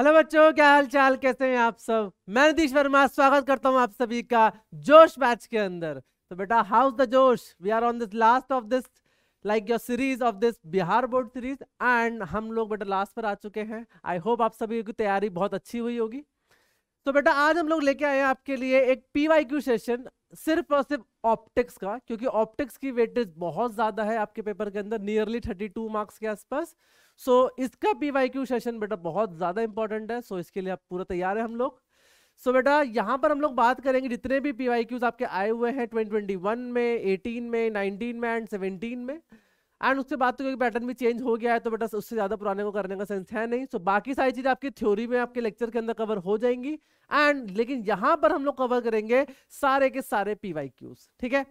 Hello बच्चों क्या हाल चाल कैसे हैं आप सब मैं नीतीश वर्मा स्वागत करता हूं आप सभी का जोश बैच के अंदर तो बेटा हाउस द जोश we are on this last of this like your series of this Bihar board series and हम लोग बेटा लास्ट पर आ चुके हैं आई होप आप सभी की तैयारी बहुत अच्छी हुई होगी तो बेटा आज हम लोग लेके आए हैं आपके लिए एक पी सेशन सिर्फ और सिर्फ ऑप्टिक्स का क्योंकि ऑप्टिक्स की वेटेज बहुत ज्यादा है आपके पेपर के अंदर नियरली थर्टी मार्क्स के आसपास सो so, इसका पी सेशन बेटा बहुत ज़्यादा इंपॉर्टेंट है सो so, इसके लिए आप पूरा तैयार है हम लोग सो so, बेटा यहाँ पर हम लोग बात करेंगे जितने भी पी आपके आए हुए हैं 2021 में 18 में 19 में एंड 17 में एंड उससे बात तो क्योंकि पैटर्न भी चेंज हो गया है तो बेटा उससे ज़्यादा पुराने को करने का सेंस है नहीं सो so, बाकी सारी चीज़ें आपकी थ्योरी में आपके लेक्चर के अंदर कवर हो जाएंगी एंड लेकिन यहाँ पर हम लोग कवर करेंगे सारे के सारे पी ठीक है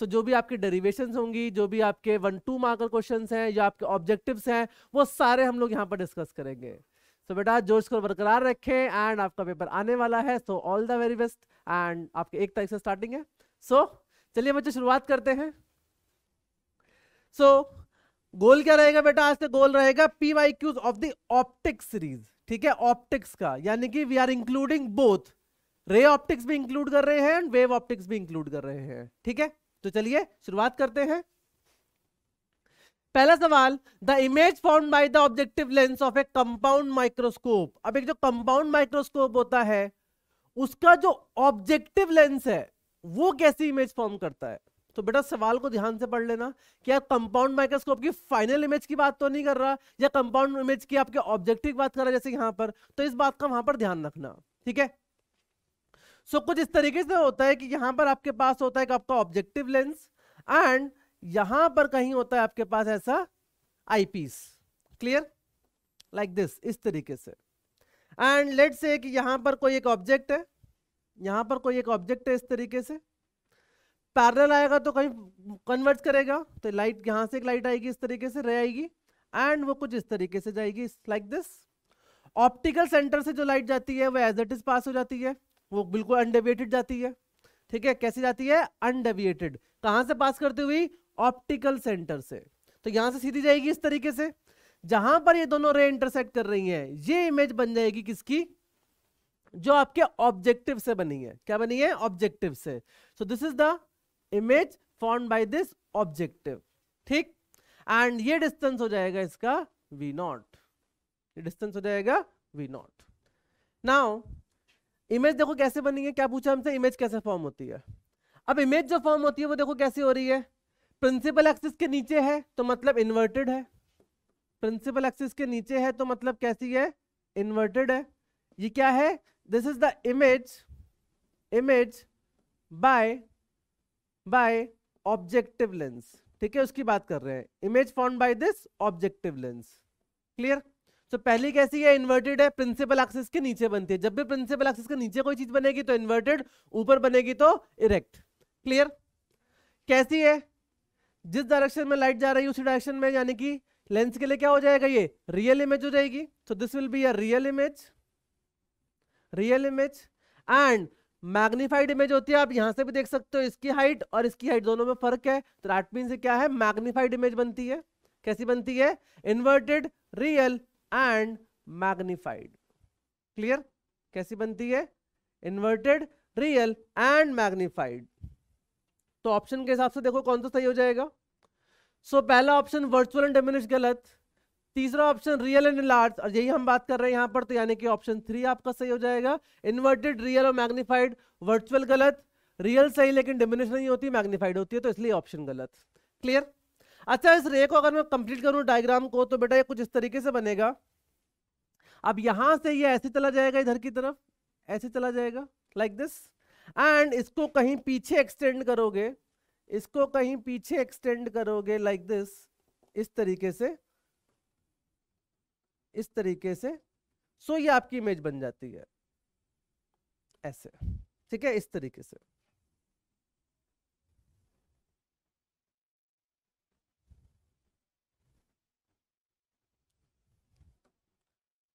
सो जो भी आपकी डेरिवेशन होंगी जो भी आपके वन टू मार्कर क्वेश्चन हैं या आपके ऑब्जेक्टिव हैं वो सारे हम लोग यहाँ पर डिस्कस करेंगे सो बेटा जोश को बरकरार रखें एंड आपका पेपर आने वाला है so all the very best and आपके एक तारीख से स्टार्टिंग है सो चलिए बच्चे शुरुआत करते हैं सो so, गोल क्या रहेगा बेटा आज से गोल रहेगा P Y Qs of the optics series ठीक है ऑप्टिक्स का यानी कि we are including both ray optics भी इंक्लूड कर रहे हैं एंड वेव ऑप्टिक्स भी इंक्लूड कर रहे हैं ठीक है तो चलिए शुरुआत करते हैं पहला सवाल the image found by the objective lens of a compound microscope अब एक जो कंपाउंड माइक्रोस्कोप होता है उसका जो ऑब्जेक्टिव लेंस है वो कैसी इमेज फॉर्म करता है तो बेटा सवाल को ध्यान से पढ़ लेना क्या कंपाउंड माइक्रोस्कोप की फाइनल इमेज की बात तो नहीं कर रहा या कंपाउंड इमेज की आपके ऑब्जेक्टिव बात कर रहा है जैसे यहां पर तो इस बात का वहां पर ध्यान रखना ठीक है सो so, कुछ इस तरीके से होता है कि यहां पर आपके पास होता है आपका ऑब्जेक्टिव लेंस एंड यहां पर कहीं होता है आपके पास ऐसा आईपीस क्लियर लाइक दिस इस तरीके से एंड लेट से कि यहां पर कोई एक ऑब्जेक्ट है यहां पर कोई एक ऑब्जेक्ट है इस तरीके से पैरल आएगा तो कहीं कन्वर्ट करेगा तो लाइट यहां से एक लाइट आएगी इस तरीके से रह आएगी एंड वो कुछ इस तरीके से जाएगी लाइक दिस ऑप्टिकल सेंटर से जो लाइट जाती है वो एज इट इज पास हो जाती है वो बिल्कुल अनडेविएटेड जाती है ठीक है कैसी जाती है अनडेविएटेड कहां से पास करती हुई ऑप्टिकल सेंटर से तो यहां से सीधी जाएगी इस तरीके से जहां पर ये दोनों रे इंटरसेक्ट कर रही हैं ये इमेज बन जाएगी किसकी जो आपके ऑब्जेक्टिव से बनी है क्या बनी है ऑब्जेक्टिव से so this is the image form by this objective ठीक एंड ये डिस्टेंस हो जाएगा इसका वी नॉट ये डिस्टेंस हो जाएगा वी नॉट नाउ इमेज देखो कैसे बनी है क्या पूछा हमसे इमेज कैसे फॉर्म होती है अब इमेज जो फॉर्म होती है वो देखो कैसे हो रही है प्रिंसिपल एक्सिस के नीचे है तो मतलब इन्वर्टेड है प्रिंसिपल एक्सिस के नीचे है तो मतलब कैसी है इन्वर्टेड है ये क्या है this is the image image by by objective lens ठीक है उसकी बात कर रहे हैं image form by this objective lens clear तो पहली कैसी है इन्वर्टेड है प्रिंसिपल एक्सिस के नीचे बनती है जब भी प्रिंसिपल एक्सिस के नीचे कोई चीज बनेगी तो इन्वर्टेड ऊपर बनेगी तो इरेक्ट क्लियर कैसी है जिस डायरेक्शन में लाइट जा रही है उसी डायरेक्शन में यानी कि लेंस के लिए क्या हो जाएगा ये रियल इमेज हो जाएगी so this will be a real image real image and magnified image होती है आप यहां से भी देख सकते हो इसकी हाइट और इसकी हाइट दोनों में फर्क है तो दैट मीन क्या है मैग्नीफाइड इमेज बनती है कैसी बनती है inverted real and magnified clear कैसी बनती है इन्वर्टेड रियल एंड मैग्निफाइड तो ऑप्शन के हिसाब से देखो कौन सा सही हो जाएगा सो so, पहला ऑप्शन वर्चुअल एंड डेमिनिश गलत तीसरा ऑप्शन रियल एंड लार्ज और यही हम बात कर रहे हैं यहां पर तो यानी कि ऑप्शन थ्री आपका सही हो जाएगा इन्वर्टेड रियल और मैग्निफाइड वर्चुअल गलत रियल सही लेकिन डिमिनिश नहीं होती मैग्निफाइड होती है तो इसलिए ऑप्शन गलत क्लियर अच्छा इस रे को अगर मैं कंप्लीट करूं डायग्राम को तो बेटा ये कुछ इस तरीके से बनेगा अब यहां से ये ऐसे चला जाएगा इधर की तरफ ऐसे चला जाएगा लाइक दिस एंड इसको कहीं पीछे एक्सटेंड करोगे इसको कहीं पीछे एक्सटेंड करोगे लाइक दिस इस तरीके से इस तरीके से सो ये आपकी इमेज बन जाती है ऐसे ठीक है इस तरीके से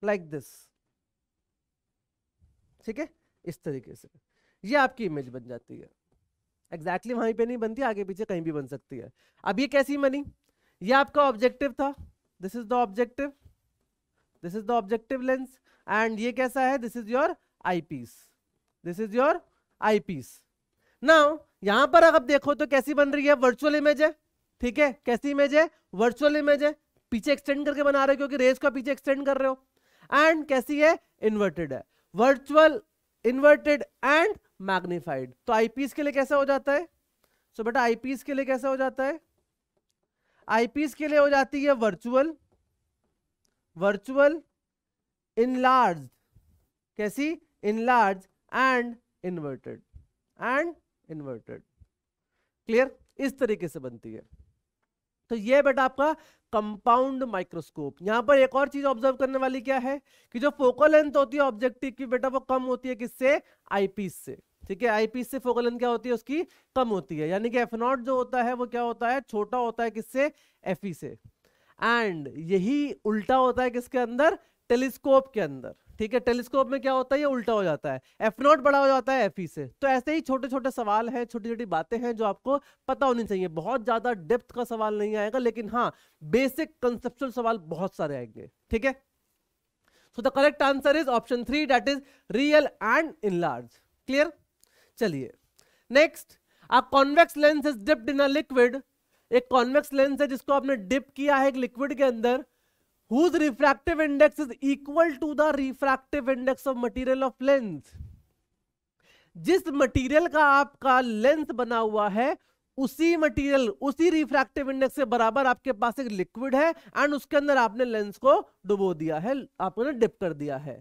लाइक दिस ठीक है इस तरीके से ये आपकी इमेज बन जाती है एग्जैक्टली exactly वहीं पे नहीं बनती आगे पीछे कहीं भी बन सकती है अब ये कैसी बनी ये आपका ऑब्जेक्टिव था this is the objective this is the objective lens and ये कैसा है this is your eyepiece this is your eyepiece now यहां पर अगर देखो तो कैसी बन रही है वर्चुअल इमेज है ठीक है कैसी इमेज है वर्चुअल इमेज है पीछे एक्सटेंड करके बना रहे हो क्योंकि रेस का पीछे एक्सटेंड कर रहे हो एंड कैसी है इन्वर्टेड है वर्चुअल इन्वर्टेड एंड मैग्निफाइड तो आईपीस के लिए कैसा हो जाता है सो बेटा आईपीस के लिए कैसा हो जाता है आईपीस के लिए हो जाती है वर्चुअल वर्चुअल इनलार्ज कैसी enlarge and inverted and inverted clear इस तरीके से बनती है तो ये बेटा आपका कंपाउंड माइक्रोस्कोप यहाँ पर एक और चीज ऑब्जर्व करने वाली क्या है कि जो फोकल लेंथ होती है ऑब्जेक्टिव की बेटा वो कम होती है किससे आईपीस से ठीक है आईपीस से फोकल लेंथ क्या होती है उसकी कम होती है यानी कि एफ नॉट जो होता है वो क्या होता है छोटा होता है किससे एफ से एंड यही उल्टा होता है किसके अंदर टेलीस्कोप के अंदर ठीक है टेलीस्कोप में क्या होता है ये उल्टा हो जाता है एफ नॉट बड़ा हो जाता है एफ ई e से तो ऐसे ही छोटे छोटे सवाल हैं छोटी छोटी बातें हैं जो आपको पता होनी चाहिए बहुत ज्यादा डेप्थ का सवाल नहीं आएगा लेकिन हाँ बेसिक कंसेप्चुअल सवाल बहुत सारे आएंगे ठीक है so the correct answer is option three that is real and enlarge clear चलिए नेक्स्ट आप convex lens is dipped in a liquid एक कॉन्वेक्स लेंस है जिसको आपने डिप किया है एक लिक्विड के अंदर whose refractive index is equal to the refractive index of material of lens जिस मटेरियल का आपका लेंस बना हुआ है उसी मटेरियल उसी रिफ्रैक्टिव इंडेक्स से बराबर आपके पास एक लिक्विड है एंड उसके अंदर आपने लेंस को डुबो दिया है आपने डिप कर दिया है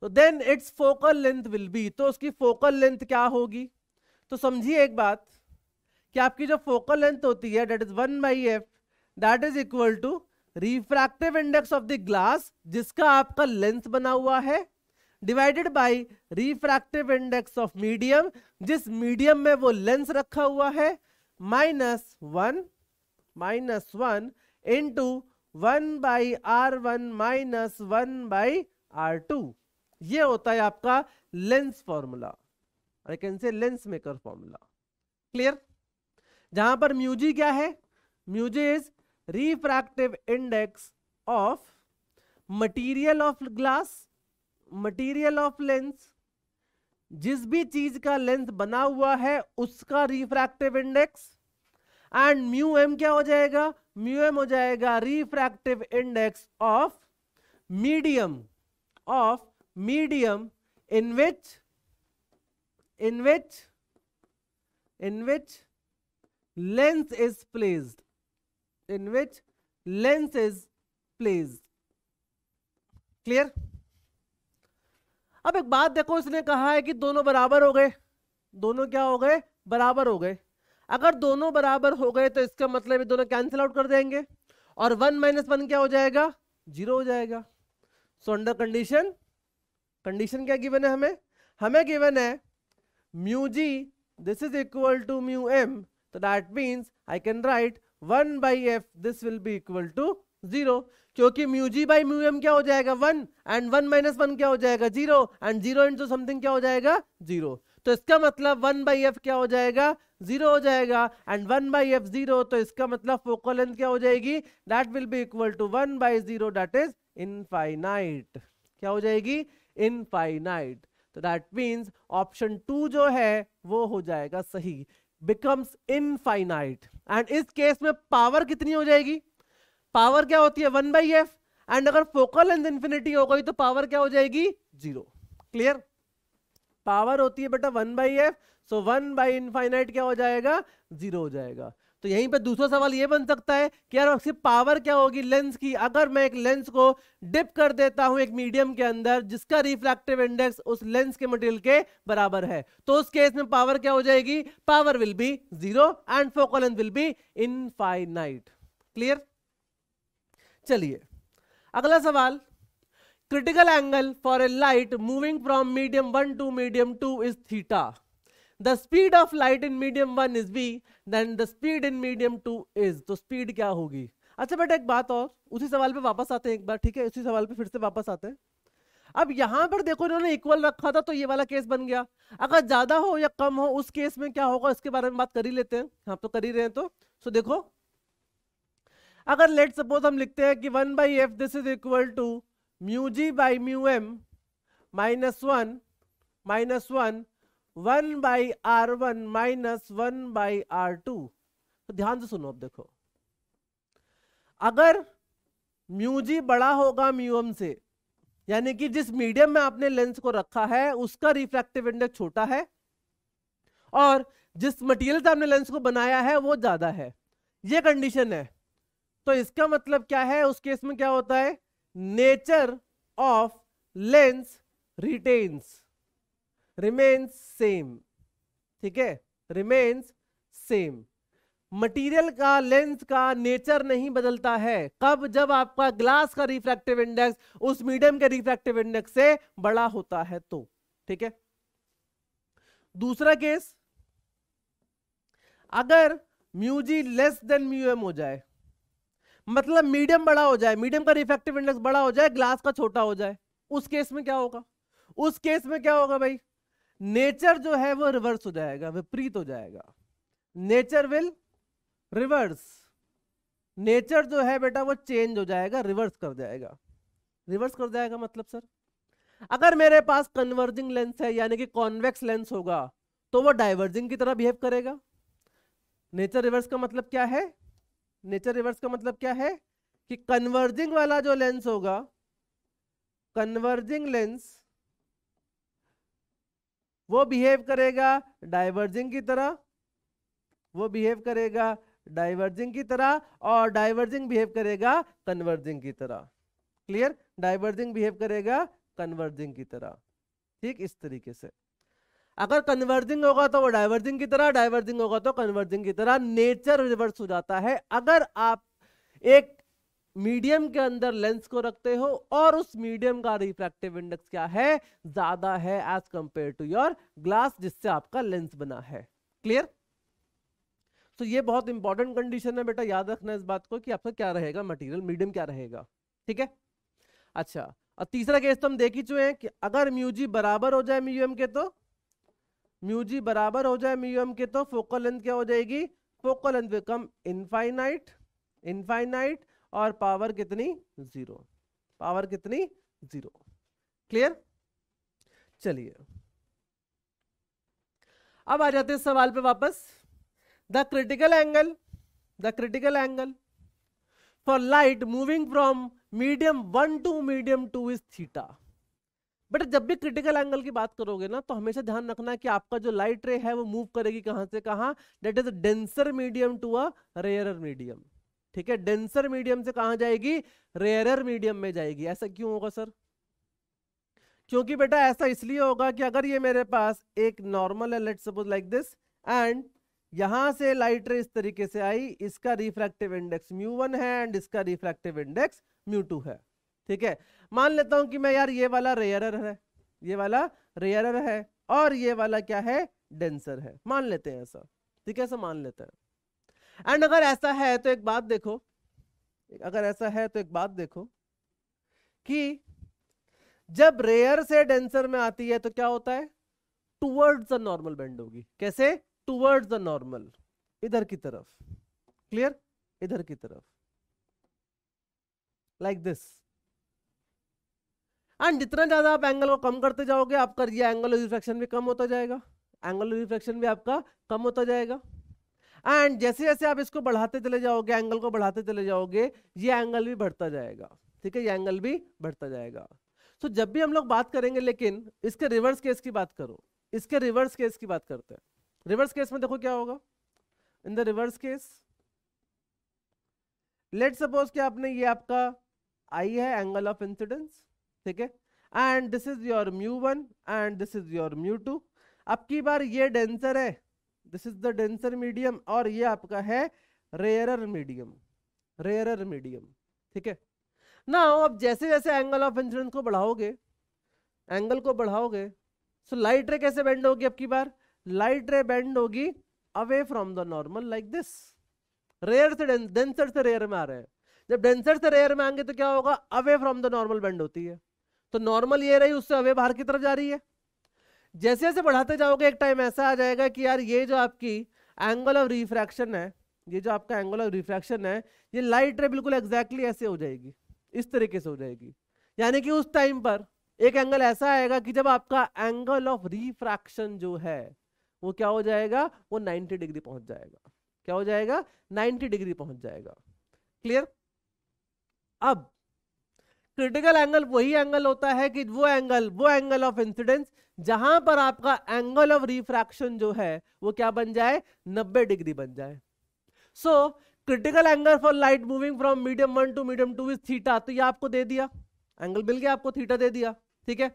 तो then it's focal length will be तो उसकी फोकल लेंथ क्या होगी तो समझिए एक बात कि आपकी जो फोकल लेंथ होती है that is one by F that is equal to refractive index of the glass जिसका आपका लेंस बना हुआ है divided by refractive index of medium जिस मीडियम में वो लेंस रखा हुआ है minus one minus one into one by are one minus one by are two ये होता है आपका lens formula I can say lens maker formula clear जहां पर म्यूजी क्या है म्यूजी is refractive index of material of glass material of lens जिस भी चीज का लेंस बना हुआ है उसका refractive index and mu M क्या हो जाएगा म्यू एम हो जाएगा refractive index of medium of medium in which in which in which lens is placed in which lens is placed. Clear अब एक बात देखो इसने कहा है कि दोनों बराबर हो गए दोनों क्या हो गए बराबर हो गए अगर दोनों बराबर हो गए तो इसका मतलब ये दोनों कैंसिल आउट कर देंगे और वन माइनस वन क्या हो जाएगा जीरो हो जाएगा सो अंडर कंडीशन कंडीशन क्या गिवन है हमें हमें गिवन है mu G this is equal to mu M तो that means I can write one by F this will be equal to zero क्योंकि mu G by mu M क्या हो जाएगा one and one minus one क्या हो जाएगा zero and zero into something क्या हो जाएगा जीरो तो इसका मतलब वन बाई एफ क्या हो जाएगा जीरो हो जाएगा and one by F zero तो इसका मतलब फोकल लेंथ क्या हो जाएगी that will be equal to one by zero that is infinite क्या हो जाएगी इनफाइनाइट तो दैट मीन्स ऑप्शन टू जो है वो हो जाएगा सही बिकम्स इनफाइनाइट एंड इस केस में पावर कितनी हो जाएगी पावर क्या होती है वन बाई एफ एंड अगर फोकल लेंथ इंफिनिटी हो गई तो पावर क्या हो जाएगी जीरो क्लियर पावर होती है बेटा one by F so one by infinite क्या हो जाएगा जीरो हो जाएगा तो यहीं पे दूसरा सवाल ये बन सकता है कि यार उसकी पावर क्या होगी लेंस की अगर मैं एक लेंस को डिप कर देता हूं एक मीडियम के अंदर जिसका रिफ्लेक्टिव इंडेक्स उस लेंस के मटेरियल के बराबर है तो उस केस में पावर क्या हो जाएगी power will be zero and focal length will be infinite clear चलिए अगला सवाल critical angle for a light moving from medium one to medium two is theta the speed of light in medium one is v, then the speed in medium two is तो speed क्या होगी अच्छा बेटा एक बात और उसी सवाल पे वापस आते हैं एक बार ठीक है उसी सवाल पे फिर से वापस आते हैं अब यहां पर देखो इन्होंने इक्वल रखा था तो ये वाला केस बन गया अगर ज्यादा हो या कम हो उस केस में क्या होगा इसके बारे में बात कर ही लेते हैं हाँ तो कर ही रहे हैं तो सो देखो अगर लेट सपोज हम लिखते हैं कि one by F this is equal to mu G by mu M minus one minus one one by are one minus one by are two तो ध्यान से सुनो अब देखो अगर म्यू जी बड़ा होगा म्यूएम से यानी कि जिस मीडियम में आपने लेंस को रखा है उसका रिफ्रैक्टिव इंडेक्स छोटा है और जिस मटेरियल से आपने लेंस को बनाया है वो ज्यादा है ये कंडीशन है तो इसका मतलब क्या है उस केस में क्या होता है nature of lens retains remains same ठीक है रिमेन्स सेम मटेरियल का लेंस का नेचर नहीं बदलता है कब जब आपका ग्लास का रिफ्रैक्टिव इंडेक्स उस मीडियम के रिफ्रैक्टिव इंडेक्स से बड़ा होता है तो ठीक है दूसरा केस अगर म्यूजी लेस देन म्यूएम हो जाए मतलब मीडियम बड़ा हो जाए मीडियम का रिफ्रैक्टिव इंडेक्स बड़ा हो जाए ग्लास का छोटा हो जाए उस केस में क्या होगा उस केस में क्या होगा भाई नेचर जो है वो रिवर्स हो जाएगा विपरीत हो जाएगा नेचर विल रिवर्स नेचर जो है बेटा वो चेंज हो जाएगा रिवर्स कर जाएगा रिवर्स कर जाएगा मतलब सर अगर मेरे पास कन्वर्जिंग लेंस है यानी कि कॉन्वेक्स लेंस होगा तो वो डाइवर्जिंग की तरह बिहेव करेगा नेचर रिवर्स का मतलब क्या है नेचर रिवर्स का मतलब क्या है कि कन्वर्जिंग वाला जो लेंस होगा कन्वर्जिंग लेंस वो बिहेव करेगा डाइवर्जिंग की तरह वो बिहेव करेगा डाइवर्जिंग की तरह और डाइवर्जिंग बिहेव करेगा कन्वर्जिंग की तरह क्लियर डाइवर्जिंग बिहेव करेगा कन्वर्जिंग की तरह ठीक इस तरीके से अगर कन्वर्जिंग होगा तो वो डाइवर्जिंग की तरह डाइवर्जिंग होगा तो कन्वर्जिंग की तरह नेचर रिवर्स हो जाता है अगर आप एक मीडियम के अंदर लेंस को रखते हो और उस मीडियम का रिफ्रैक्टिव इंडेक्स क्या है ज्यादा है as compare to your glass जिससे आपका लेंस बना है क्लियर तो ये बहुत इंपॉर्टेंट कंडीशन है बेटा याद रखना इस बात को कि आपका क्या रहेगा मटेरियल मीडियम क्या रहेगा ठीक है अच्छा और तीसरा केस तो हम देख ही चुके हैं कि अगर म्यूजी बराबर हो जाए म्यूएम के तो म्यूजी बराबर हो जाए म्यूएम के तो फोकल लेंथ क्या हो जाएगी focal length become infinite infinite और पावर कितनी जीरो पावर कितनी जीरो क्लियर चलिए अब आ जाते हैं सवाल पे वापस the critical angle the critical angle for light moving from medium one to medium two is theta but जब भी क्रिटिकल एंगल की बात करोगे ना तो हमेशा ध्यान रखना कि आपका जो लाइट रे है वो मूव करेगी कहां से कहां that is denser medium to a rare medium ठीक है डेंसर मीडियम से कहा जाएगी रेयरर मीडियम में जाएगी ऐसा क्यों होगा सर क्योंकि बेटा ऐसा इसलिए होगा कि अगर ये मेरे पास एक नॉर्मल है let suppose like this and यहां से लाइट रे इस तरीके से आई इसका रिफ्रैक्टिव इंडेक्स म्यू वन है एंड इसका रिफ्रैक्टिव इंडेक्स म्यू टू है ठीक है मान लेता हूं कि मैं यार ये वाला रेयरर है ये वाला रेयरर है और ये वाला क्या है डेंसर है मान लेते हैं ऐसा ठीक है ऐसा मान लेते हैं एंड अगर ऐसा है तो एक बात देखो अगर ऐसा है तो एक बात देखो कि जब रेयर से डेंसर में आती है तो क्या होता है टूवर्ड्स द नॉर्मल बेंड होगी कैसे टूवर्ड्स द नॉर्मल इधर की तरफ क्लियर इधर की तरफ लाइक दिस एंड जितना ज्यादा आप एंगल को कम करते जाओगे आपका ये एंगल रिफ्लेक्शन भी कम होता जाएगा एंगल रिफ्लेक्शन भी आपका कम होता जाएगा एंड जैसे जैसे आप इसको बढ़ाते चले जाओगे एंगल को बढ़ाते चले जाओगे ये एंगल भी बढ़ता जाएगा ठीक है ये एंगल भी बढ़ता जाएगा तो so, जब भी हम लोग बात करेंगे लेकिन इसके रिवर्स केस की बात करो इसके रिवर्स केस की बात करते हैं रिवर्स केस में देखो क्या होगा in the reverse case let suppose कि आपने ये आपका आई है एंगल ऑफ इंसिडेंस ठीक है and this is your mu one and this is your mu two अब की बार ये डेंसर है this is the denser medium और ये आपका है रेयरर मीडियम रेयरर मीडियम ठीक है ना अब जैसे जैसे एंगल ऑफ इंसिडेंस को बढ़ाओगे एंगल को बढ़ाओगे सो लाइट रे कैसे बेंड होगी अब की बार लाइट रे बेंड होगी away from the normal like this rare से डेंसर से रेयर में आ रहे हैं जब डेंसर से रेयर में आएंगे तो क्या होगा away from the normal bend होती है तो नॉर्मल ये रही उससे अवे बाहर की तरफ जा रही है जैसे जैसे बढ़ाते जाओगे एक टाइम ऐसा आ जाएगा कि यार ये जो आपकी एंगल ऑफ रिफ्रैक्शन है ये जो आपका एंगल ऑफ रिफ्रैक्शन है ये लाइट रे बिल्कुल एग्जैक्टली ऐसे हो जाएगी इस तरीके से हो जाएगी यानी कि उस टाइम पर एक एंगल ऐसा आएगा कि जब आपका एंगल ऑफ रिफ्रैक्शन जो है वो क्या हो जाएगा वो 90 डिग्री पहुंच जाएगा क्या हो जाएगा 90 डिग्री पहुंच जाएगा क्लियर अब क्रिटिकल एंगल वही एंगल होता है कि वो एंगल वो एंगल ऑफ इंसिडेंस जहां पर आपका एंगल ऑफ रिफ्रैक्शन जो है वो क्या बन जाए 90 डिग्री बन जाए so critical angle for light moving from medium one to medium two is theta तो ये आपको दे दिया एंगल मिल गया आपको थीटा दे दिया ठीक है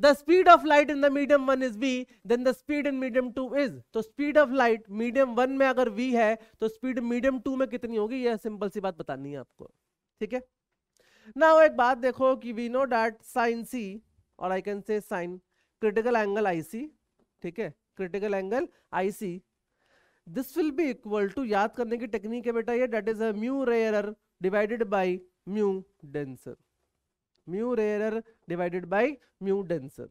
the speed of light in the medium one is V then the speed in medium two is तो speed of light medium one में अगर वी है तो स्पीड मीडियम टू में कितनी होगी यह सिंपल सी बात बतानी है आपको ठीक है नाउ एक बात देखो कि we know that sine C और I can say sine critical angle I C ठीक है critical angle I C this will be equal to याद करने की टेक्निक है बेटा ये that is a rare divided by mu denser mu rare divided by mu denser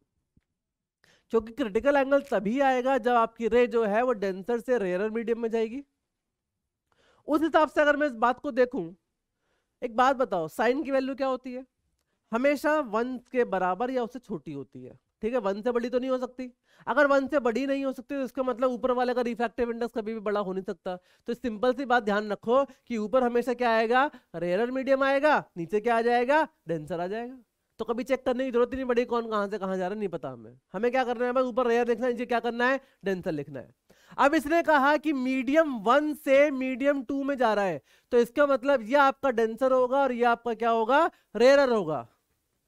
क्योंकि critical angle तभी आएगा जब आपकी रे जो है वो डेंसर से रेयर मीडियम में जाएगी उस हिसाब से अगर मैं इस बात को देखूं एक बात बताओ साइन की वैल्यू क्या होती है हमेशा वन के बराबर या उससे छोटी होती है ठीक है वन से बड़ी तो नहीं हो सकती अगर वन से बड़ी नहीं हो सकती तो इसका मतलब ऊपर वाले का रिफ्रैक्टिव इंडेक्स कभी भी बड़ा हो नहीं सकता तो सिंपल सी बात ध्यान रखो कि ऊपर हमेशा क्या आएगा रेयर मीडियम आएगा नीचे क्या आ जाएगा डेंसर आ जाएगा तो कभी चेक करने की जरूरत ही नहीं पड़ी कौन कहाँ से कहां जा रहा है नहीं पता हमें हमें क्या करना है ऊपर रेयर लिखना है नीचे क्या करना है डेंसर लिखना है अब इसने कहा कि मीडियम वन से मीडियम टू में जा रहा है तो इसका मतलब ये आपका डेंसर होगा और ये आपका क्या होगा रेरर होगा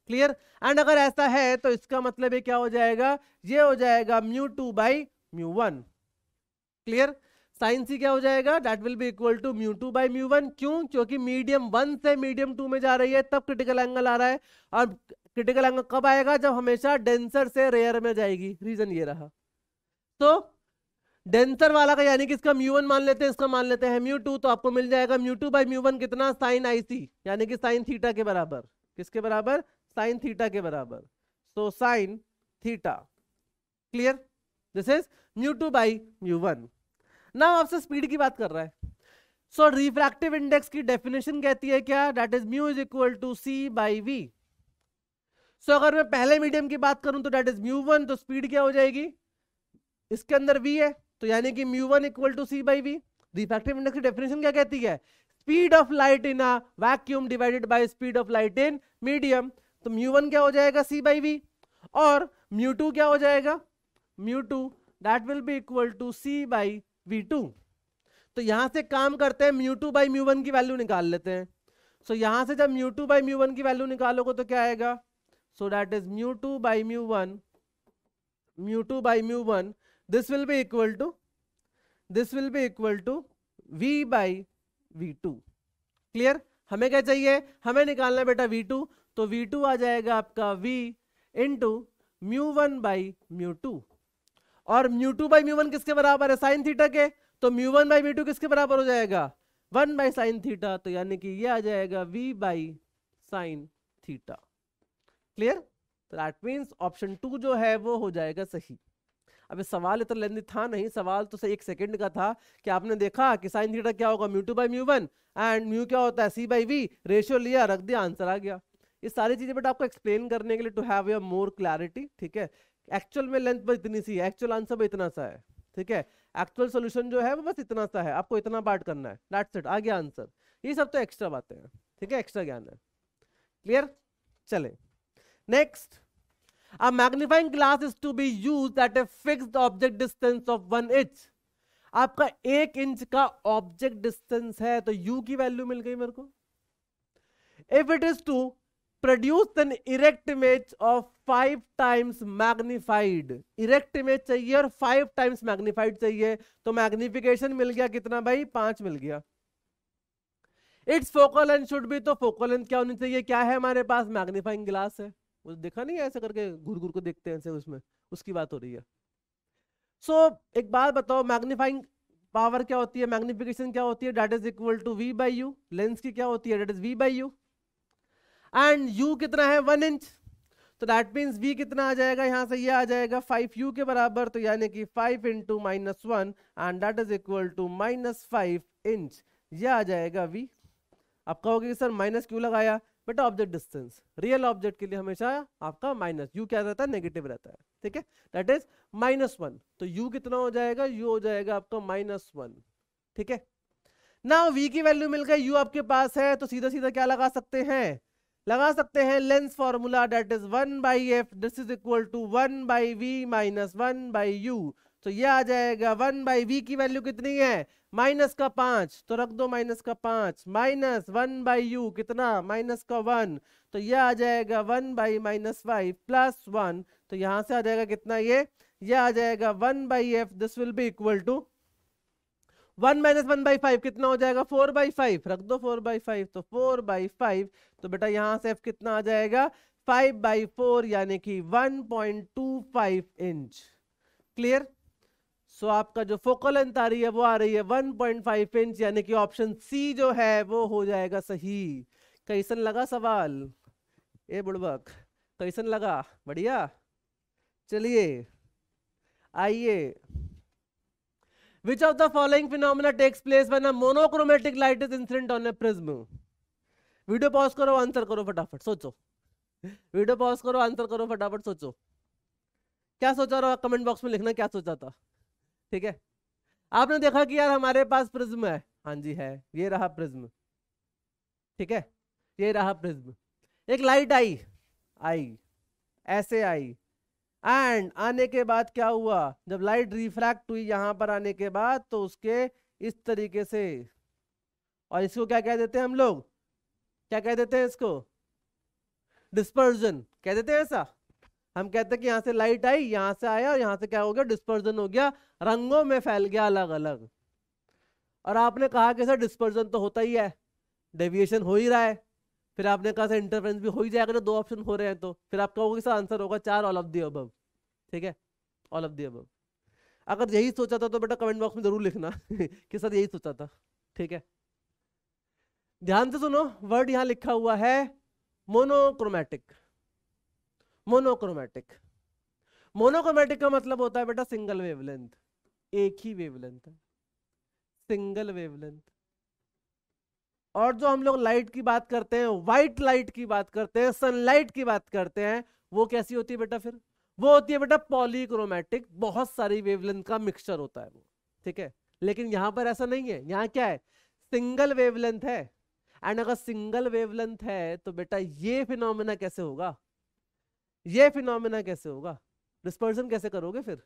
क्लियर एंड अगर ऐसा है तो इसका मतलब ये क्या हो जाएगा ये हो जाएगा mu two by mu one clear sine C क्या हो जाएगा that will be equal to mu two by mu one क्यों क्योंकि मीडियम वन से मीडियम टू में जा रही है तब क्रिटिकल एंगल आ रहा है और क्रिटिकल एंगल कब आएगा जब हमेशा डेंसर से रेयर में जाएगी रीजन ये रहा तो डेंसर वाला का यानी कि इसका म्यू वन मान लेते हैं इसका मान लेते हैं म्यू टू तो आपको मिल जाएगा mu two by mu one कितना साइन आई सी यानी कि साइन थीटा के बराबर किसके बराबर साइन थीटा के बराबर so sine theta clear this is mu two by mu one ना आपसे स्पीड की बात कर रहा है सो रिफ्रैक्टिव इंडेक्स की डेफिनेशन कहती है क्या that is mu is equal to C by V so अगर मैं पहले मीडियम की बात करूं तो डेट इज म्यू वन तो स्पीड क्या हो जाएगी इसके अंदर वी है तो यानी कि mu one equal to C by V refractive index की डेफिनेशन क्या कहती है speed of light in a vacuum divided by speed of light in medium तो म्यू वन क्या हो जाएगा सी बाई वी और म्यू टू क्या हो जाएगा mu two that will be equal to C by V two तो यहां से काम करते हैं mu two by mu one की वैल्यू निकाल लेते हैं सो so, यहां से जब mu two by mu one की वैल्यू निकालोगे तो क्या आएगा so that is mu two by mu one mu two by mu one this will be equal to this will be equal to v by v2 clear हमें क्या चाहिए हमें निकालना बेटा v2 तो v2 आ जाएगा आपका v into mu one by mu two और mu two by mu one किसके बराबर है साइन थीटा के तो mu one by mu two किसके बराबर हो जाएगा वन बाई साइन थीटा तो यानी कि ये आ जाएगा v by sine theta clear तो दैट मीन्स ऑप्शन टू जो है वो हो जाएगा सही अभी सवाल इतना तो लेंदी था नहीं सवाल तो एक सेकंड का था कि आपने देखा कि साइन थीटा क्या होगा mu two by mu one and mu क्या होता है सी बाई वी रेशियो लिया रख दिया आंसर आ गया ये सारी चीज़ें बट आपको एक्सप्लेन करने के लिए to have your more clarity ठीक है एक्चुअल में लेंथ बस इतनी सी है एक्चुअल आंसर बस इतना सा है ठीक है एक्चुअल सोल्यूशन जो है वो बस इतना सा है आपको इतना पार्ट करना है दैट्स इट आ गया आंसर ये सब तो एक्स्ट्रा बातें हैं ठीक है एक्स्ट्रा ज्ञान है क्लियर चले next A magnifying glass is to be used at a fixed object distance of one inch. आपका एक इंच का ऑब्जेक्ट डिस्टेंस है तो u की वैल्यू मिल गई मेरे को if it is to produce an erect image of five times magnified erect image चाहिए और फाइव टाइम्स मैग्निफाइड चाहिए तो मैग्निफिकेशन मिल गया कितना भाई पांच मिल गया it's focal and should be तो फोकल एंड क्या होनी चाहिए क्या है हमारे पास मैग्निफाइंग ग्लास है वो देखा नहीं ऐसे करके घूर घूर को देखते हैं ऐसे उसमें उसकी बात हो रही है सो so, एक बात बताओ मैग्नीफाइंग पावर क्या होती है मैग्निफिकेशन क्या होती है that is equal to V by U lens की क्या होती है that is V by U and U कितना है वन इंच तो दैट मीन्स वी कितना आ जाएगा यहाँ से ये यह आ जाएगा फाइव यू के बराबर तो यानी कि five into minus one and that is equal to minus five inch ये आ जाएगा वी आप कहोगे सर माइनस क्यों लगाया बेटा ऑब्जेक्ट डिस्टेंस रियल ऑब्जेक्ट के लिए हमेशा आपका माइनस यू क्या रहता है नेगेटिव रहता है ठीक है दैट इज माइनस वन तो यू कितना हो जाएगा यू हो जाएगा आपका माइनस वन ठीक है ना वी की वैल्यू मिल गई यू आपके पास है तो सीधा सीधा क्या लगा सकते हैं लगा सकते हैं lens formula that is one by F this is equal to one by we minus one by you तो ये आ जाएगा वन बाई वी की वैल्यू कितनी है माइनस का पांच तो रख दो माइनस का पांच माइनस वन बाई यू कितना माइनस का वन तो ये आ जाएगा one by minus five plus one तो यहां से आ जाएगा कितना ये ये आ जाएगा one by F this will be equal to one minus one by five कितना हो जाएगा फोर बाई फाइव रख दो फोर बाई फाइव तो फोर बाई फाइव तो बेटा यहां से एफ कितना आ जाएगा फाइव बाई फोर यानी कि one point two five inch clear so आपका जो फोकल लेंथ आ रही है वो आ रही है 1.5 इंच यानी कि ऑप्शन सी जो है वो हो जाएगा सही कैसन लगा सवाल ए बुड़बक कैसन लगा बढ़िया चलिए आइए which of the following phenomena takes place when a monochromatic light is incident on a prism video pause करो आंसर करो फटाफट सोचो वीडियो पॉज करो आंसर करो फटाफट सोचो क्या सोचा रहा कमेंट बॉक्स में लिखना क्या सोचा था ठीक है आपने देखा कि यार हमारे पास प्रिज्म है हाँ जी है ये रहा प्रिज्म ठीक है ये रहा प्रिज्म एक लाइट आई आई ऐसे आई एंड आने के बाद क्या हुआ जब लाइट रिफ्रैक्ट हुई यहां पर आने के बाद तो उसके इस तरीके से और इसको क्या कह देते हैं हम लोग क्या कह देते हैं इसको डिस्पर्जन कह देते हैं ऐसा हम कहते हैं कि यहाँ से लाइट आई यहाँ से आया और यहाँ से क्या हो गया डिस्पर्जन हो गया रंगों में फैल गया अलग अलग और आपने कहा कि सर डिस्पर्जन तो होता ही है डेविएशन हो ही रहा है फिर आपने कहा सर इंटरफेरेंस भी हो ही जाएगा ना दो ऑप्शन हो रहे हैं तो फिर आप कहोगे सर आंसर होगा चार ऑल ऑफ दी अब ठीक है ऑल ऑफ दी अब अगर यही सोचा था तो बेटा कमेंट बॉक्स में जरूर लिखना कि सर यही सोचा था ठीक है ध्यान से सुनो वर्ड यहाँ लिखा हुआ है मोनोक्रोमैटिक मोनोक्रोमेटिक मोनोक्रोमेटिक का मतलब होता है बेटा सिंगल वेवलेंथ एक ही वेवलेंथ है सिंगल वेवलेंथ और जो हम लोग लाइट की बात करते हैं व्हाइट लाइट की बात करते हैं सनलाइट की बात करते हैं वो कैसी होती है बेटा फिर वो होती है बेटा पॉलीक्रोमेटिक बहुत सारी वेवलेंथ का मिक्सचर होता है वो ठीक है लेकिन यहां पर ऐसा नहीं है यहां क्या है सिंगल वेवलेंथ है एंड अगर सिंगल वेवलेंथ है तो बेटा ये फिनोमिना कैसे होगा ये फिनोमिना कैसे होगा डिस्पर्सन कैसे करोगे फिर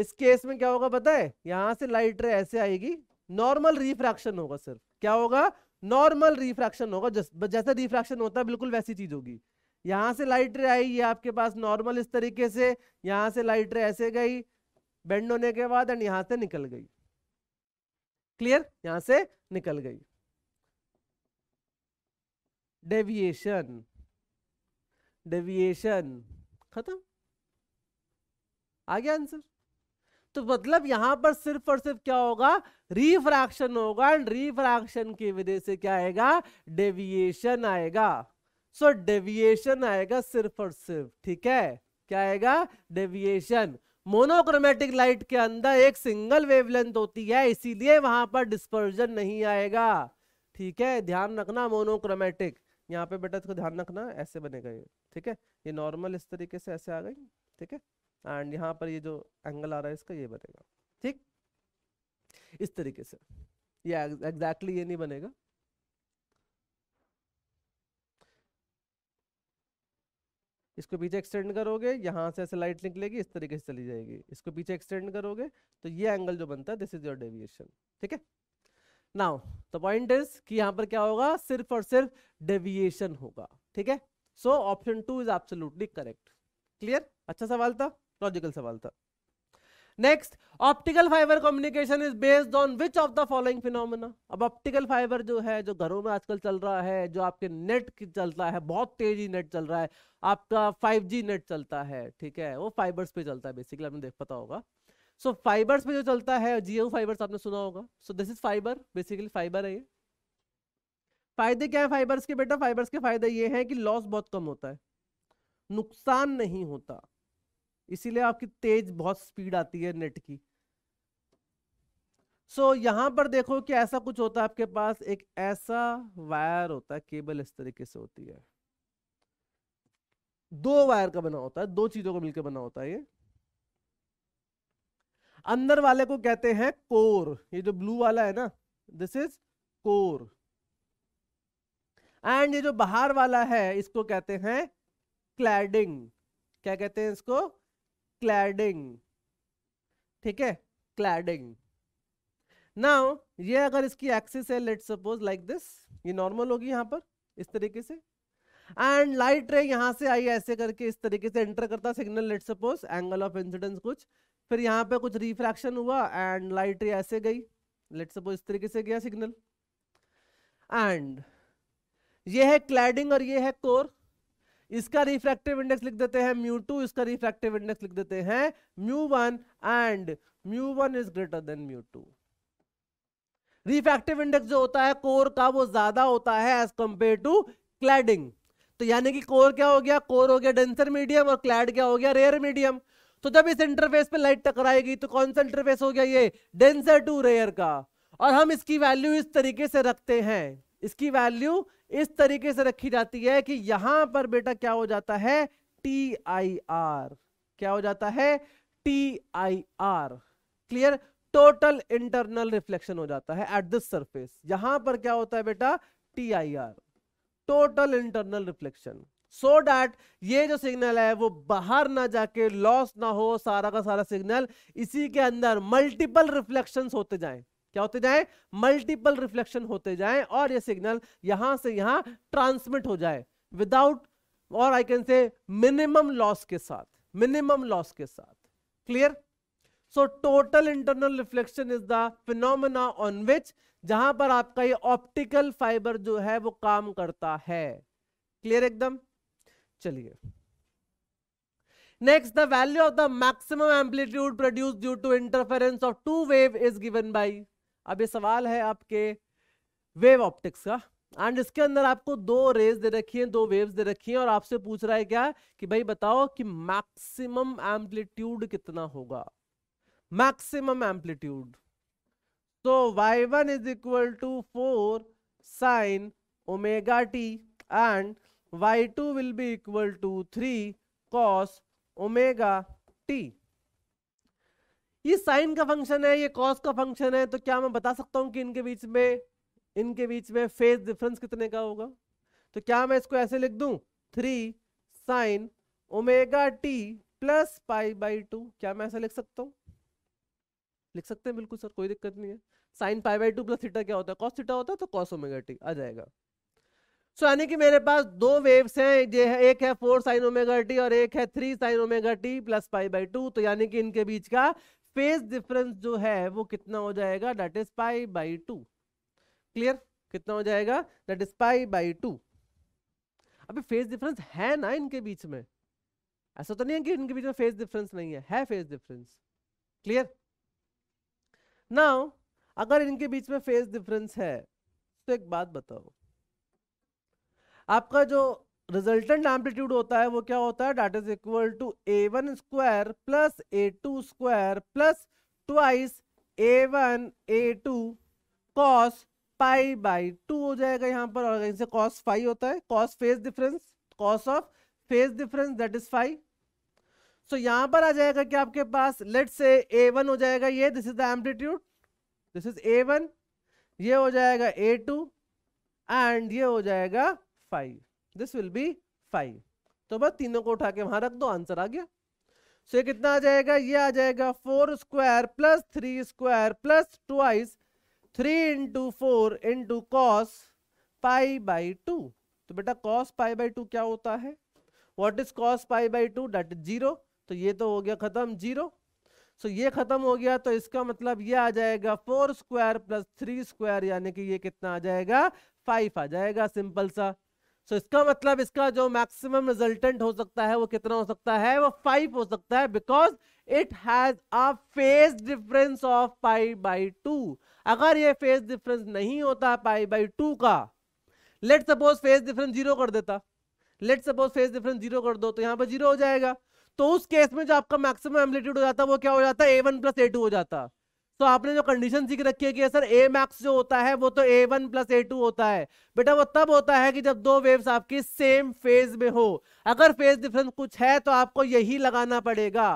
इस केस में क्या होगा पता है यहां से लाइट रे ऐसे आएगी नॉर्मल रिफ्रैक्शन होगा सिर्फ क्या होगा नॉर्मल रिफ्रैक्शन होगा जैसा रिफ्रैक्शन होता है बिल्कुल वैसी चीज होगी यहां से लाइट रे आई ये आपके पास नॉर्मल इस तरीके से यहां से लाइट रे ऐसे गई बेंड होने के बाद एंड यहां से निकल गई क्लियर यहां से निकल गई डेविएशन डेविएशन खत्म आ गया आंसर तो मतलब यहां पर सिर्फ और सिर्फ क्या होगा रिफ्रैक्शन होगा एंड रिफ्रैक्शन की वजह से क्या आएगा डेविएशन आएगा सो so, डेविएशन आएगा सिर्फ और सिर्फ ठीक है क्या आएगा डेविएशन मोनोक्रोमेटिक लाइट के अंदर एक सिंगल वेवलेंथ होती है इसीलिए वहां पर डिस्पर्जन नहीं आएगा ठीक है ध्यान रखना मोनोक्रोमेटिक यहाँ पे बेटा इसको ध्यान रखना ऐसे बनेगा ये ठीक है ये नॉर्मल इस तरीके से ऐसे आ गई ठीक है एंड यहाँ पर ये जो एंगल आ रहा है इसका ये बनेगा ठीक इस तरीके से ये एग्जैक्टली ये नहीं बनेगा इसको पीछे एक्सटेंड करोगे यहाँ से ऐसे लाइट निकलेगी इस तरीके से चली जाएगी इसको पीछे एक्सटेंड करोगे तो ये एंगल जो बनता है दिस इज योर डेविएशन ठीक है नाउ द पॉइंट इज कि यहां पर क्या होगा सिर्फ और सिर्फ डेविएशन होगा ठीक है so option two is absolutely correct clear अच्छा सवाल था लॉजिकल सवाल था next optical fibre communication is based on which of the following phenomena अब ऑप्टिकल फाइबर जो है जो घरों में आजकल चल रहा है जो आपके नेट चलता है बहुत तेजी नेट चल रहा है आपका 5G नेट चलता है ठीक है वो फाइबर्स पे चलता है बेसिकली आपने देख पता होगा सो so, फाइबर्स में जो चलता है जियो फाइबर्स आपने सुना होगा so this is fibre basically fibre है ये फायदे क्या है फाइबर्स के बेटा फाइबर्स के फायदे ये है कि लॉस बहुत कम होता है नुकसान नहीं होता इसीलिए आपकी तेज बहुत स्पीड आती है नेट की सो so, यहां पर देखो कि ऐसा कुछ होता है आपके पास एक ऐसा वायर होता है केबल इस तरीके से होती है दो वायर का बना होता है दो चीजों को मिलकर बना होता है ये अंदर वाले को कहते हैं कोर ये जो ब्लू वाला है ना दिस इज कोर एंड ये जो बाहर वाला है इसको कहते हैं क्लैडिंग क्या कहते हैं इसको क्लैडिंग ठीक है क्लैडिंग नाउ ये अगर इसकी एक्सिस है लेट सपोज लाइक दिस ये नॉर्मल होगी यहां पर इस तरीके से एंड लाइट रे यहां से आई ऐसे करके इस तरीके से एंटर करता signal let suppose angle of incidence कुछ फिर यहाँ पे कुछ रिफ्रैक्शन हुआ एंड लाइट रे ऐसे गई लेट सपोज इस तरीके से गया सिग्नल एंड ये है क्लैडिंग और ये है कोर इसका रिफ्रैक्टिव इंडेक्स लिख देते हैं म्यू टू इसका रिफ्रैक्टिव इंडेक्स लिख देते हैं mu one and mu one is greater than mu two refractive index जो होता है कोर का वो ज्यादा होता है एज कंपेयर टू क्लैडिंग तो यानी कि कोर क्या हो गया कोर हो गया डेंसर मीडियम और क्लैड क्या हो गया रेयर मीडियम तो जब इस इंटरफेस पे लाइट टकराएगी तो कौन सा इंटरफेस हो गया ये डेंसर टू रेयर का और हम इसकी वैल्यू इस तरीके से रखते हैं इसकी वैल्यू इस तरीके से रखी जाती है कि यहां पर बेटा क्या हो जाता है टी आई आर क्या हो जाता है T I R clear total internal reflection हो जाता है एट दिस सरफेस यहां पर क्या होता है बेटा T I R total internal reflection so so that ये जो सिग्नल है वो बाहर ना जाके लॉस ना हो सारा का सारा सिग्नल इसी के अंदर मल्टीपल रिफ्लेक्शन होते जाए क्या होते जाए मल्टीपल रिफ्लेक्शन होते जाए और ये सिग्नल यहां से यहां ट्रांसमिट हो जाए विदाउट और I can say minimum loss के साथ मिनिमम लॉस के साथ clear so total internal reflection is the phenomena on which जहां पर आपका ये ऑप्टिकल फाइबर जो है वो काम करता है क्लियर एकदम चलिए next the value of the maximum amplitude produce due to interference of two wave is given by अब ये सवाल है आपके वेव ऑप्टिक्स का एंड इसके अंदर आपको दो रेज दे रखी हैं दो वेव्स दे रखी हैं और आपसे पूछ रहा है क्या कि भाई बताओ कि मैक्सिमम एम्पलीट्यूड कितना होगा मैक्सिमम एम्पलीट्यूड तो Y one is equal to four sine omega T and y2 will be equal to 3 cos omega t. ये साइन का फंक्शन है ये कॉस का फंक्शन है तो क्या मैं बता सकता हूं कि इनके बीच में इनके बीच में फेज डिफरेंस कितने का होगा तो क्या मैं इसको ऐसे लिख दू three sine omega T plus pi by two क्या मैं ऐसा लिख सकता हूँ लिख सकते हैं बिल्कुल सर कोई दिक्कत नहीं है sine pi by two plus theta क्या होता है कॉस थीटा होता है तो कॉस ओमेगा टी आ जाएगा सो यानी कि मेरे पास दो वेव्स हैं है एक है फोर साइन ओमेगा टी और एक है three sine omega T plus pi by two तो यानी कि इनके बीच का फेज डिफरेंस जो है वो कितना हो जाएगा that is pi by two clear कितना हो जाएगा that is pi by two अभी फेज डिफरेंस है ना इनके बीच में ऐसा तो नहीं है कि इनके बीच में फेज डिफरेंस नहीं है है फेज डिफरेंस क्लियर नाउ अगर इनके बीच में फेज डिफरेंस है तो एक बात बताओ आपका जो रिजल्टेंट एम्पलीट्यूड होता है वो क्या होता है that is equal to A one square plus A two square plus twice A one A two cos pi by two हो जाएगा यहाँ पर और इनसे कॉस फाइव होता है cos phase difference cos of phase difference that is five so यहाँ पर आ जाएगा कि आपके पास लेट से ए वन हो जाएगा ये this is the amplitude this is A one ये हो जाएगा ए टू एंड ये हो जाएगा five this will be five तो बस तीनों को उठा के वहां रख दो आंसर आ गया सो so, ये कितना आ जाएगा ये आ जाएगा four square plus three square plus twice three into four into cos pi by two तो बेटा कॉस पाई बाई टू क्या होता है what is cos pi by two that is zero तो ये तो हो गया खत्म जीरो सो so, ये खत्म हो गया तो इसका मतलब ये आ जाएगा four square plus three square यानी कि ये कितना आ जाएगा फाइव आ जाएगा सिंपल सा सो इसका मतलब इसका जो मैक्सिमम रिजल्टेंट हो सकता है वो कितना हो सकता है वो फाइव हो सकता है because it has a phase difference of pi by two अगर ये फेज डिफरेंस नहीं होता पाई बाई टू का let suppose phase difference zero कर देता let suppose phase difference zero कर दो तो यहाँ पर जीरो हो जाएगा तो उस केस में जो आपका मैक्सिमम एम्पलीट्यूड हो जाता है वो क्या हो जाता है A one plus A two हो जाता तो आपने जो कंडीशन सीख रखी है कि सर ए मैक्स जो होता है वो तो A one plus A two होता है बेटा वो तब होता है कि जब दो वेव्स आपकी सेम फेज में हो अगर फेज डिफरेंस कुछ है तो आपको यही लगाना पड़ेगा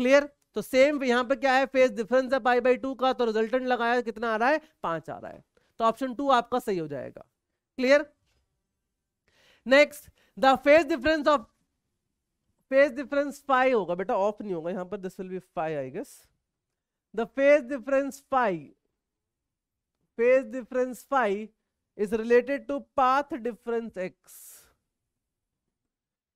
क्लियर तो सेम यहां पे क्या है फेज डिफरेंस है पाई बाई टू का तो रिजल्टेंट लगाया कितना आ रहा है पांच आ रहा है तो ऑप्शन टू आपका सही हो जाएगा clear next the phase difference of phase difference five होगा बेटा ऑफ नहीं होगा यहां पर this will be five I guess the phase difference phi phase difference phi is related to path difference x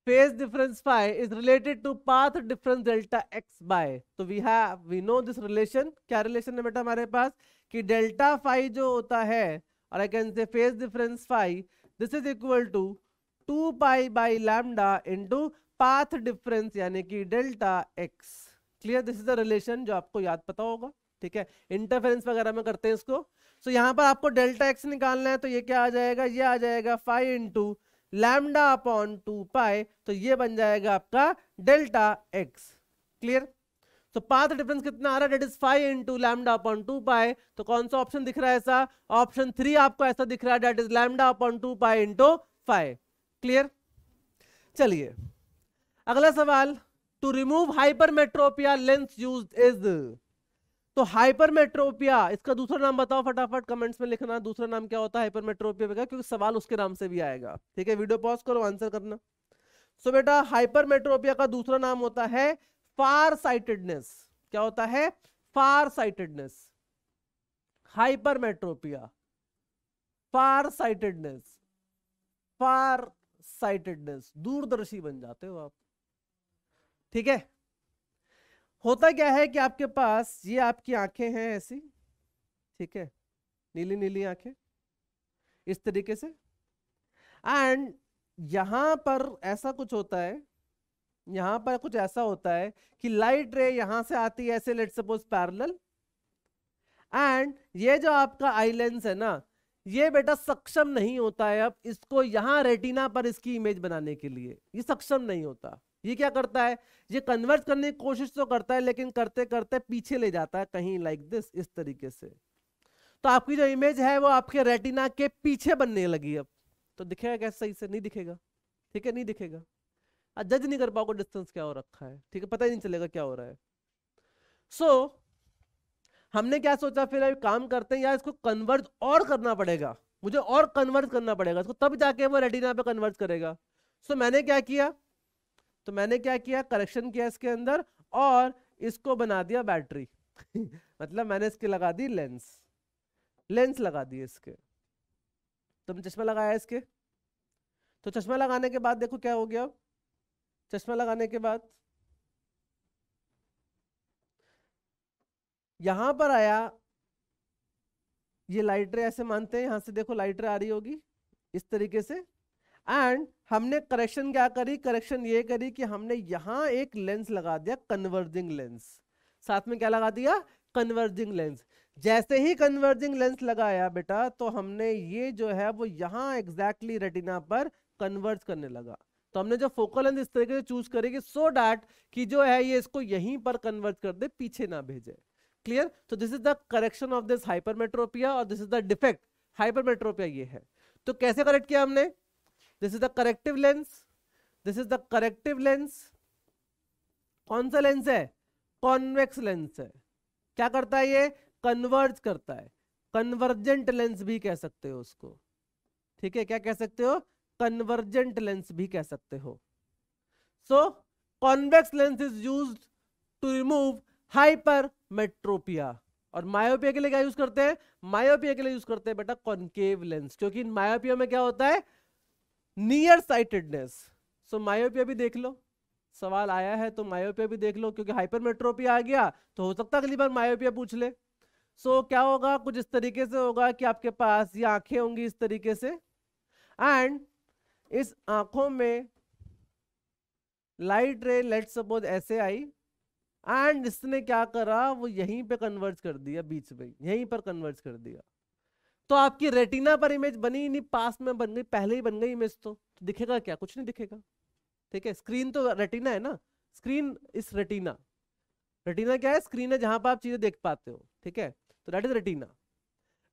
phase difference phi is related to path difference delta x by so we have we know this relation kya relation hai beta hamare paas ki delta phi jo hota hai or I can say phase difference phi this is equal to 2 pi by lambda into path difference yani ki delta x clear this is the relation जो आपको याद पता होगा ठीक है interference वगैरह में करते हैं इसको सो so, यहाँ पर आपको डेल्टा एक्स निकालना है तो ये क्या आ जाएगा ये आ जाएगा five into lambda upon two pi तो ये बन जाएगा आपका डेल्टा एक्स क्लियर तो पाथ डिफरेंस कितना आ रहा है that is five into lambda upon two pi तो कौन सा ऑप्शन दिख रहा है ऐसा ऑप्शन थ्री आपको ऐसा दिख रहा है that is lambda upon two pi into five clear चलिए अगला सवाल to remove hypermetropia lens use is तो हाइपरमेट्रोपिया इसका दूसरा नाम बताओ फटाफट कमेंट्स में लिखना दूसरा नाम क्या होता है हाइपरमेट्रोपिया का क्योंकि सवाल उसके नाम से भी आएगा ठीक है वीडियो पॉज करो आंसर करना सो so, बेटा हाइपरमेट्रोपिया का दूसरा नाम होता है फार साइटेडनेस क्या होता है far sightedness hypermetropia far sightedness far sightedness दूरदर्शी बन जाते हो आप ठीक है होता क्या है कि आपके पास ये आपकी आंखें हैं ऐसी ठीक है नीली नीली आंखें इस तरीके से एंड यहां पर ऐसा कुछ होता है यहां पर कुछ ऐसा होता है कि लाइट रे यहां से आती है ऐसे लेट सपोज पैरल एंड ये जो आपका आई लेंस है ना ये बेटा सक्षम नहीं होता है अब इसको यहां रेटिना पर इसकी इमेज बनाने के लिए ये सक्षम नहीं होता ये क्या करता है ये कन्वर्ट करने की कोशिश तो करता है लेकिन करते करते पीछे ले जाता है कहीं लाइक like दिस इस तरीके से तो आपकी जो इमेज है वो आपके रेटिना के पीछे बनने लगी अब तो दिखेगा कैसे सही से नहीं दिखेगा ठीक है नहीं दिखेगा जज नहीं कर पाओगे डिस्टेंस क्या हो रखा है ठीक है पता ही नहीं चलेगा क्या हो रहा है सो so, हमने क्या सोचा फिर अभी काम करते हैं यार इसको कन्वर्ट और करना पड़ेगा मुझे और कन्वर्ट करना पड़ेगा इसको तब जाके वो रेटिना पे कन्वर्ट करेगा सो so, मैंने क्या किया तो मैंने क्या किया करेक्शन किया इसके अंदर और इसको बना दिया बैटरी मतलब मैंने इसके लगा दी लेंस लेंस लगा दिए इसके तुमने चश्मा लगाया इसके तो चश्मा लगाने के बाद देखो क्या हो गया चश्मा लगाने के बाद यहां पर आया ये लाइटर ऐसे मानते हैं यहां से देखो लाइटर आ रही होगी इस तरीके से एंड हमने करेक्शन क्या करी करेक्शन ये करी कि हमने यहां एक लेंस लगा दिया कन्वर्जिंग लेंस साथ में क्या लगा दिया कन्वर्जिंग लेंस जैसे ही कन्वर्जिंग लेंस लगाया बेटा तो हमने ये जो है वो यहाँ एग्जैक्टली exactly रेटिना पर कन्वर्ज करने लगा तो हमने जो फोकल लेंस इस तरीके से चूज करेगी सो डैट कि जो है ये इसको यहीं पर कन्वर्ज कर दे पीछे ना भेजे क्लियर तो this is the correction of this hypermetropia और this is the defect hypermetropia ये है तो कैसे करेक्ट किया हमने this is the corrective lens this is the corrective lens कौन सा लेंस है कॉन्वेक्स लेंस है क्या करता है ये कन्वर्ज करता है कन्वर्जेंट लेंस भी कह सकते हो उसको ठीक है क्या कह सकते हो कन्वर्जेंट लेंस भी कह सकते हो so convex lens is use to remove hypermetropia और मायोपिया के लिए क्या यूज करते हैं मायोपिया के लिए यूज करते हैं बेटा कॉन्केव लेंस क्योंकि मायोपिया में क्या होता है नियर साइटेडनेस सो मायोपिया भी देख लो सवाल आया है तो मायोपिया भी देख लो क्योंकि हाइपरमेट्रोपिया आ गया तो हो सकता है अगली बार मायोपिया पूछ ले सो so, क्या होगा कुछ इस तरीके से होगा कि आपके पास ये आंखें होंगी इस तरीके से एंड इस आंखों में लाइट रे लेट सपोज ऐसे आई एंड इसने क्या करा वो यहीं पे कन्वर्ज कर दिया बीच में यहीं पर कन्वर्ज कर दिया तो आपकी रेटिना पर इमेज बनी ही नहीं पास में बन गई पहले ही बन गई इमेज तो, तो दिखेगा क्या कुछ नहीं दिखेगा ठीक है स्क्रीन तो रेटिना है ना स्क्रीन इस रेटिना रेटिना क्या है स्क्रीन है जहां पर आप चीजें देख पाते हो ठीक है तो डेट इज रेटिना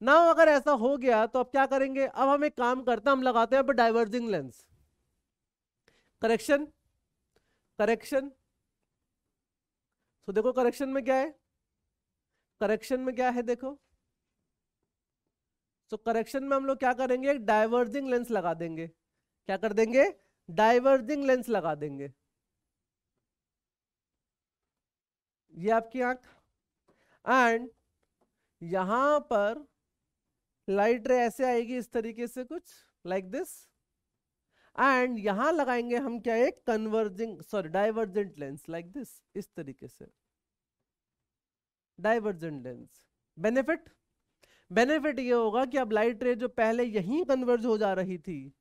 ना अगर ऐसा हो गया तो अब क्या करेंगे अब हम एक काम करते हैं हम लगाते हैं डाइवर्जिंग लेंस करेक्शन करेक्शन तो देखो करेक्शन में क्या है करेक्शन में क्या है देखो सो so, करेक्शन में हम लोग क्या करेंगे डाइवर्जिंग लेंस लगा देंगे क्या कर देंगे डाइवर्जिंग लेंस लगा देंगे ये आपकी आंख एंड यहां पर लाइट रे ऐसे आएगी इस तरीके से कुछ लाइक दिस एंड यहां लगाएंगे हम क्या एक converging sorry divergent lens like this इस तरीके से डाइवर्जेंट लेंस बेनिफिट बेनिफिट ये होगा कि अब लाइट रे जो पहले यहीं कन्वर्ज हो जा रही थी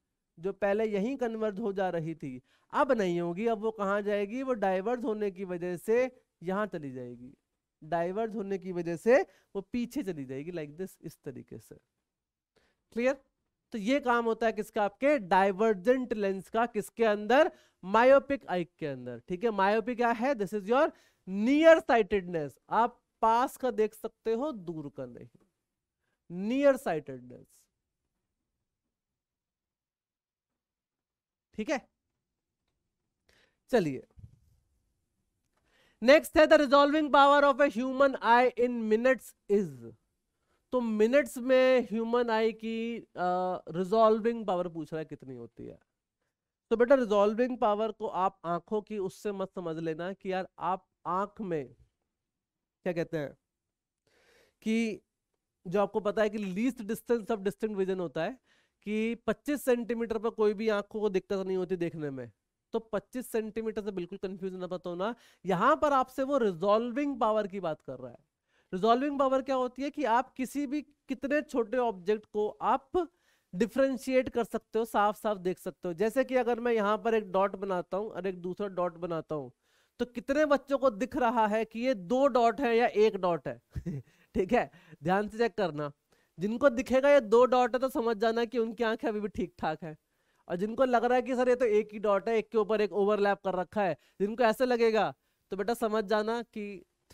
जो पहले यहीं कन्वर्ज हो जा रही थी अब नहीं होगी अब वो कहाँ जाएगी वो डाइवर्ज होने की वजह से यहाँ चली जाएगी डाइवर्ज होने की वजह से वो पीछे चली जाएगी लाइक दिस इस तरीके से क्लियर तो ये काम होता है किसका आपके डाइवर्जेंट लेंस का किसके अंदर मायोपिक आइक के अंदर ठीक है मायोपिक क्या है this is your near sightedness आप पास का देख सकते हो दूर का नहीं नियर साइटेडनेस ठीक है चलिए नेक्स्ट है the resolving power of a human eye in minutes is तो मिनट्स में ह्यूमन आई की रिजॉल्विंग uh, पावर पूछ रहा है कितनी होती है तो बेटा रिजॉल्विंग पावर को आप आंखों की उससे मत समझ लेना कि यार आप आंख में क्या कहते हैं कि जो आपको पता है कि least distance of distant vision होता है कि 25 सेंटीमीटर पर कोई भी आंखों को दिक्कत तो नहीं होती देखने में तो 25 सेंटीमीटर से बिल्कुल कंफ्यूज ना पता होना यहाँ पर आपसे वो रिजोल्विंग पावर की बात कर रहा है रिजोल्विंग पावर क्या होती है कि आप किसी भी कितने छोटे ऑब्जेक्ट को आप डिफ्रेंशिएट कर सकते हो साफ साफ देख सकते हो जैसे कि अगर मैं यहाँ पर एक डॉट बनाता हूँ और एक दूसरा डॉट बनाता हूँ तो कितने बच्चों को दिख रहा है कि ये दो डॉट है या एक डॉट है ठीक है ध्यान से चेक करना जिनको दिखेगा ये दो डॉट है तो समझ जाना कि उनकी आंखें अभी भी ठीक ठाक है और जिनको लग रहा है कि सर ये तो एक ही डॉट है एक के ऊपर एक ओवरलैप कर रखा है जिनको ऐसे लगेगा तो बेटा समझ जाना कि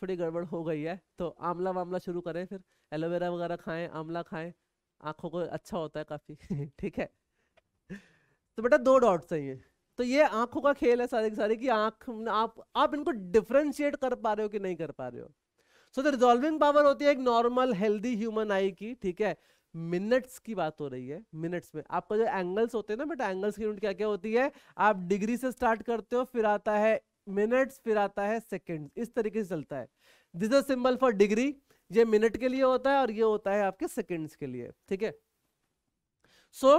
थोड़ी गड़बड़ हो गई है तो आंवला वामला शुरू करें फिर एलोवेरा वगैरह खाएं आंवला खाएं आंखों को अच्छा होता है काफ़ी ठीक है तो बेटा दो डॉट चाहिए तो ये आंखों का खेल है सारे के सारे कि आंख आप आप इनको डिफ्रेंशिएट कर पा रहे हो कि नहीं कर पा रहे हो सो द रिजॉल्विंग पावर होती है एक नॉर्मल हेल्दी ह्यूमन आई की ठीक है मिनट्स की बात हो रही है मिनट्स में आपका जो एंगल्स होते हैं ना बेटा एंगल्स की यूनिट क्या क्या होती है आप डिग्री से स्टार्ट करते हो फिर आता है मिनट्स फिर आता है सेकेंड इस तरीके से चलता है this is symbol for degree ये मिनट के लिए होता है और ये होता है आपके सेकेंड्स के लिए ठीक है so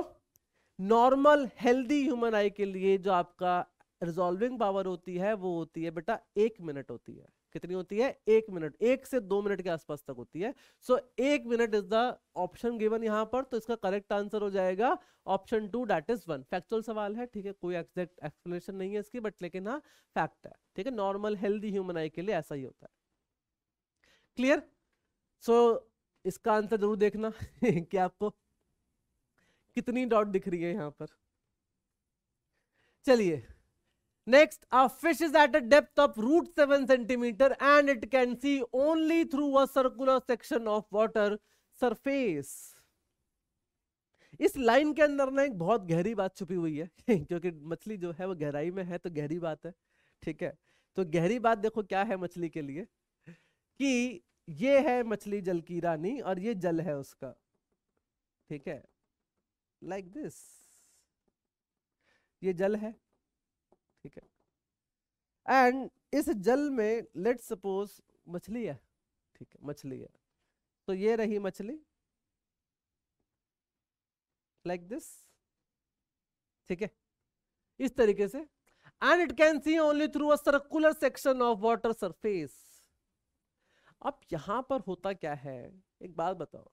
normal healthy human eye के लिए जो आपका रिजॉल्विंग पावर होती है वो होती है बेटा एक मिनट होती है कितनी होती है एक मिनट एक से दो मिनट के आसपास तक होती है सो so, एक minute is the option given यहाँ पर तो इसका करेक्ट आंसर हो जाएगा option two that is one factual सवाल है ठीक है कोई एक्जैक्ट एक्सप्लेनेशन नहीं है इसकी बट लेकिन हाँ फैक्ट है ठीक है नॉर्मल हेल्दी ह्यूमन आई के लिए ऐसा ही होता है क्लियर सो so, इसका आंसर जरूर देखना कि आपको कितनी डॉट दिख रही है यहाँ पर चलिए Next, a fish is at a depth of root 7 centimeter and it can see only through a circular section of water surface. इस लाइन के अंदर ना एक बहुत गहरी बात छुपी हुई है क्योंकि मछली जो है वो गहराई में है तो गहरी बात है ठीक है तो गहरी बात देखो क्या है मछली के लिए कि ये है मछली जल की रानी और ये जल है उसका ठीक है लाइक like दिस ये जल है ठीक है एंड इस जल में लेट सपोज मछली है ठीक है मछली है तो ये रही मछली लाइक दिस ठीक है इस तरीके से and it can see only through a circular section of water surface अब यहां पर होता क्या है एक बात बताओ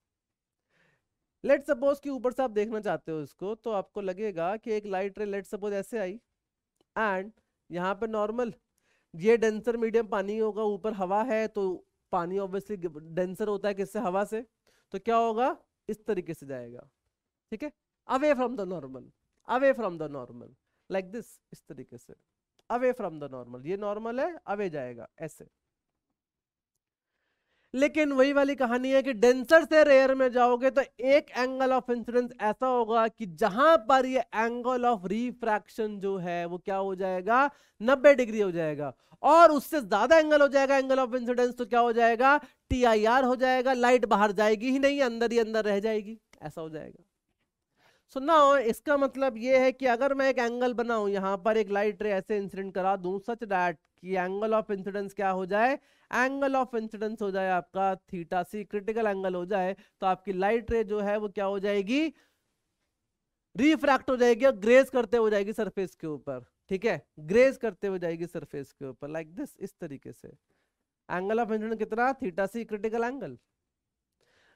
लेट सपोज कि ऊपर से आप देखना चाहते हो इसको तो आपको लगेगा कि एक लाइट रे लेट सपोज ऐसे आई एंड यहाँ पे नॉर्मल ये डेंसर मीडियम पानी होगा ऊपर हवा है तो पानी ऑब्वियसली डेंसर होता है किससे हवा से तो क्या होगा इस तरीके से जाएगा ठीक है away from the normal away from the normal like this इस तरीके से अवे फ्रॉम द नॉर्मल ये नॉर्मल है अवे जाएगा ऐसे लेकिन वही वाली कहानी है कि डेंसर से रेयर में जाओगे तो एक एंगल ऑफ इंसिडेंस ऐसा होगा कि जहां पर ये एंगल ऑफ रिफ्रैक्शन जो है वो क्या हो जाएगा 90 डिग्री हो जाएगा और उससे ज्यादा एंगल हो जाएगा एंगल ऑफ इंसिडेंस तो क्या हो जाएगा टी हो जाएगा लाइट बाहर जाएगी ही नहीं अंदर ही अंदर रह जाएगी ऐसा हो जाएगा सो ना इसका मतलब ये है कि अगर मैं एक एंगल बनाऊं यहाँ पर एक लाइट रे ऐसे इंसिडेंट करा दूं सच डैट कि एंगल ऑफ इंसिडेंस क्या हो जाए एंगल ऑफ इंसिडेंस हो जाए आपका थीटा सी क्रिटिकल एंगल हो जाए तो आपकी लाइट रे जो है वो क्या हो जाएगी रिफ्रैक्ट हो जाएगी और ग्रेज करते हो जाएगी सरफेस के ऊपर ठीक है ग्रेज करते हो जाएगी सरफेस के ऊपर लाइक दिस इस तरीके से एंगल ऑफ इंसिडेंस कितना थीटा सी क्रिटिकल एंगल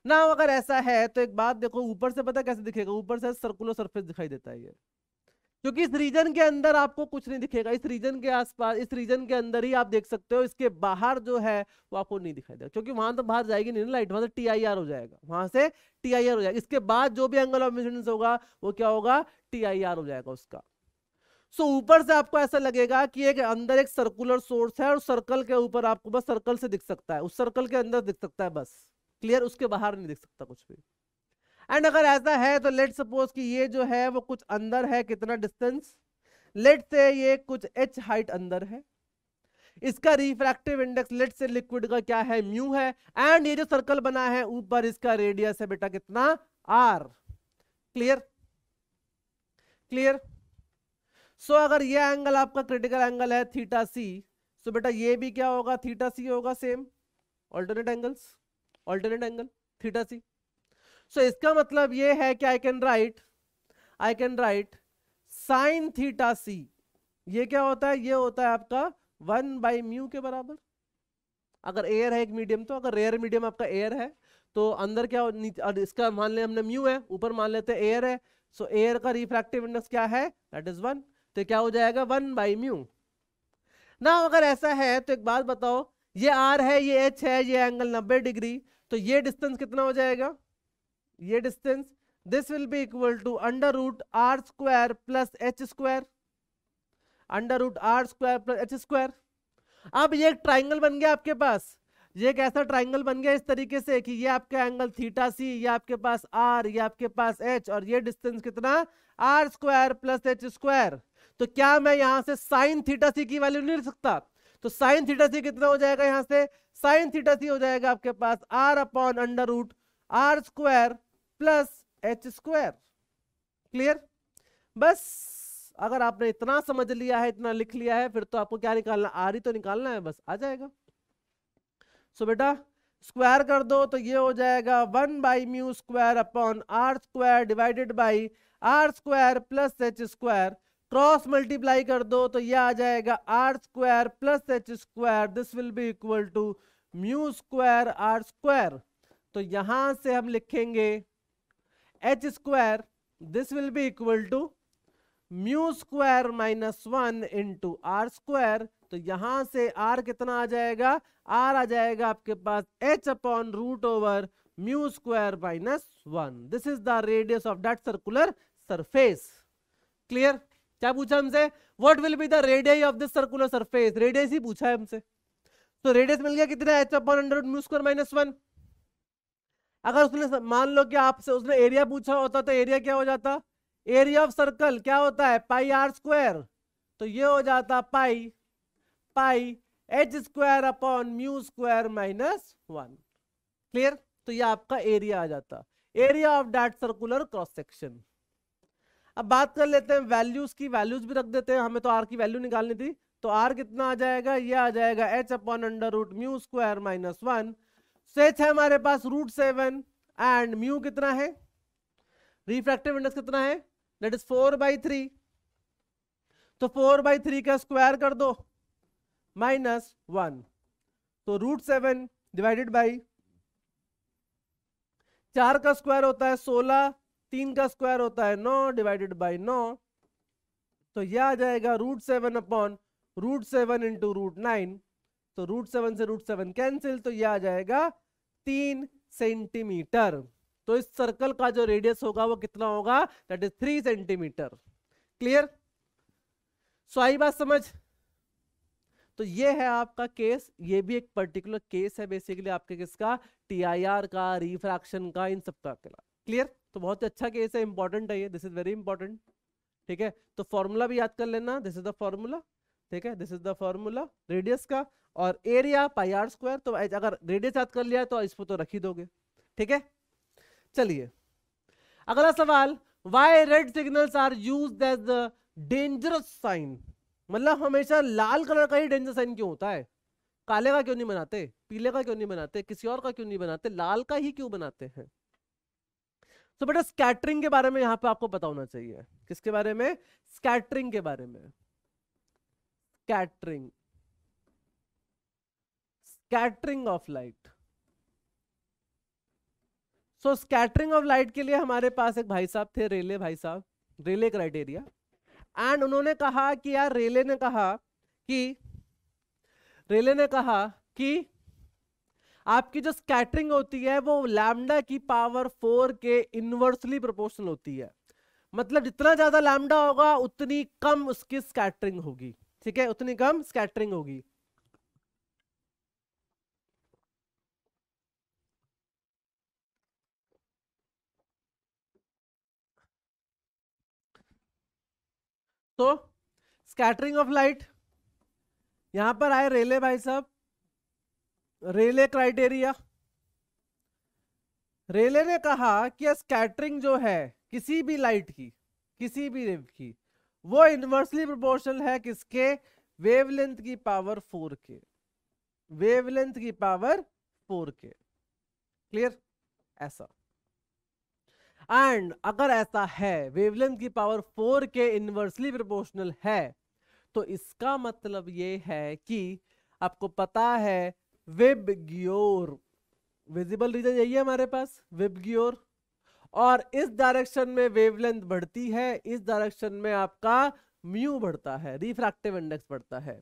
ना अगर ऐसा है तो एक बात देखो ऊपर से पता कैसे दिखेगा ऊपर से सर्कुलर सरफेस दिखाई देता है ये क्योंकि इस रीजन के अंदर आपको कुछ नहीं दिखेगा इस रीजन के आसपास इस रीजन के अंदर ही आप देख सकते हो इसके बाहर जो है वो आपको नहीं दिखाई देगा क्योंकि वहां तो बाहर जाएगी नहीं लाइट वहां से टी आई आर हो जाएगा वहां से टी आई आर हो जाएगा इसके बाद जो भी एंगल ऑफ इंसिडेंस होगा वो क्या होगा टी आई आर हो जाएगा उसका सो so, ऊपर से आपको ऐसा लगेगा कि एक अंदर एक सर्कुलर सोर्स है और सर्कल के ऊपर आपको बस सर्कल से दिख सकता है उस सर्कल के अंदर दिख सकता है बस क्लियर उसके बाहर नहीं दिख सकता कुछ भी एंड अगर ऐसा है तो लेट सपोज कि ये जो है वो कुछ अंदर है कितना डिस्टेंस लेट से ये कुछ एच हाइट अंदर है इसका refractive index let say liquid का क्या है म्यू है एंड ये जो सर्कल बना है ऊपर इसका रेडियस है बेटा कितना आर क्लियर क्लियर सो अगर ये एंगल आपका क्रिटिकल एंगल है थीटा सी तो बेटा ये भी क्या होगा थीटा सी होगा same alternate angles alternate angle theta c so इसका मतलब ये है कि I can write I can write sine theta c ये क्या होता है ये होता है आपका वन बाई म्यू के बराबर अगर एयर है एक मीडियम तो अगर रेयर मीडियम आपका एयर है तो अंदर क्या और इसका मान लें हमने म्यू है ऊपर मान लेते हैं एयर है सो एयर का रिफ्रैक्टिव इंडेक्स क्या है दैट इज वन तो क्या हो जाएगा वन बाई म्यू ना अगर ऐसा है तो एक बात बताओ ये आर है ये एच है ये एंगल नब्बे डिग्री तो ये डिस्टेंस कितना हो जाएगा ये distance this will be equal to under root r square plus h square under root r square plus h square अब ये एक ट्राइंगल बन गया आपके पास ये एक ऐसा ट्राइंगल बन गया इस तरीके से कि ये आपका एंगल थीटा सी ये आपके पास आर ये आपके पास एच और ये डिस्टेंस कितना r square plus h square तो क्या मैं यहां से साइन थीटा सी की वैल्यू नहीं लिख सकता तो साइन थीटा सी कितना हो जाएगा यहां से साइन थीटा सी हो जाएगा आपके पास r upon under root r square plus h square clear बस अगर आपने इतना समझ लिया है इतना लिख लिया है फिर तो आपको क्या निकालना आर ही तो निकालना है बस आ जाएगा सो बेटा स्क्वायर कर दो तो ये हो जाएगा one by mu square upon r square divided by r square plus h square cross multiply कर दो तो ये आ जाएगा r square plus h square this will be equal to mu square r square तो यहां से हम लिखेंगे h square this will be equal to mu square minus one into r square तो यहां से आर कितना आ जाएगा आर आ जाएगा आपके पास h upon root over mu square minus one this is the radius of that circular surface clear क्या पूछा हमसे what will be the radius of this circular surface radius ही पूछा है हमसे तो रेडियस मिल गया कितना h upon hundred mu square minus one अगर उसने मान लो कि आपसे उसने एरिया पूछा होता तो एरिया क्या हो जाता एरिया ऑफ सर्कल क्या होता है पाई आर स्क्वायर तो ये हो जाता pi pi h square upon mu square minus one clear तो ये आपका एरिया आ जाता area of that circular cross section अब बात कर लेते हैं वैल्यूज की वैल्यूज भी रख देते हैं हमें तो आर की वैल्यू निकालनी थी तो आर कितना आ जाएगा ये आ जाएगा h upon under root mu square minus one सेच है हमारे पास रूट सेवन एंड म्यू कितना है रिफ्रैक्टिव इंडेक्स कितना है that is four by three तो फोर बाई थ्री का स्क्वायर कर दो माइनस वन तो रूट सेवन डिवाइडेड बाई चार का स्क्वायर होता है सोलह तीन का स्क्वायर होता है नौ डिवाइडेड बाई नौ तो यह आ जाएगा root seven upon root seven into root nine तो रूट सेवन से रूट सेवन कैंसिल तो यह आ जाएगा तीन सेंटीमीटर तो इस सर्कल का जो रेडियस होगा वो कितना होगा that is three centimetre clear so आई बात समझ तो ये है आपका केस ये भी एक पर्टिकुलर केस है बेसिकली आपके किसका टीआईआर का रिफ्रैक्शन का इन सब का क्लियर तो बहुत अच्छा केस है इंपॉर्टेंट है ये दिस इज वेरी इंपॉर्टेंट ठीक है तो फॉर्मूला भी याद कर लेना दिस इज द फॉर्मूला ठीक है this is the formula radius का और एरिया पाई आर स्क्वायर तो अगर रेडियस याद कर लिया तो इसको तो रख ही दोगे ठीक है चलिए अगला सवाल why red signals are use as the dangerous sign मतलब हमेशा लाल कलर का ही डेंजर साइन क्यों होता है काले का क्यों नहीं बनाते पीले का क्यों नहीं बनाते किसी और का क्यों नहीं बनाते लाल का ही क्यों बनाते हैं तो बेटा स्कैटरिंग के बारे में यहां पे आपको बताना होना चाहिए किसके बारे में स्कैटरिंग के बारे में scattering scattering of light so scattering of light के लिए हमारे पास एक भाई साहब थे रेले भाई साहब रेले क्राइटेरिया एंड उन्होंने कहा कि यार रेले ने कहा कि रेले ने कहा कि आपकी जो स्कैटरिंग होती है वो लैमडा की पावर फोर के इनवर्सली प्रोपोर्शनल होती है मतलब जितना ज्यादा लैमडा होगा उतनी कम उसकी स्कैटरिंग होगी ठीक है उतनी कम स्कैटरिंग होगी तो स्कैटरिंग ऑफ लाइट यहां पर आए रेले भाई साहब रेले क्राइटेरिया रेले ने कहा कि स्कैटरिंग जो है किसी भी लाइट की किसी भी रेव की वो इन्वर्सली प्रोपोर्शनल है किसके वेवलेंथ की पावर फोर के वेवलेंथ की पावर फोर के क्लियर ऐसा एंड अगर ऐसा है वेवलेंथ की पावर फोर के इन्वर्सली प्रोपोर्शनल है तो इसका मतलब ये है कि आपको पता है वेब ग्योर विजिबल रीजन यही है हमारे पास वेब ग्योर और इस डायरेक्शन में वेवलेंथ बढ़ती है इस डायरेक्शन में आपका म्यू बढ़ता है रिफ्रैक्टिव इंडेक्स बढ़ता है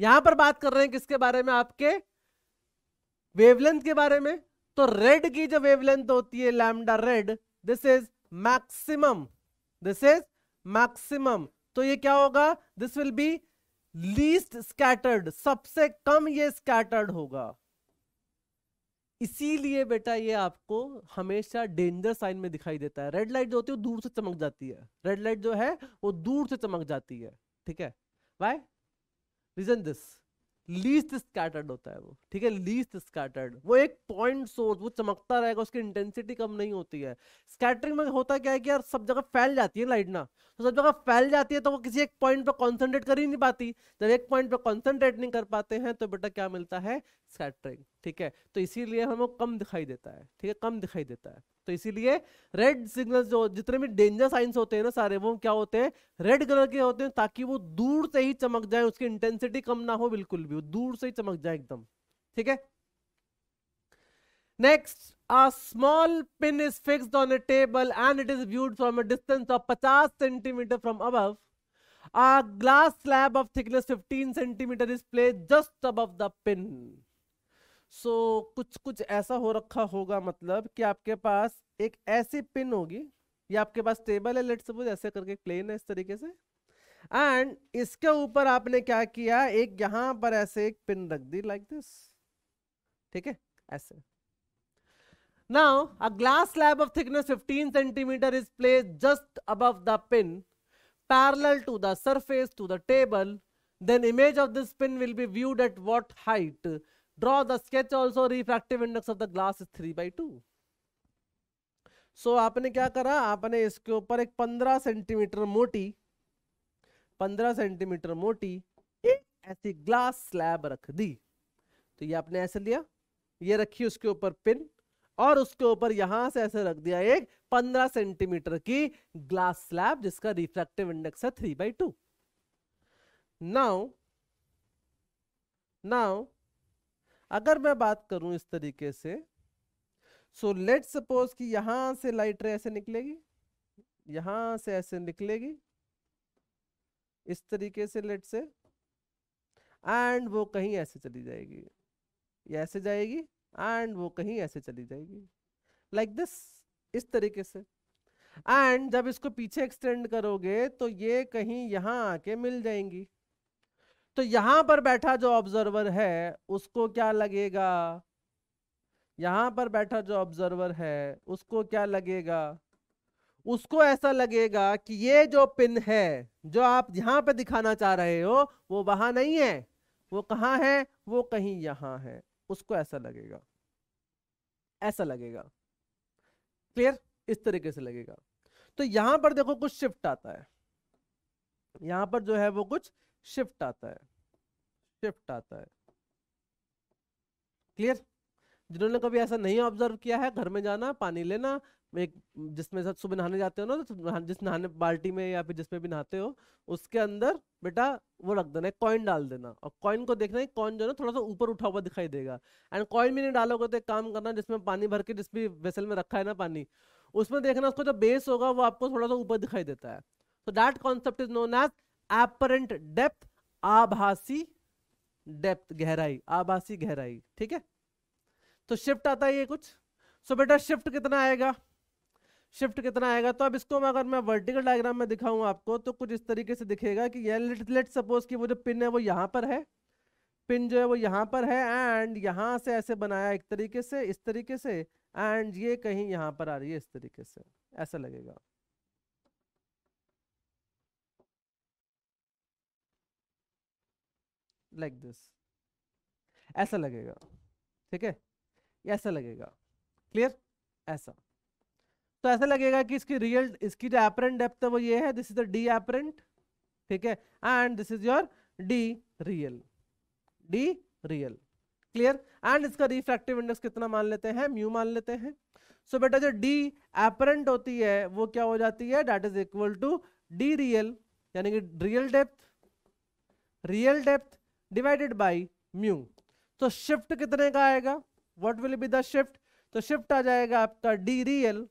यहां पर बात कर रहे हैं किसके बारे में आपके वेवलेंथ के बारे में तो रेड की जो वेवलेंथ होती है lambda red this is maximum this is maximum तो ये क्या होगा this will be least scattered सबसे कम ये स्कैटर्ड होगा इसीलिए बेटा ये आपको हमेशा डेंजर साइन में दिखाई देता है रेड लाइट जो होती है वो दूर से चमक जाती है रेड लाइट जो है वो दूर से चमक जाती है ठीक है why reason this least scattered होता है वो ठीक है लीस्ट स्कैटर्ड वो एक पॉइंट सोर्स वो चमकता रहेगा उसकी इंटेंसिटी कम नहीं होती है स्कैटरिंग में होता क्या है कि यार सब जगह फैल जाती है लाइट ना तो सब जगह फैल जाती है तो वो किसी एक पॉइंट पर कॉन्सेंट्रेट कर ही नहीं पाती जब एक पॉइंट पर कॉन्सेंट्रेट नहीं कर पाते हैं तो बेटा क्या मिलता है स्कैटरिंग ठीक है तो इसीलिए हमें कम दिखाई देता है ठीक है कम दिखाई देता है तो इसीलिए रेड सिग्नल जो जितने भी डेंजर साइंस होते हैं ना सारे वो क्या होते हैं रेड कलर के होते हैं ताकि वो दूर से ही चमक जाए उसकी इंटेंसिटी कम ना हो बिल्कुल भी दूर से ही चमक जाए एकदम ठीक है next a small pin is fix on a table and it is viewed from a distance of पचास centimetre from above glass slab of thickness fifteen centimetre is place just above the pin so so, कुछ कुछ ऐसा हो रखा होगा मतलब कि आपके पास एक ऐसी पिन होगी ये आपके पास टेबल है लेट सपोज ऐसे करके प्लेन है इस तरीके से एंड इसके ऊपर आपने क्या किया एक यहां पर ऐसे एक पिन रख दी लाइक दिस ठीक है ऐसे now a glass slab of thickness 15 centimetre is place just above the pin parallel to the surface to the table then image of this pin will be viewed at what height draw the sketch also refractive index of the glass is 3 by 2 so so, आपने क्या करा आपने इसके ऊपर एक 15 centimetre मोटी 15 centimetre मोटी एक ऐसी ग्लास स्लैब रख दी तो ये आपने ऐसे लिया ये रखी उसके ऊपर पिन और उसके ऊपर यहां से ऐसे रख दिया एक 15 सेंटीमीटर की ग्लास स्लैब जिसका रिफ्रैक्टिव इंडेक्स है three by two now now अगर मैं बात करूं इस तरीके से सो लेट सपोज कि यहां से लाइट रे ऐसे निकलेगी यहां से ऐसे निकलेगी इस तरीके से लेट से एंड वो कहीं ऐसे चली जाएगी ये ऐसे जाएगी एंड वो कहीं ऐसे चली जाएगी लाइक like दिस इस तरीके से एंड जब इसको पीछे एक्सटेंड करोगे तो ये कहीं यहाँ आके मिल जाएंगी तो यहां पर बैठा जो ऑब्जर्वर है उसको क्या लगेगा यहां पर बैठा जो ऑब्जर्वर है उसको क्या लगेगा उसको ऐसा लगेगा कि ये जो पिन है जो आप यहां पर दिखाना चाह रहे हो वो वहां नहीं है वो कहां है वो कहीं यहां है उसको ऐसा लगेगा ऐसा लगेगा क्लियर इस तरीके से लगेगा तो यहां पर देखो कुछ शिफ्ट आता है यहां पर जो है वो कुछ शिफ्ट आता है शिफ्ट आता है क्लियर जिन्होंने कभी ऐसा नहीं ऑब्जर्व किया है घर में जाना पानी लेना एक जिसमें सुबह नहाने जाते हो ना तो जिस नहाने बाल्टी में या फिर जिसमें भी नहाते हो उसके अंदर बेटा वो रख देना कॉइन डाल देना और कॉइन को देखना है कॉइन जो है ना थोड़ा सा ऊपर उठा हुआ दिखाई देगा एंड कॉइन भी नहीं डालोगे तो एक काम करना जिसमें पानी भर के जिस भी वेसल में रखा है ना पानी उसमें देखना उसका जो बेस होगा वो आपको थोड़ा सा ऊपर दिखाई देता है so that concept is known as apparent depth आभासी डेप्थ गहराई आभासी गहराई ठीक है तो शिफ्ट आता है ये कुछ सो बेटा शिफ्ट कितना आएगा शिफ्ट कितना आएगा तो अब इसको मैं अगर मैं वर्टिकल डायग्राम में दिखाऊं आपको तो कुछ इस तरीके से दिखेगा कि ये लेट लेट सपोज कि वो जो पिन है वो यहाँ पर है पिन जो है वो यहाँ पर है एंड यहाँ से ऐसे बनाया एक तरीके से इस तरीके से एंड ये कहीं यहाँ पर आ रही है इस तरीके से ऐसा लगेगा लाइक दिस ऐसा लगेगा ठीक है ऐसा लगेगा क्लियर ऐसा तो ऐसा लगेगा कि इसकी रियल इसकी जो एपरेंट डेप्थ है वो ये है this is the d apparent ठीक है and this is your d real d real clear and इसका रिफ्रैक्टिव इंडेक्स कितना मान लेते हैं म्यू मान लेते हैं सो so, बेटा जो डी एपरेंट होती है वो क्या हो जाती है that is equal to d real यानी कि real depth real depth divided by mu तो शिफ्ट कितने का आएगा what will be the shift तो शिफ्ट आ जाएगा आपका d real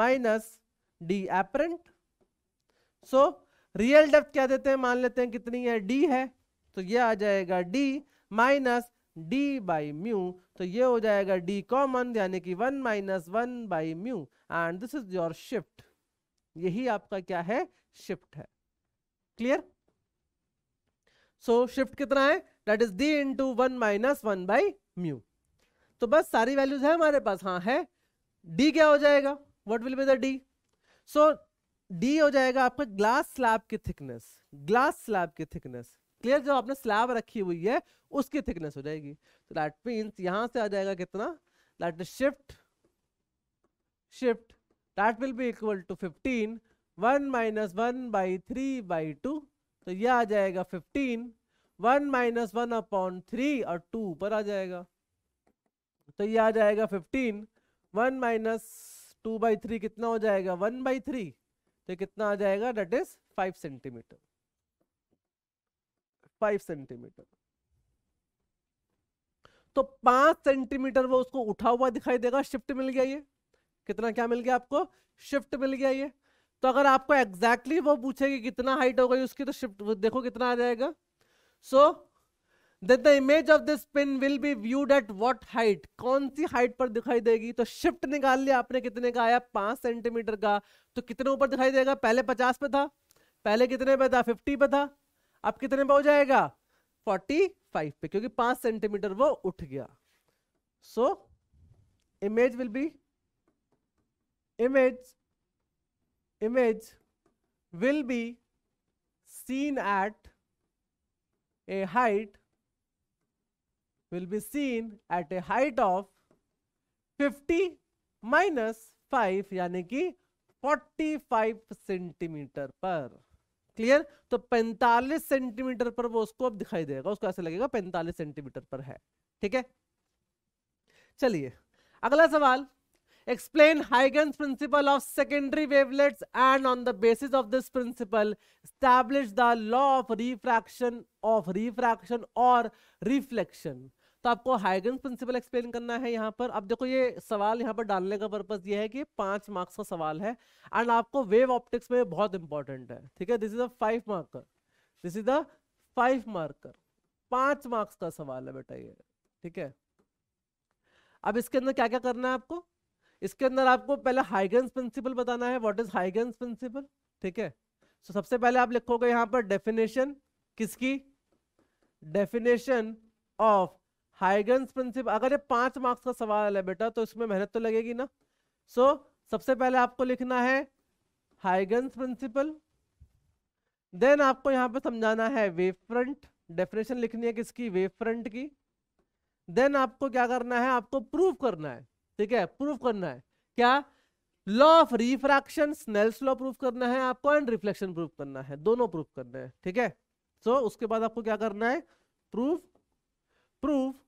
minus d apparent so real depth क्या देते हैं मान लेते हैं कितनी है डी है तो ये आ जाएगा d minus d by mu तो ये हो जाएगा डी कॉमन यानी कि one minus one by mu and this is your shift यही आपका क्या है शिफ्ट है क्लियर सो शिफ्ट कितना है that is d into one minus one by mu तो बस सारी वैल्यूज है हमारे पास हाँ है डी क्या हो जाएगा what will be the d so d हो जाएगा आपका ग्लास स्लैब की थिकनेस ग्लास स्लैब की थिकनेस क्लियर जो आपने स्लैब रखी हुई है उसकी थिकनेस हो जाएगी तो दैट मीन्स यहां से आ जाएगा कितना that is shift shift that will be equal to fifteen one minus one by three by two तो ये आ जाएगा fifteen one minus one upon three और टू ऊपर आ जाएगा तो ये आ जाएगा fifteen one minus two by three कितना हो जाएगा वन बाई थ्री तो कितना आ जाएगा that is five centimetre five centimetre तो पांच सेंटीमीटर वो उसको उठा हुआ दिखाई देगा शिफ्ट मिल गया ये कितना क्या मिल गया आपको शिफ्ट मिल गया ये तो अगर आपको एग्जैक्टली exactly वो पूछे कि कितना हाइट हो गई उसकी तो शिफ्ट देखो कितना आ जाएगा so the image of this pin will be viewed at what height कौन सी हाइट पर दिखाई देगी तो शिफ्ट निकाल लिया आपने कितने का आया पांच सेंटीमीटर का तो कितने ऊपर दिखाई देगा पहले पचास पे था पहले कितने पे था फिफ्टी पे था अब कितने पे हो जाएगा फोर्टी फाइव पे क्योंकि पांच सेंटीमीटर वो उठ गया so image will be image image will be seen at a height will be seen at a height of 50 minus five यानी कि 45 सेंटीमीटर पर क्लियर तो 45 सेंटीमीटर पर वो उसको अब दिखाई देगा उसको ऐसा लगेगा 45 सेंटीमीटर पर है ठीक है चलिए अगला सवाल explain Huygens principle of secondary wavelets and on the basis of this principle establish the law of refraction of refraction or reflection तो आपको हाइगन्स प्रिंसिपल एक्सप्लेन करना है यहाँ पर अब देखो ये सवाल यहाँ पर डालने का पर्पज ये है कि पांच मार्क्स का सवाल है एंड आपको वेव ऑप्टिक्स में बहुत इंपॉर्टेंट है ठीक है this is a five marker this is a five marker पांच मार्क्स का सवाल है बेटा ये ठीक है अब इसके अंदर क्या क्या करना है आपको इसके अंदर आपको पहले हाइगेंस प्रिंसिपल बताना है व्हाट इज हाइगेंस प्रिंसिपल ठीक है सो सबसे पहले आप लिखोगे यहाँ पर डेफिनेशन किसकी डेफिनेशन ऑफ हाइगेंस प्रिंसिपल अगर ये पांच मार्क्स का सवाल है बेटा तो इसमें मेहनत तो लगेगी ना सो so, सबसे पहले आपको लिखना है हाइगेंस प्रिंसिपल देन आपको यहाँ पर समझाना है वेव फ्रंट डेफिनेशन लिखनी है किसकी वेव फ्रंट की देन आपको क्या करना है आपको प्रूव करना है ठीक है प्रूफ करना है क्या law of refraction Snell's law proof करना है आपको एंड रिफ्लेक्शन प्रूफ करना है दोनों प्रूफ करना है ठीक है सो उसके बाद आपको क्या करना है proof proof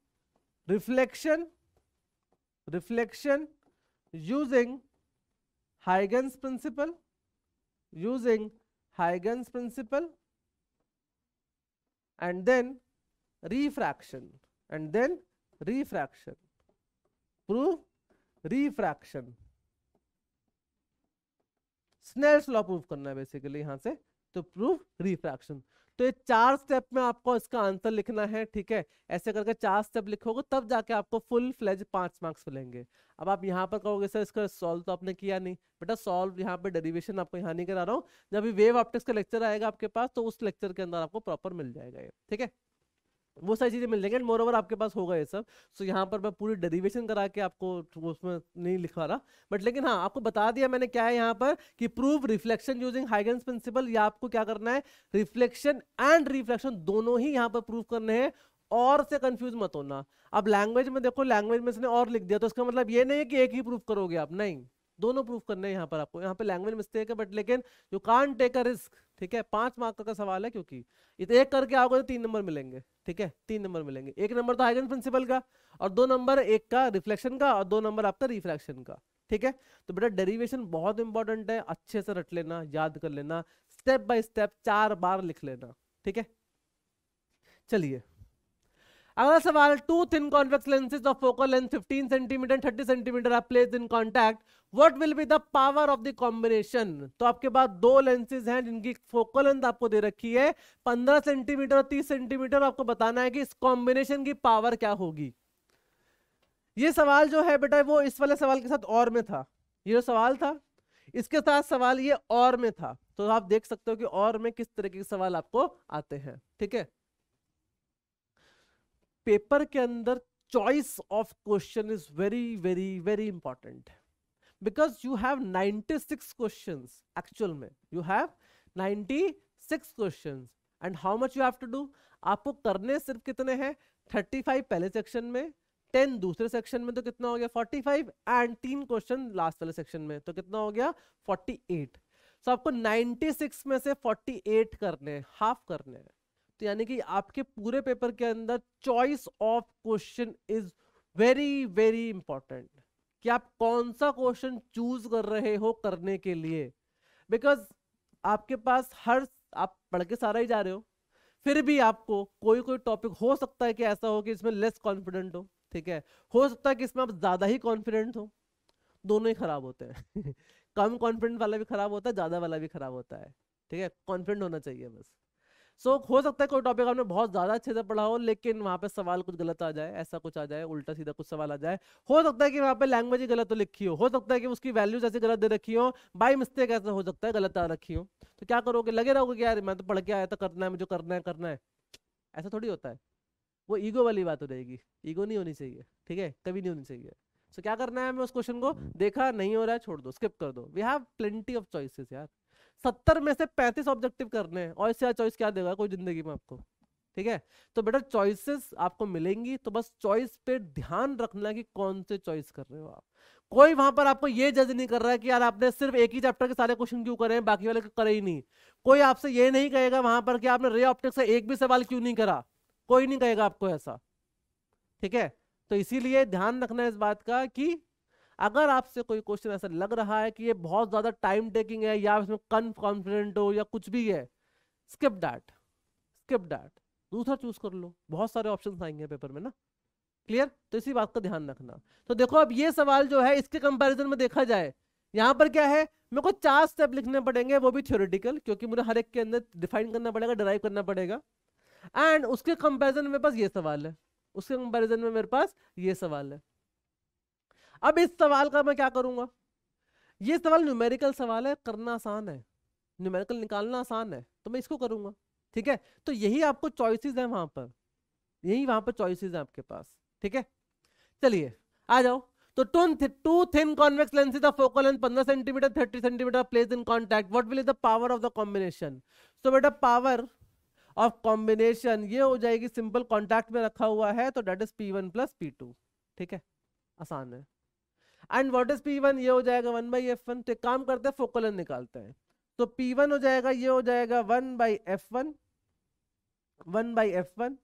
reflection reflection using Huygens principle using Huygens principle and then refraction and then refraction proof refraction Snell's law prove करना है बेसिकली यहां से तो प्रूफ रिफ्रैक्शन तो ये चार स्टेप में आपको इसका आंसर लिखना है ठीक है ऐसे करके चार स्टेप लिखोगे तब जाके आपको फुल फ्लेज पांच मार्क्स मिलेंगे अब आप यहाँ पर कहोगे सर इसका सॉल्व तो आपने किया नहीं बेटा सॉल्व यहाँ पे डेरिवेशन आपको यहाँ नहीं करा रहा हूँ जब वेव ऑप्टिक्स का लेक्चर आएगा आपके पास तो उस लेक्चर के अंदर आपको प्रॉपर मिल जाएगा ये ठीक है वो सारी चीज़ें मिल जाएंगे एंड मोर ओवर आपके पास होगा ये सब सो यहाँ पर मैं पूरी डेरिवेशन करा के आपको उसमें नहीं लिखवा रहा बट लेकिन हाँ आपको बता दिया मैंने क्या है यहाँ पर कि prove reflection using Huygens principle या आपको क्या करना है रिफ्लेक्शन एंड रिफ्लेक्शन दोनों ही यहाँ पर प्रूव करने हैं और से कंफ्यूज मत होना अब लैंग्वेज में देखो लैंग्वेज में इसने और लिख दिया तो इसका मतलब ये नहीं है कि एक ही प्रूफ करोगे आप नहीं दोनों प्रूफ करने हैं यहाँ पर आपको यहाँ पे लैंग्वेज मिस्टेक है बट लेकिन you can take a risk ठीक है पांच मार्क का सवाल है क्योंकि एक करके आओगे तो तीन नंबर मिलेंगे ठीक है तीन नंबर मिलेंगे एक नंबर तो हाइगन प्रिंसिपल का और दो नंबर एक का रिफ्लेक्शन का और दो नंबर आपका रिफ्रैक्शन का ठीक है तो बेटा डेरिवेशन बहुत इंपॉर्टेंट है अच्छे से रट लेना याद कर लेना स्टेप बाय स्टेप चार बार लिख लेना ठीक है चलिए अगला सवाल two thin convex lenses of focal length 15 centimetre 30 centimetre are place in contact what will be the power of the combination तो आपके पास दो लेंसेज हैं जिनकी फोकल लेंथ आपको दे रखी है 15 सेंटीमीटर और 30 सेंटीमीटर आपको बताना है कि इस कॉम्बिनेशन की पावर क्या होगी ये सवाल जो है बेटा वो इस वाले सवाल के साथ और में था ये जो सवाल था इसके साथ सवाल ये और में था तो आप देख सकते हो कि और में किस तरीके के सवाल आपको आते हैं ठीक है थीके? पेपर के अंदर choice of question is very very very important because you have 96 questions actual में you have 96 questions and how much you have to do आपको करने सिर्फ कितने हैं 35 पहले सेक्शन में 10 दूसरे सेक्शन में तो कितना हो गया 45 एंड तीन क्वेश्चन लास्ट वाले सेक्शन में तो कितना हो गया 48 सो so आपको 96 में से 48 करने हाफ करने हैं तो यानी कि आपके पूरे पेपर के अंदर choice of question is very very important कि आप कौन सा क्वेश्चन चूज कर रहे हो करने के लिए बिकॉज आपके पास हर आप पढ़ के सारा ही जा रहे हो फिर भी आपको कोई कोई टॉपिक हो सकता है कि ऐसा हो कि इसमें लेस कॉन्फिडेंट हो ठीक है हो सकता है कि इसमें आप ज़्यादा ही कॉन्फिडेंट हो दोनों ही खराब होते हैं कम कॉन्फिडेंट वाला भी खराब होता है ज़्यादा वाला भी खराब होता है ठीक है कॉन्फिडेंट होना चाहिए बस सो so, हो सकता है कोई टॉपिक आपने बहुत ज़्यादा अच्छे से पढ़ा हो लेकिन वहाँ पे सवाल कुछ गलत आ जाए ऐसा कुछ आ जाए उल्टा सीधा कुछ सवाल आ जाए हो सकता है कि वहाँ पे लैंग्वेज ही गलत तो लिखी हो हो सकता है कि उसकी वैल्यूज ऐसी गलत दे रखी हो बाई मिस्टेक ऐसा हो सकता है गलत आ रखी हो तो क्या करोगे लगे रहोगे कि यार मैं तो पढ़ के आया था करना है मुझे करना है करना है ऐसा थोड़ी होता है वो ईगो वाली बात हो जाएगी ईगो नहीं होनी चाहिए ठीक है कभी नहीं होनी चाहिए सो so, क्या करना है हमें उस क्वेश्चन को देखा नहीं हो रहा है छोड़ दो स्किप कर दो we have plenty of choices यार सत्तर में से पैंतीस ऑब्जेक्टिव करने हैं और इससे चॉइस क्या देगा कोई जिंदगी में आपको ठीक है तो बेटा चॉइसेस आपको मिलेंगी तो बस चॉइस पे ध्यान रखना कि कौन से चॉइस कर रहे हो आप कोई वहां पर आपको ये जज नहीं कर रहा है कि यार आपने सिर्फ एक ही चैप्टर के सारे क्वेश्चन क्यों करे हैं बाकी वाले करे ही नहीं कोई आपसे ये नहीं कहेगा वहां पर कि आपने रे ऑप्टिक से एक भी सवाल क्यों नहीं करा कोई नहीं कहेगा आपको ऐसा ठीक है तो इसीलिए ध्यान रखना इस बात का कि अगर आपसे कोई क्वेश्चन ऐसा लग रहा है कि ये बहुत ज़्यादा टाइम टेकिंग है या इसमें कन कॉन्फिडेंट हो या कुछ भी है स्किप डैट स्किप डैट दूसरा चूज कर लो बहुत सारे ऑप्शन आएंगे पेपर में ना क्लियर तो इसी बात का ध्यान रखना तो देखो अब ये सवाल जो है इसके कंपेरिजन में देखा जाए यहाँ पर क्या है मेरे को चार स्टेप लिखने पड़ेंगे वो भी थ्योरेटिकल क्योंकि मुझे हर एक के अंदर डिफाइन करना पड़ेगा डिराइव करना पड़ेगा एंड उसके कंपैरिजन में मेरे पास ये सवाल है उसके कंपैरिजन में मेरे पास ये सवाल है अब इस सवाल का मैं क्या करूंगा ये सवाल न्यूमेरिकल सवाल है करना आसान है न्यूमेरिकल निकालना आसान है तो मैं इसको करूंगा ठीक है तो यही आपको चॉइसेस हैं वहां पर यही वहां पर चॉइसेस हैं आपके पास ठीक है चलिए आ जाओ तो two two thin convex lenses of focal length 15 centimetre 30 centimetre place in contact what will is the power of the combination so बेटा पावर ऑफ कॉम्बिनेशन ये हो जाएगी सिंपल कांटेक्ट में रखा हुआ है तो that is P1 one plus P ठीक है आसान है and what is P one ये हो जाएगा वन बाई एफ वन तो काम करते हैं फोकलन निकालते हैं तो पी वन हो जाएगा ये हो जाएगा one by F one one by F one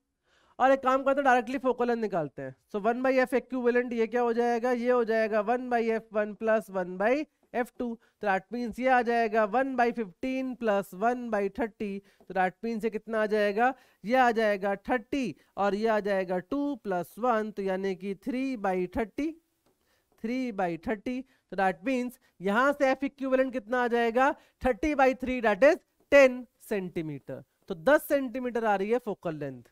और एक काम करते हैं डायरेक्टली फोकलन निकालते हैं so one by F act ये क्या हो जाएगा ये हो जाएगा one by F one plus one by F two तो दैट मीन्स ये आ जाएगा one by fifteen plus one by thirty तो दैट मीन्स ये कितना आ जाएगा ये आ जाएगा थर्टी और ये आ जाएगा टू प्लस वन तो यानी कि three by thirty three by thirty तो दैट मीन्स यहां से एफ इक्विवेलेंट कितना आ जाएगा thirty by three that is ten centimetre तो दस सेंटीमीटर आ रही है फोकल लेंथ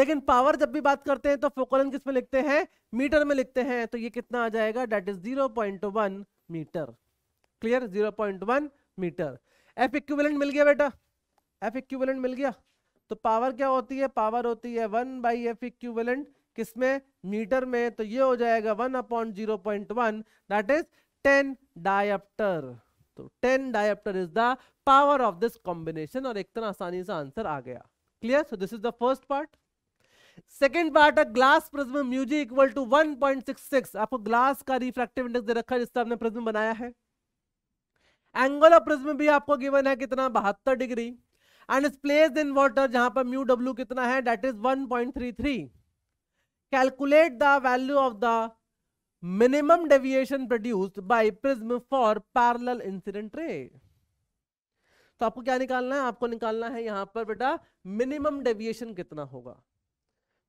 लेकिन पावर जब भी बात करते हैं तो फोकल लेंथ किसमें लिखते हैं मीटर में लिखते हैं तो ये कितना आ जाएगा that is zero point one metre clear zero point one metre F equivalent मिल गया बेटा एफ इक्विवेलेंट मिल गया तो पावर क्या होती है पावर होती है वन बाई एफ इक्विवेलेंट किस में मीटर में तो ये हो जाएगा one upon zero point one that is ten dioptre तो ten dioptre is the power of this combination और इतना आसानी से आंसर आ गया clear so this is the first part second part है glass prism mu g equal to 1.66 आपको glass का रिफ्रैक्टिव इंडेक्स दे रखा है जिससे आपने प्रिज्म बनाया है एंगल ऑफ प्रिज्म भी आपको गिवन है कितना बहत्तर degree and is place in water जहां पर म्यू डब्ल्यू कितना है that is 1.33 Calculate the value of the minimum deviation produced by prism for parallel incident ray. तो आपको क्या निकालना है आपको निकालना है यहाँ पर बेटा मिनिमम डेविएशन कितना होगा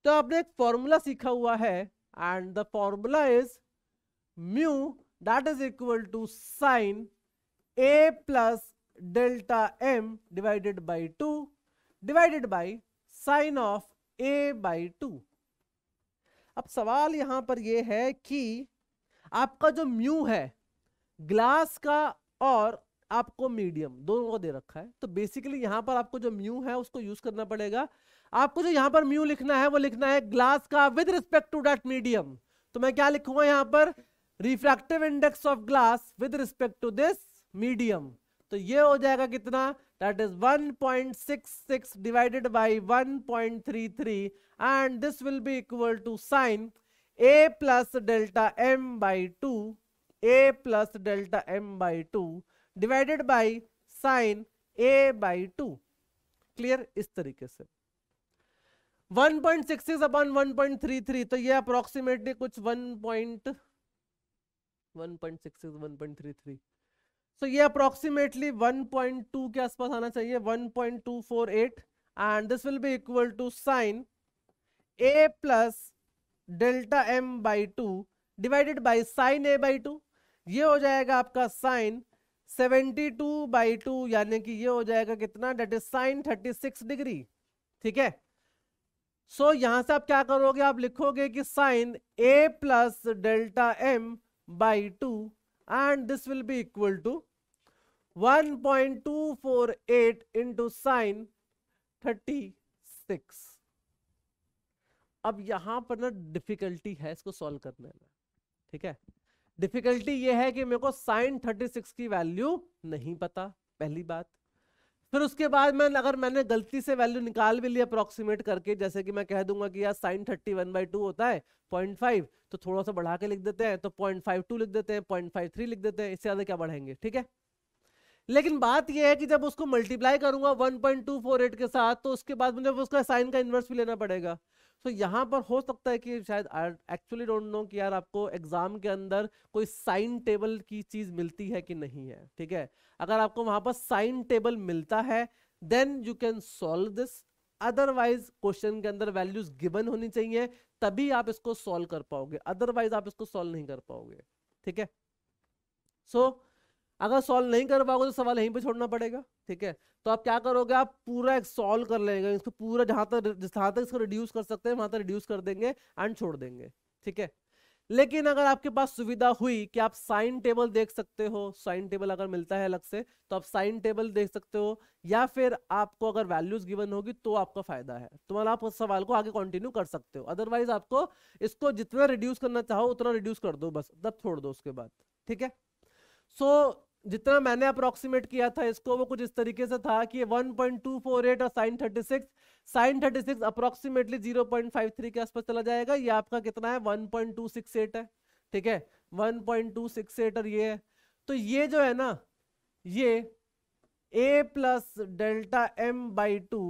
तो आपने एक फॉर्मूला सीखा हुआ है and the formula is mu that is equal to sine A plus delta M divided by two divided by sine of A by two अब सवाल यहां पर यह है कि आपका जो म्यू है ग्लास का और आपको मीडियम दोनों को दे रखा है तो बेसिकली यहां पर आपको जो म्यू है उसको यूज करना पड़ेगा आपको जो यहां पर म्यू लिखना है वो लिखना है ग्लास का with respect to that medium तो मैं क्या लिखूंगा यहां पर refractive index of glass with respect to this medium तो ये हो जाएगा कितना that is 1.66 divided by 1.33 and this will be equal to sin a plus delta m by 2 a plus delta m by 2 divided by sin a by 2 clear इस तरीके से 1.66 upon 1.33 to ye approximately kuch 1. 1.66 1.33 so ye approximately 1.2 ke aas आसपास aana chahiye 1.248 and this will be equal to sine A plus delta M by two divided by sine A by two ये हो जाएगा आपका sine seventy two by two यानी कि ये हो जाएगा कितना that is sine thirty six degree ठीक है सो so, यहां से आप क्या करोगे आप लिखोगे कि sine A plus delta M by two and this will be equal to 1.248 sine thirty six अब यहाँ पर ना डिफिकल्टी है इसको सॉल्व करने में ठीक है डिफिकल्टी ये है कि मेरे को साइन थर्टी सिक्स की वैल्यू नहीं पता पहली बात फिर उसके बाद मैं अगर मैंने गलती से वैल्यू निकाल भी लिया अप्रोक्सीमेट करके जैसे कि मैं कह दूंगा कि यार sine thirty one by two होता है पॉइंट फाइव तो थोड़ा सा बढ़ा के लिख देते हैं तो पॉइंट फाइव टू लिख देते हैं पॉइंट फाइव थ्री लिख देते हैं इससे ज्यादा क्या बढ़ाएंगे ठीक है लेकिन बात यह है कि जब उसको मल्टीप्लाई करूंगा 1.248 के साथ तो उसके बाद मुझे उसका साइन का इन्वर्स भी लेना पड़ेगा तो यहाँ पर हो सकता है कि शायद एक्चुअली डोंट नो कि यार आपको एग्जाम के अंदर कोई साइन टेबल की चीज मिलती है कि नहीं है ठीक है अगर आपको वहां पर साइन टेबल मिलता है then you can solve this otherwise question के अंदर वैल्यूज गिवन होनी चाहिए तभी आप इसको सॉल्व कर पाओगे अदरवाइज आप इसको सॉल्व नहीं कर पाओगे ठीक है सो so, अगर सॉल्व नहीं कर पाओगे तो सवाल यहीं पे छोड़ना पड़ेगा ठीक है तो आप क्या करोगे आप पूरा एक सॉल्व कर लेंगे इसको पूरा जहां तक जहां तक इसको रिड्यूस कर सकते हैं वहां तक रिड्यूस कर देंगे एंड छोड़ देंगे ठीक है लेकिन अगर आपके पास सुविधा हुई कि आप साइन टेबल देख सकते हो साइन टेबल अगर मिलता है अलग से तो आप साइन टेबल देख सकते हो या फिर आपको अगर वैल्यूज गिवन होगी तो आपका फायदा है तो मतलब आप उस सवाल को आगे कंटिन्यू कर सकते हो अदरवाइज आपको इसको जितना रिड्यूस करना चाहो उतना रिड्यूस कर दो बस तब छोड़ दो उसके बाद ठीक है सो so, जितना मैंने अप्रोक्सीमेट किया था इसको वो कुछ इस तरीके से था कि 1.248 और sine 36 sine thirty six approximately 0.53 के आसपास चला जाएगा ये आपका कितना है 1.268 है ठीक है 1.268 और ये है तो ये जो है ना ये A plus delta M by two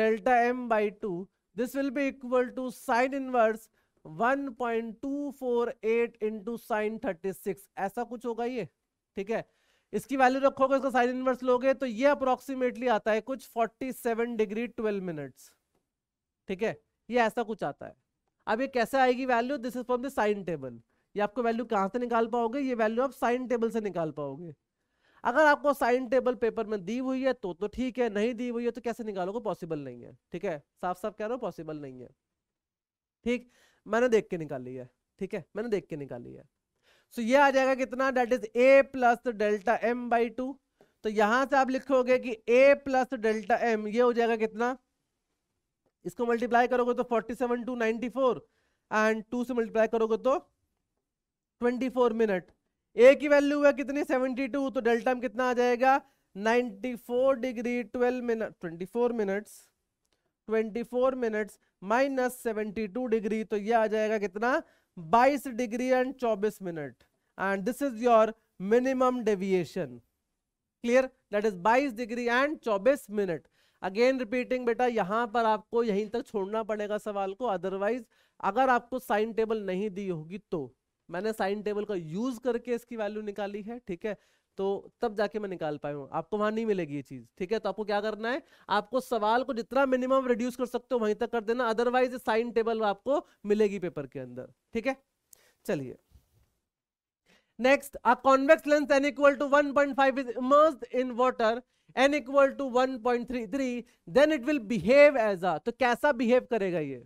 delta M by two this will be equal to sine inverse 1.248 into sine thirty ऐसा कुछ होगा ये ठीक है इसकी वैल्यू रखोगे इसका साइन इनवर्स लोगे तो ये अप्रोक्सीमेटली आता है कुछ 47 डिग्री 12 मिनट्स ठीक है ये ऐसा कुछ आता है अब ये कैसे आएगी value this is from the sine table ये आपको वैल्यू कहां से निकाल पाओगे ये वैल्यू आप साइन टेबल से निकाल पाओगे अगर आपको साइन टेबल पेपर में दी हुई है तो तो ठीक है नहीं दी हुई है तो कैसे निकालोगे पॉसिबल नहीं है ठीक है साफ साफ कह रहा हूँ पॉसिबल नहीं है ठीक मैंने देख के निकाली है ठीक है मैंने देख के निकाली है सो so, ये आ जाएगा कितना that is A plus delta M by two तो यहां से आप लिखोगे कि ए प्लस डेल्टा एम ये हो जाएगा कितना इसको मल्टीप्लाई करोगे तो forty seven two ninety four and two से मल्टीप्लाई करोगे तो ट्वेंटी फोर मिनट ए की वैल्यू है कितनी सेवेंटी टू तो डेल्टा एम कितना आ जाएगा ninety four degree twelve minute twenty four minutes twenty four minutes minus seventy two degree तो ये आ जाएगा कितना बाईस डिग्री एंड चौबीस minute and this is your minimum deviation clear that is बाईस डिग्री एंड चौबीस मिनट अगेन रिपीटिंग बेटा यहां पर आपको यहीं तक छोड़ना पड़ेगा सवाल को अदरवाइज अगर आपको साइन टेबल नहीं दी होगी तो मैंने साइन टेबल का यूज करके इसकी वैल्यू निकाली है ठीक है तो तब जाके मैं निकाल पाया हूँ आपको वहां नहीं मिलेगी ये चीज ठीक है तो आपको क्या करना है आपको सवाल को जितना मिनिमम रिड्यूस कर सकते हो वहीं तक कर देना अदरवाइज साइन टेबल आपको मिलेगी पेपर के अंदर ठीक है चलिए next a convex lens N equal to one point five is immerse in water N equal to one point three three then it will behave as a तो कैसा behave करेगा ये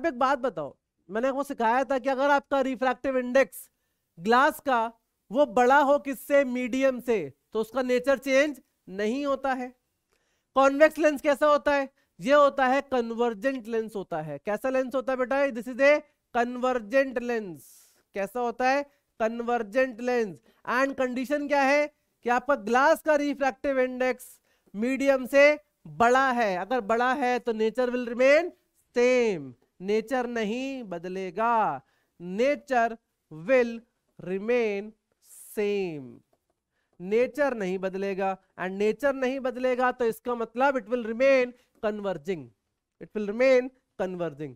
अब एक बात बताओ मैंने आपको सिखाया था कि अगर आपका रिफ्रैक्टिव इंडेक्स ग्लास का वो बड़ा हो किससे मीडियम से तो उसका नेचर चेंज नहीं होता है कॉन्वेक्स लेंस कैसा होता है ये होता है कन्वर्जेंट लेंस होता है कैसा लेंस होता है बेटा this is a convergent lens कैसा होता है कन्वर्जेंट लेंस एंड कंडीशन क्या है कि आपका ग्लास का रिफ्रैक्टिव इंडेक्स मीडियम से बड़ा है अगर बड़ा है तो nature will remain same nature नहीं बदलेगा nature will remain same nature नहीं बदलेगा एंड नेचर नहीं बदलेगा तो इसका मतलब it will remain converging it will remain converging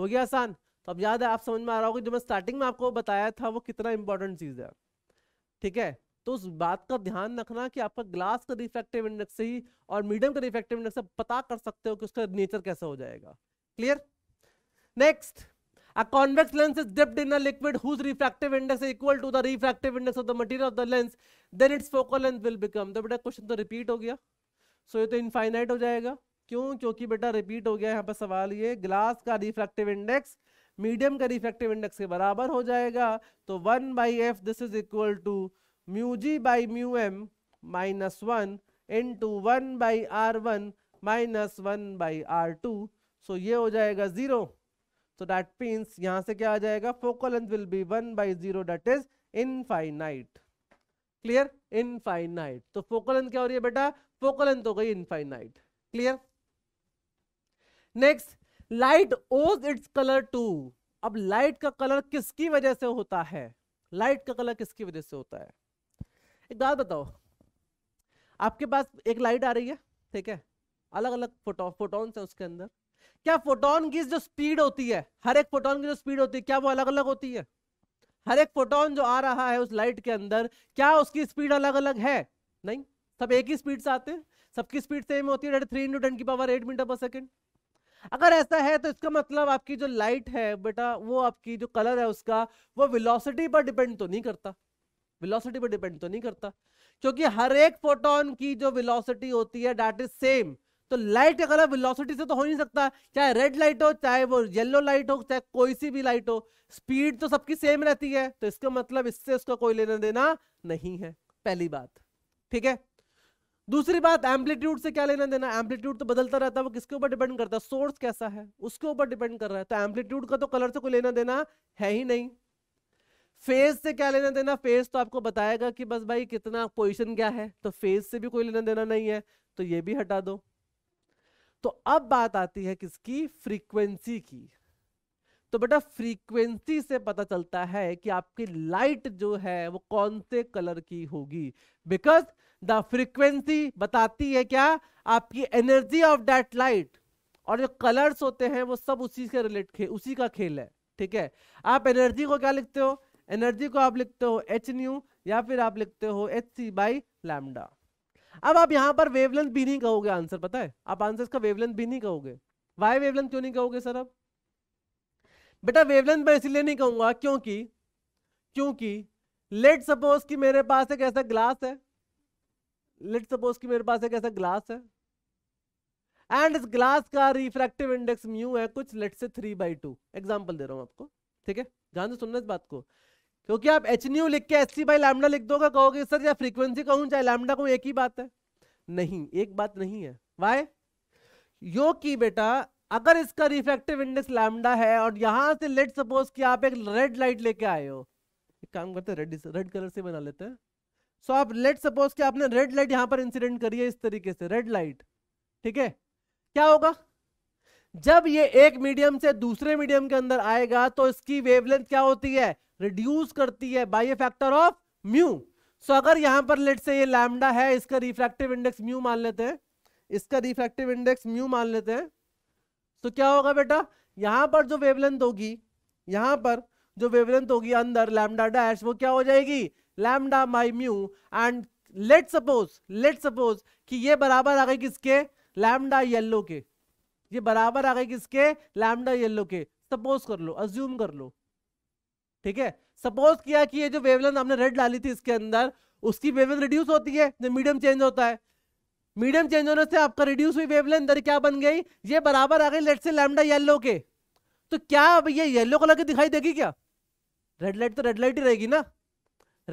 हो गया आसान तो अब याद है आप समझ में आ रहा होगा जो मैं स्टार्टिंग में आपको बताया था वो कितना इंपॉर्टेंट चीज़ है ठीक है तो उस बात का ध्यान रखना कि आपका ग्लास का रिफ्लेक्टिव इंडेक्स से ही और मीडियम का रिफ्लेक्टिव इंडेक्स से पता कर सकते हो कि उसका नेचर कैसा हो जाएगा clear next A convex lens is dipped in a liquid whose refractive index is equal to the refractive index of the material of the lens, then its focal length will become. तो बेटा question तो repeat हो गया सो so, ये तो infinite हो जाएगा क्यों क्योंकि बेटा रिपीट हो गया यहाँ पर सवाल ये ग्लास का रिफ्रैक्टिव इंडेक्स मीडियम का रिफ्रैक्टिव इंडेक्स के बराबर हो जाएगा तो one by F this is equal to mu G by mu M minus one in to one by are one minus one by are two so ये हो जाएगा zero so that means यहाँ से क्या आ जाएगा focal length will be one by zero that is infinite clear infinite तो focal length क्या हो रही है बेटा फोकल लेंथ हो गई infinite clear next light owes its colour to अब लाइट का कलर किसकी वजह से होता है लाइट का कलर किसकी वजह से होता है एक बात बताओ आपके पास एक लाइट आ रही है ठीक है अलग अलग फोटो फोटोन्स हैं उसके अंदर क्या फोटोन की जो स्पीड होती है हर एक फोटोन की जो स्पीड होती है क्या वो अलग अलग होती है हर एक फोटोन जो आ रहा है उस लाइट के अंदर क्या उसकी स्पीड अलग अलग है नहीं सब एक ही स्पीड से आते हैं सबकी स्पीड सेम होती है थ्री इंटू टेन की पावर एट मीटर पर सेकेंड अगर ऐसा है तो इसका मतलब आपकी जो लाइट है बेटा वो आपकी जो कलर है उसका वो विलोसिटी पर डिपेंड तो नहीं करता विलोसिटी पर डिपेंड तो नहीं करता क्योंकि हर एक फोटोन की जो विलोसिटी होती है डैट इज सेम तो लाइट के कलर वेलोसिटी से तो हो नहीं सकता चाहे रेड लाइट हो चाहे वो येलो लाइट हो चाहे कोई सी भी लाइट हो स्पीड तो सबकी सेम रहती है तो इसका मतलब इससे उसका कोई लेना देना नहीं है पहली बात ठीक है दूसरी बात एम्पलीट्यूड से क्या लेना देना एम्पलीट्यूड तो बदलता रहता है वो किसके ऊपर डिपेंड करता है सोर्स कैसा है उसके ऊपर डिपेंड कर रहा है तो एम्पलीट्यूड का तो कलर से कोई लेना देना है ही नहीं फेज से क्या लेना देना फेज तो आपको बताएगा कि बस भाई कितना पोजिशन क्या है तो फेज से भी कोई लेना देना नहीं है तो ये भी हटा दो तो अब बात आती है किसकी फ्रीक्वेंसी की तो बेटा फ्रीक्वेंसी से पता चलता है कि आपकी लाइट जो है वो कौन से कलर की होगी बिकॉज द फ्रीक्वेंसी बताती है क्या आपकी एनर्जी ऑफ दैट लाइट और जो कलर्स होते हैं वो सब उसी से रिलेट उसी का खेल है ठीक है आप एनर्जी को क्या लिखते हो एनर्जी को आप लिखते हो एच न्यू या फिर आप लिखते हो एच सी बाई लैमडा अब आप यहां पर वेवलेंथ भी नहीं कहोगे आंसर पता है आप आंसर इसका वेवलेंथ भी नहीं कहोगे वाई वेवलेंथ क्यों नहीं कहोगे सर अब बेटा वेवलेंथ मैं इसलिए नहीं कहूंगा क्योंकि क्योंकि लेट सपोज कि मेरे पास एक ऐसा ग्लास है लेट सपोज कि मेरे पास एक ऐसा ग्लास है एंड इस ग्लास का रिफ्रैक्टिव इंडेक्स म्यू है कुछ लेट से थ्री बाई टू एग्जाम्पल दे रहा हूं आपको ठीक है ध्यान से सुनना इस बात को क्योंकि आप एच न्यू लिख के एस सी बाई लैमडा लिख दोगे कहोगे सर या फ्रीक्वेंसी कहूँ चाहे लैमडा कहूँ एक ही बात है नहीं एक बात नहीं है वाई यो की बेटा अगर इसका रिफ्लेक्टिव इंडेक्स लैमडा है और यहां से लेट सपोज कि आप एक रेड लाइट लेके आए हो एक काम करते हैं रेड रेड कलर से बना लेते हैं सो आप लेट सपोज कि आपने रेड लाइट यहां पर इंसिडेंट करी है इस तरीके से रेड लाइट ठीक है क्या होगा जब ये एक मीडियम से दूसरे मीडियम के अंदर आएगा तो इसकी वेवलेंथ क्या होती है रिड्यूस करती है by a factor of mu so अगर यहां पर लेट से ये लैमडा है इसका रिफ्रैक्टिव इंडेक्स म्यू मान लेते हैं इसका रिफ्रैक्टिव इंडेक्स म्यू मान लेते हैं तो क्या होगा बेटा यहां पर जो वेवलेंथ होगी यहां पर जो वेवलेंथ होगी अंदर लैमडा डैश वो क्या हो जाएगी lambda by mu and let suppose let suppose कि ये बराबर आ गए किसके लैमडा येल्लो के ये बराबर आ गए किसके लैमडा येल्लो के सपोज कर लो अज्यूम कर लो ठीक है सपोज किया कि ये जो वेवलेंथ हमने रेड डाली थी इसके अंदर उसकी वेवलेंथ रिड्यूस होती है मीडियम चेंज होता है मीडियम चेंज होने से आपका रिड्यूस हुई वेवलेंथ दर क्या बन गई ये बराबर आ गई लेट से लैमडा येल्लो के तो क्या अब ये येल्लो कलर की दिखाई देगी क्या रेड लाइट तो रेड लाइट ही रहेगी ना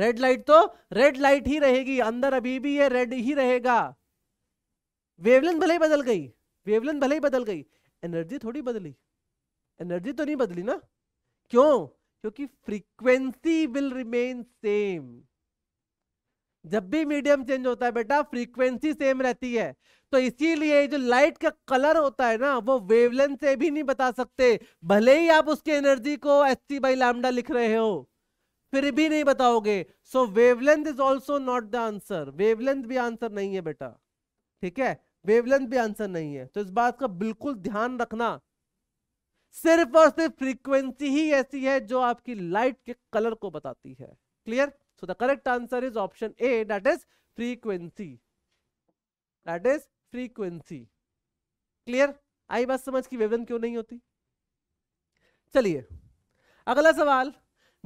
रेड लाइट तो रेड लाइट ही रहेगी अंदर अभी भी ये रेड ही रहेगा वेवलेंथ भले ही बदल गई वेवलेंथ भले ही बदल गई एनर्जी थोड़ी बदली एनर्जी तो नहीं बदली ना क्यों क्योंकि फ्रीक्वेंसी विल रिमेन सेम जब भी मीडियम चेंज होता है बेटा फ्रीक्वेंसी सेम रहती है तो इसीलिए जो लाइट का कलर होता है ना वो वेवलेंथ से भी नहीं बता सकते भले ही आप उसके एनर्जी को एस सी बाई लैमडा लिख रहे हो फिर भी नहीं बताओगे so wavelength is also not the answer wavelength भी आंसर नहीं है बेटा ठीक है वेवलेंथ भी आंसर नहीं है तो इस बात का बिल्कुल ध्यान रखना सिर्फ और सिर्फ फ्रीक्वेंसी ही ऐसी है जो आपकी लाइट के कलर को बताती है clear so the correct answer is option A that is frequency that is frequency clear आई बात समझ की वेवलेंथ क्यों नहीं होती चलिए अगला सवाल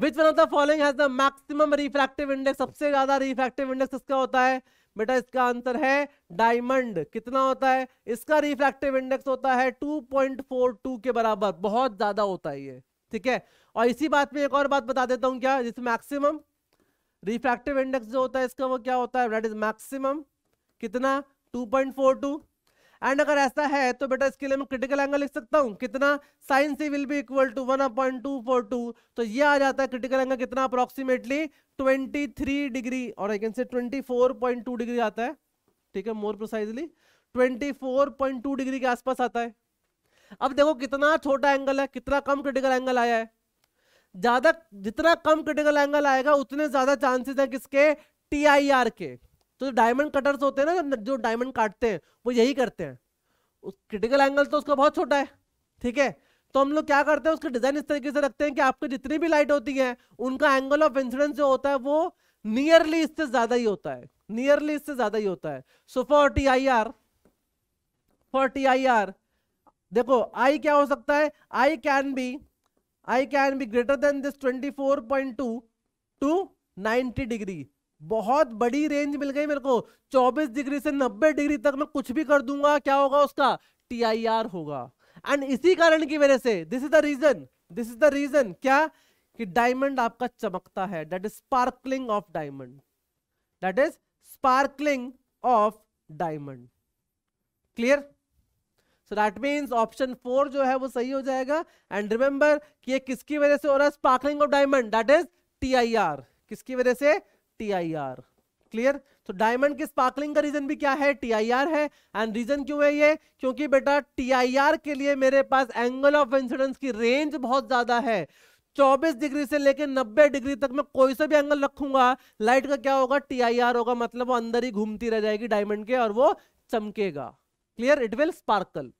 which one of the following has the maximum refractive index सबसे ज्यादा रिफ्रैक्टिव इंडेक्स किसका होता है बेटा इसका आंसर है डायमंड कितना होता है इसका रिफ्रैक्टिव इंडेक्स होता है 2.42 के बराबर बहुत ज्यादा होता है ये ठीक है और इसी बात में एक और बात बता देता हूं क्या जिस मैक्सिमम रिफ्रैक्टिव इंडेक्स जो होता है इसका वो क्या होता है दैट इज मैक्सिमम कितना 2.42 एंड अगर ऐसा है तो बेटा इसके लिए मैं क्रिटिकल एंगल लिख सकता हूँ कितना sine C will be equal to one point two four two तो ये आ जाता है क्रिटिकल एंगल कितना अप्रोक्सीमेटली ट्वेंटी थ्री डिग्री और I can say twenty four point two degree आता है ठीक है more precisely twenty four point two degree के आसपास आता है अब देखो कितना छोटा एंगल है कितना कम क्रिटिकल एंगल आया है ज्यादा जितना कम क्रिटिकल एंगल आएगा उतने ज्यादा चांसेस है किसके टी आई आर के तो जो डायमंड कटर्स होते हैं ना जो डायमंड काटते हैं वो यही करते हैं उस क्रिटिकल एंगल तो उसका बहुत छोटा है ठीक है तो हम लोग क्या करते हैं उसके डिजाइन इस तरीके से रखते हैं कि आपके जितनी भी लाइट होती है उनका एंगल ऑफ इंसिडेंस जो होता है वो नियरली इससे ज्यादा ही होता है नियरली इससे ज्यादा ही होता है so for T I R for T I R देखो आई क्या हो सकता है I can be I can be greater than this twenty four point two to ninety degree बहुत बड़ी रेंज मिल गई मेरे को 24 डिग्री से 90 डिग्री तक मैं कुछ भी कर दूंगा क्या होगा उसका टी आई आर होगा एंड इसी कारण की वजह से this is the reason this is the reason क्या कि डायमंड आपका चमकता है that is sparkling of diamond that is sparkling of diamond clear so that means option four जो है वो सही हो जाएगा एंड रिमेंबर कि ये किसकी वजह से हो रहा है sparkling of diamond that is T I R किसकी वजह से टीआईआर क्लियर तो डायमंड की स्पार्कलिंग का रीजन भी क्या है टीआईआर है एंड रीजन क्यों है ये क्योंकि बेटा टीआईआर के लिए मेरे पास एंगल ऑफ इंसिडेंस की रेंज बहुत ज्यादा है 24 डिग्री से लेकर 90 डिग्री तक मैं कोई सा भी एंगल रखूंगा लाइट का क्या होगा टीआईआर होगा मतलब वो अंदर ही घूमती रह जाएगी डायमंड के और वो चमकेगा clear it will sparkle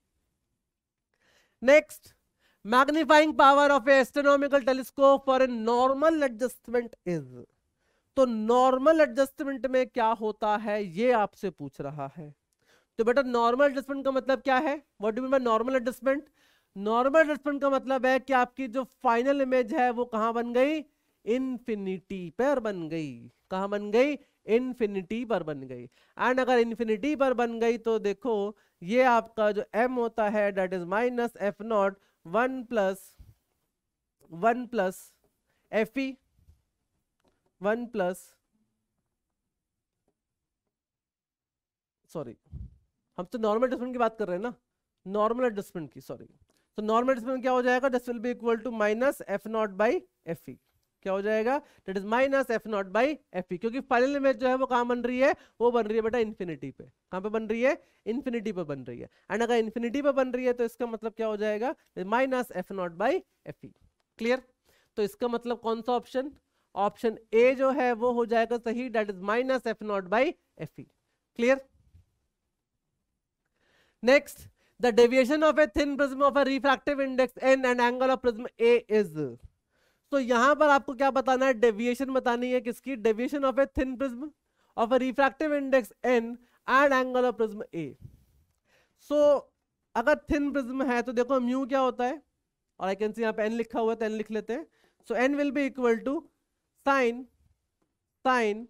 next magnifying power of astronomical telescope for a normal adjustment is तो नॉर्मल एडजस्टमेंट में क्या होता है ये आपसे पूछ रहा है तो बेटा नॉर्मल एडजस्टमेंट का मतलब क्या है what do mean by normal adjustment normal adjustment का मतलब है कि आपकी जो फाइनल इमेज है वो कहां बन गई इन्फिनिटी पर बन गई कहां बन गई इन्फिनिटी पर बन गई एंड अगर इन्फिनिटी पर बन गई तो देखो ये आपका जो एम होता है that is minus F naught one plus one plus F E one plus sorry हम तो नॉर्मल एडजस्टमेंट की बात कर रहे हैं ना नॉर्मल एडजस्टमेंट की सॉरी तो नॉर्मल एडजस्टमेंट क्या हो जाएगा this will be equal to minus F naught by F क्या हो जाएगा that is minus F naught by F क्योंकि फाइनल इमेज जो है वो कहां बन रही है वो बन रही है बेटा इन्फिनिटी पे कहां पे बन रही है इन्फिनिटी पे बन रही है एंड अगर इन्फिनिटी पे बन रही है तो इसका मतलब क्या हो जाएगा minus F naught by F clear तो इसका मतलब कौन सा ऑप्शन ऑप्शन ए जो है वो हो जाएगा सही that is minus F naught by F clear next the deviation of a thin prism of a refractive index N and angle of prism A is तो यहां पर आपको क्या बताना है डेविएशन बतानी है किसकी deviation of a thin prism of a refractive index N and angle of prism A so अगर थिन प्रिज्म है तो देखो म्यू क्या होता है और आई कैन सी यहाँ पे एन लिखा हुआ है तो एन लिख लेते हैं so N will be equal to sine sine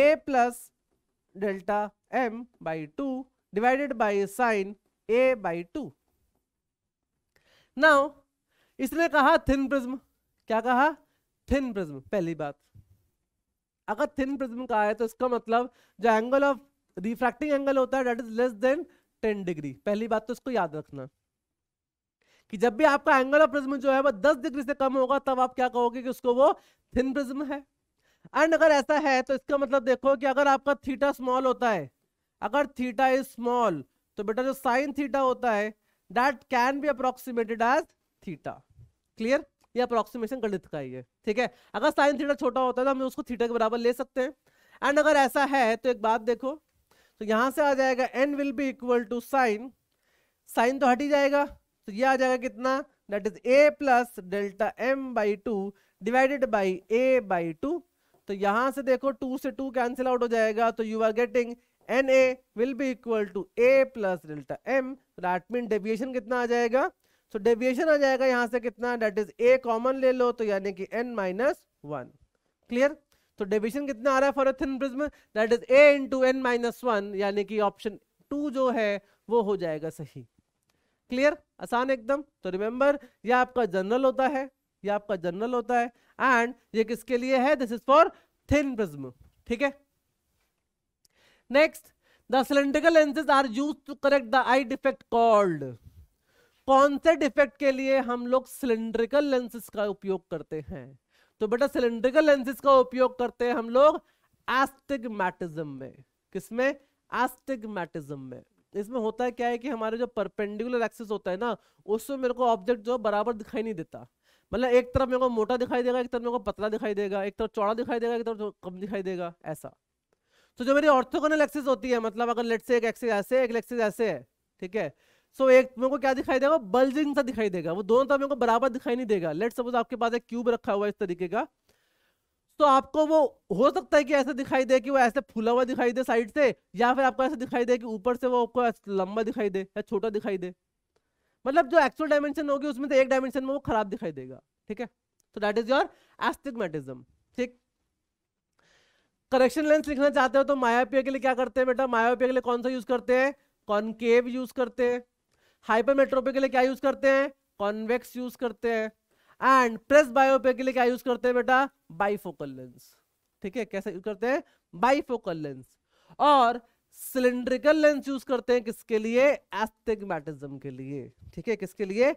A plus delta M by two divided by sine A by two now इसने कहा थिन प्रिज्म क्या कहा थिन प्रिज्म पहली बात अगर थिन प्रिज्म कहा है तो इसका मतलब जो एंगल ऑफ रिफ्रैक्टिंग एंगल होता है that is less than ten degree पहली बात तो इसको याद रखना कि जब भी आपका एंगल ऑफ प्रिज्म जो है वो दस डिग्री से कम होगा तब आप क्या कहोगे कि उसको वो थिन प्रिज्म है एंड अगर ऐसा है तो इसका मतलब देखो कि अगर आपका थीटा स्मॉल होता है अगर थीटा इज स्मॉल तो बेटा जो साइन थीटा होता है that can be approximated as theta clear ये अप्रोक्सीमेशन गणित का ही है ठीक है अगर साइन थीटा छोटा होता है तो हम उसको थीटा के बराबर ले सकते हैं एंड अगर ऐसा है तो एक बात देखो तो यहाँ से आ जाएगा N will be equal to sine sine तो हट ही जाएगा तो ये आ जाएगा कितना that is A plus delta M by two divided by A by two तो यहां से देखो टू से टू कैंसिल आउट हो जाएगा तो you are getting N A will be equal to A plus delta M that mean deviation कितना आ जाएगा सो so, डेविएशन आ जाएगा यहां से कितना डेट इज ए कॉमन ले लो तो यानी कि एन माइनस वन क्लियर तो डेविएशन कितना आ रहा है for thin prism that is A into N minus one यानी कि ऑप्शन टू जो है वो हो जाएगा सही क्लियर आसान एकदम तो रिमेंबर ये आपका जनरल होता है ये आपका जनरल होता है एंड ये किसके लिए है this is for thin prism ठीक है next the cylindrical lenses are use to correct the eye defect called कौन से डिफेक्ट के लिए हम लोग सिलेंड्रिकल लेंसेज का उपयोग करते हैं तो बेटा सिलेंड्रिकल लेंसेज का उपयोग करते हैं हम लोग एस्टिगमैटिज्म में किसमें एस्टिगमैटिज्म में इसमें होता है क्या है कि हमारे जो परपेंडिकुलर एक्सेस होता है ना उसमें मेरे को ऑब्जेक्ट जो बराबर दिखाई नहीं देता मतलब एक तरफ मेरे को मोटा दिखाई देगा एक तरफ मेरे को पतला दिखाई देगा एक तरफ चौड़ा दिखाई देगा एक तरफ कम दिखाई देगा ऐसा तो so, जो मेरी ऑर्थोगोनल एक्सेस होती है मतलब अगर लेट से एक एक्सेस ऐसे एक एक्सेस ऐसे है ठीक है सो so, एक मेरे को क्या दिखाई देगा बल्जिंग सा दिखाई देगा वो दोनों तरफ मेरे को बराबर दिखाई नहीं देगा लेट सपोज आपके पास एक क्यूब रखा हुआ है इस तरीके का तो आपको वो हो सकता है कि ऐसा दिखाई दे कि वो ऐसे फूला हुआ दिखाई दे साइड से या फिर आपको ऐसा दिखाई दे कि ऊपर से वो आपको लंबा दिखाई दे या छोटा दिखाई दे मतलब जो एक्चुअल डायमेंशन होगी उसमें से एक डायमेंशन में वो खराब दिखाई देगा ठीक है तो दैट इज योर एस्टिगमेटिज्म ठीक करेक्शन लेंस लिखना चाहते हो तो मायापिया के लिए क्या करते हैं बेटा मायापिया के लिए कौन सा यूज करते हैं कॉनकेव यूज करते हैं हाइपरमेट्रोपिया के लिए क्या यूज करते हैं कॉन्वेक्स यूज करते हैं एंड प्रेस बायोपे के लिए क्या यूज करते हैं बेटा बाईफोकल लेंस ठीक है कैसे यूज करते हैं बाइफोकल लेंस और सिलेंड्रिकल लेंस यूज करते हैं किसके लिए एस्टिग्मेटिज्म के लिए ठीक है किसके लिए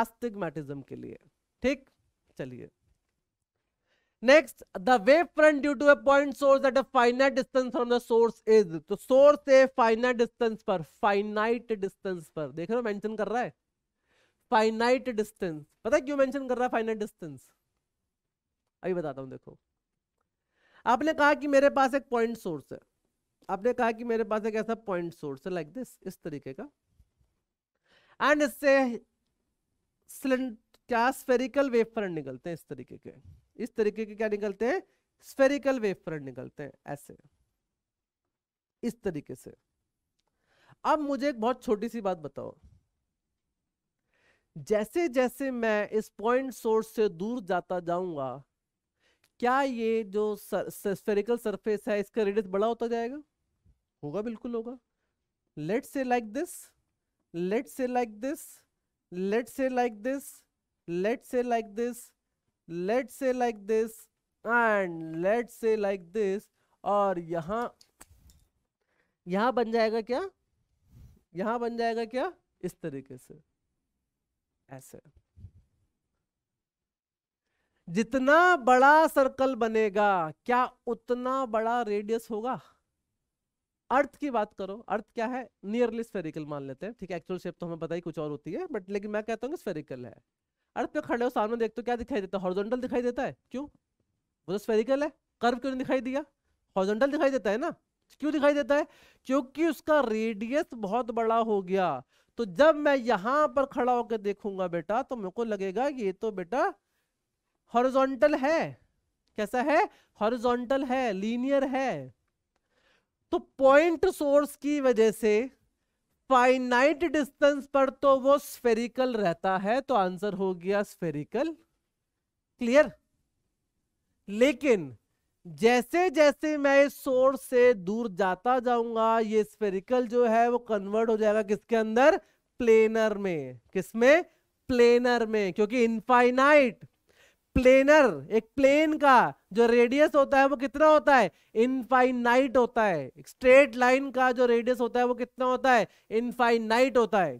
एस्टिग्मेटिज्म के लिए ठीक चलिए next the wave front due to a point source at a finite distance from the source is तो सोर्स से फाइनाइट डिस्टेंस पर फाइनाइट डिस्टेंस पर देख रहे हो मेंशन कर रहा है फाइनाइट डिस्टेंस पता है क्यों मेंशन कर रहा है फाइनाइट डिस्टेंस अभी बताता हूं देखो आपने कहा कि मेरे पास एक पॉइंट सोर्स है आपने कहा कि मेरे पास एक ऐसा पॉइंट सोर्स है लाइक like दिस इस तरीके का एंड इससे क्या स्फेरिकल वेव फ्रंट निकलते हैं इस तरीके के इस तरीके के क्या निकलते हैं स्फेरिकल वेव फ्रंट निकलते हैं ऐसे इस तरीके से अब मुझे एक बहुत छोटी सी बात बताओ जैसे जैसे मैं इस पॉइंट सोर्स से दूर जाता जाऊंगा क्या ये जो स्फेरिकल सरफेस है इसका रेडियस बड़ा होता जाएगा होगा बिल्कुल होगा let say like this let say like this let say like this let say like this let say like this and let say like this और यहाँ यहां बन जाएगा क्या यहां बन जाएगा क्या इस तरीके से ऐसे जितना बड़ा सर्कल बनेगा क्या उतना बड़ा रेडियस होगा अर्थ की बात करो अर्थ क्या है नियरली स्फेरिकल मान लेते हैं ठीक है एक्चुअल शेप तो हमें पता ही कुछ और होती है बट लेकिन मैं कहता हूँ कि स्फेरिकल है अर्थ पे खड़े हो सामने देखते हो क्या दिखाई देता है हॉर्जोंटल दिखाई देता है क्यों वो तो स्फेरिकल है कर्व क्यों दिखाई दिया हॉर्जोंटल दिखाई देता है ना क्यों दिखाई देता है क्योंकि उसका रेडियस बहुत बड़ा हो गया तो जब मैं यहां पर खड़ा होकर देखूंगा बेटा तो मेरे को लगेगा ये तो बेटा हॉरिजॉन्टल है कैसा है हॉरिजॉन्टल है लीनियर है तो पॉइंट सोर्स की वजह से फाइनाइट डिस्टेंस पर तो वो स्फेरिकल रहता है तो आंसर हो गया स्फेरिकल क्लियर लेकिन जैसे जैसे मैं इस सोर्स से दूर जाता जाऊंगा ये स्पेरिकल जो है वो कन्वर्ट हो जाएगा किसके अंदर प्लेनर में किसमें प्लेनर में क्योंकि इनफाइनाइट प्लेनर एक प्लेन का जो रेडियस होता है वो कितना होता है इनफाइनाइट होता है स्ट्रेट लाइन का जो रेडियस होता है वो कितना होता है इनफाइनाइट होता है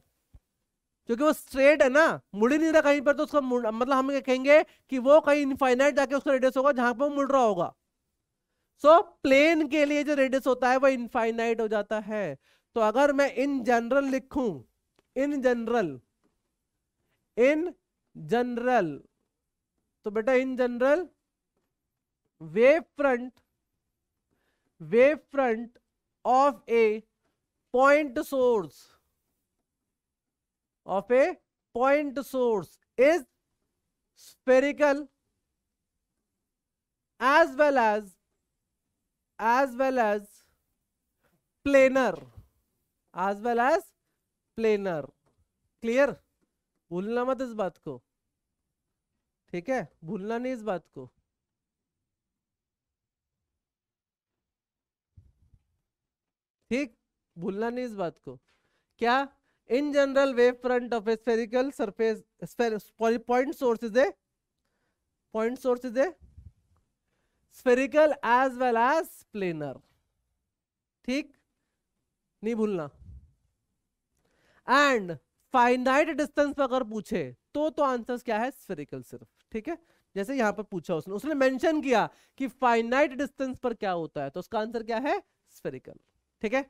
क्योंकि वो स्ट्रेट है ना मुड़ी नहीं रहा कहीं पर तो उसका मतलब हम कहेंगे कि वो कहीं इनफाइनाइट जाके उसका रेडियस होगा जहां पर वो मुड़ रहा होगा सो so, प्लेन के लिए जो रेडियस होता है वो इनफाइनाइट हो जाता है तो अगर मैं इन जनरल लिखूं इन जनरल इन जनरल तो बेटा in general wave front wave front of a point source of a point source is spherical as well as as well as planar as well as planar clear भूलना मत इस बात को ठीक है भूलना नहीं इस बात को ठीक भूलना नहीं इस बात को क्या in general wave front of a surface point source is a point source is a spherical as well as planar ठीक नहीं भूलना एंड फाइनाइट डिस्टेंस पर अगर पूछे तो तो आंसर क्या है स्फेरिकल सिर्फ ठीक है जैसे यहां पर पूछा उसने उसने मेंशन किया कि फाइनाइट डिस्टेंस पर क्या होता है तो उसका आंसर क्या है स्फेरिकल ठीक है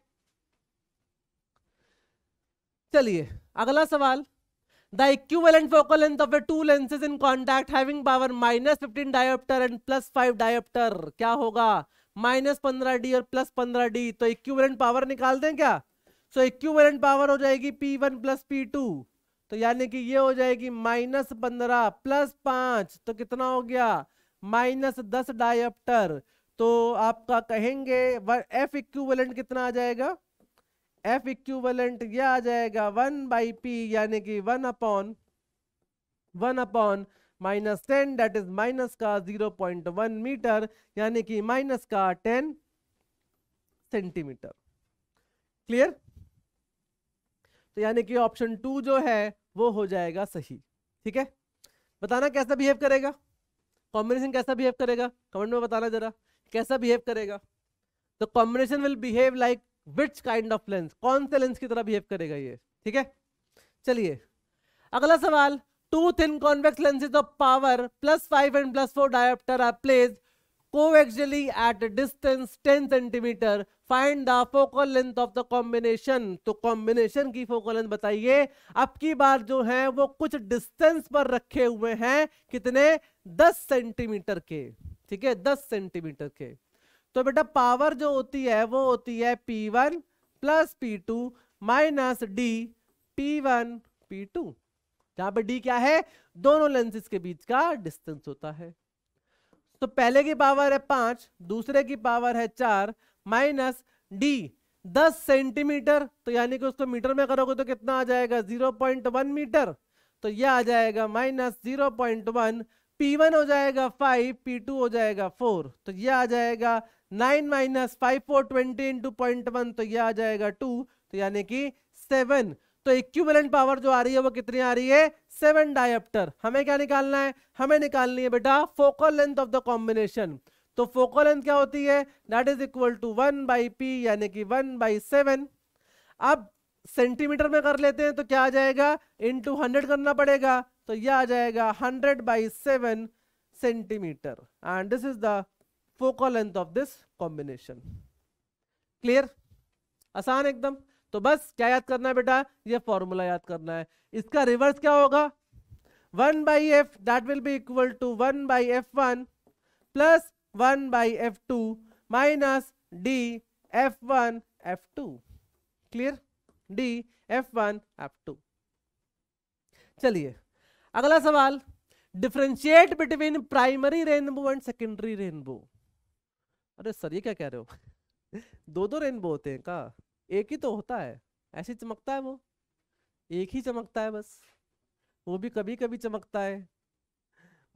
चलिए अगला सवाल The equivalent focal length of a two lenses in contact having power minus 15 diopter and plus 5 diopter क्या होगा माइनस पंद्रह डी और प्लस पंद्रह डी तो इक्विवेलेंट पावर निकाल दें क्या सो इक्विवेलेंट पावर हो जाएगी P one plus P two तो यानी कि ये हो जाएगी माइनस पंद्रह प्लस पांच तो कितना हो गया माइनस दस डायप्टर तो आपका कहेंगे एफ इक्विवेलेंट कितना आ जाएगा एफ इक्वलेंट यह आ जाएगा वन बाई पी यानी कि one upon one upon minus ten that is minus का जीरो पॉइंट वन मीटर यानी कि माइनस का टेन सेंटीमीटर क्लियर तो यानी कि ऑप्शन टू जो है वो हो जाएगा सही ठीक है बताना कैसा बिहेव करेगा कॉम्बिनेशन कैसा बिहेव करेगा कमेंट में बताना जरा कैसा बिहेव करेगा the combination will behave like which kind of lens कौन से लेंस की तरह बिहेव करेगा ये ठीक है चलिए अगला सवाल two thin convex lenses of power plus five and plus four dioptre are place coaxially at distance ten centimetre find the focal length of the combination तो कॉम्बिनेशन की फोकल लेंथ बताइए अब की बार जो है वो कुछ डिस्टेंस पर रखे हुए हैं कितने दस सेंटीमीटर के ठीक है दस सेंटीमीटर के तो बेटा पावर जो होती है वो होती है P1 one plus P two minus D P one P two जहां पर डी क्या है दोनों लेंसेज के बीच का डिस्टेंस होता है तो पहले की पावर है पांच दूसरे की पावर है चार माइनस डी दस सेंटीमीटर तो यानी कि उसको मीटर में करोगे तो कितना आ जाएगा जीरो पॉइंट वन मीटर तो यह आ जाएगा minus zero point one P one हो जाएगा फाइव पी टू हो जाएगा फोर तो यह आ जाएगा nine minus five four twenty into point one तो यह आ जाएगा टू तो यानी कि सेवन तो इक्विवेलेंट पावर जो आ रही है वो कितनी आ रही है सेवन डायप्टर हमें क्या निकालना है हमें निकालनी है बेटा focal length of the combination तो फोकल लेंथ क्या होती है that is equal to one by P यानी कि वन बाई सेवन अब सेंटीमीटर में कर लेते हैं तो क्या आ जाएगा इंटू हंड्रेड करना पड़ेगा तो यह आ जाएगा hundred by seven centimetre and this is the focal length of this combination clear आसान एकदम तो बस क्या याद करना है बेटा ये फॉर्मूला याद करना है इसका रिवर्स क्या होगा one by F that will be equal to one by F one plus one by F two minus D F one F two clear D F one F two चलिए अगला सवाल differentiate between primary rainbow and secondary rainbow अरे sir ये क्या कह रहे हो दो दो रेनबो होते हैं का एक ही तो होता है ऐसे ही चमकता है वो एक ही चमकता है बस वो भी कभी कभी चमकता है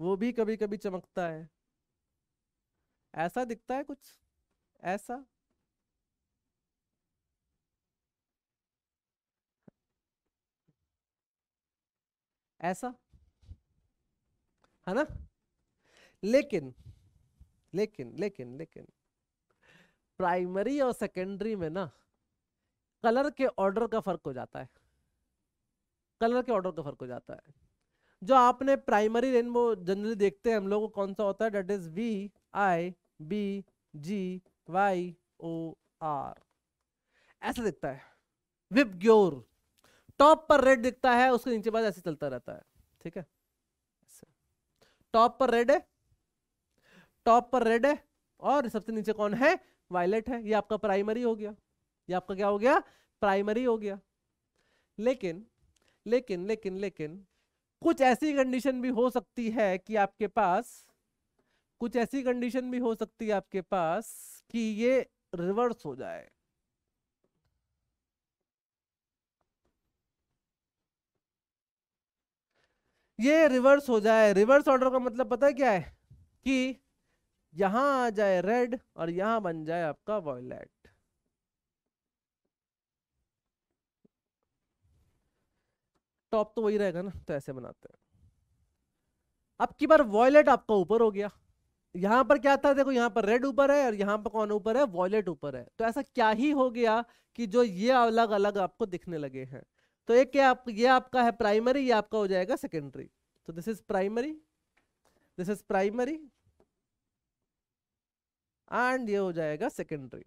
वो भी कभी कभी चमकता है ऐसा दिखता है कुछ ऐसा ऐसा है ना लेकिन लेकिन लेकिन लेकिन प्राइमरी और सेकेंडरी में ना कलर के ऑर्डर का फर्क हो जाता है कलर के ऑर्डर का फर्क हो जाता है जो आपने प्राइमरी रेनबो जनरली देखते हैं हम लोगों को कौन सा होता है that is V I B G Y O R ऐसा दिखता है विप ग्योर टॉप पर रेड दिखता है उसके नीचे बाद ऐसे चलता रहता है ठीक है टॉप पर रेड है टॉप पर रेड है और सबसे नीचे कौन है वायलेट है ये आपका प्राइमरी हो गया ये आपका क्या हो गया प्राइमरी हो गया लेकिन लेकिन लेकिन लेकिन कुछ ऐसी कंडीशन भी हो सकती है कि आपके पास कुछ ऐसी कंडीशन भी हो सकती है आपके पास कि ये रिवर्स हो जाए ये रिवर्स हो जाए रिवर्स ऑर्डर का मतलब पता है क्या है कि यहां आ जाए रेड और यहां बन जाए आपका वॉयलेट टॉप तो वही रहेगा ना तो ऐसे बनाते हैं अब की बार वॉयलेट आपका ऊपर हो गया यहां पर क्या था देखो यहां पर रेड ऊपर है और यहां पर कौन ऊपर है वॉयलेट ऊपर है तो ऐसा क्या ही हो गया कि जो ये अलग अलग आपको दिखने लगे हैं तो एक क्या आप ये आपका है प्राइमरी ये आपका हो जाएगा सेकेंडरी तो this is primary this is primary and ये हो जाएगा सेकेंडरी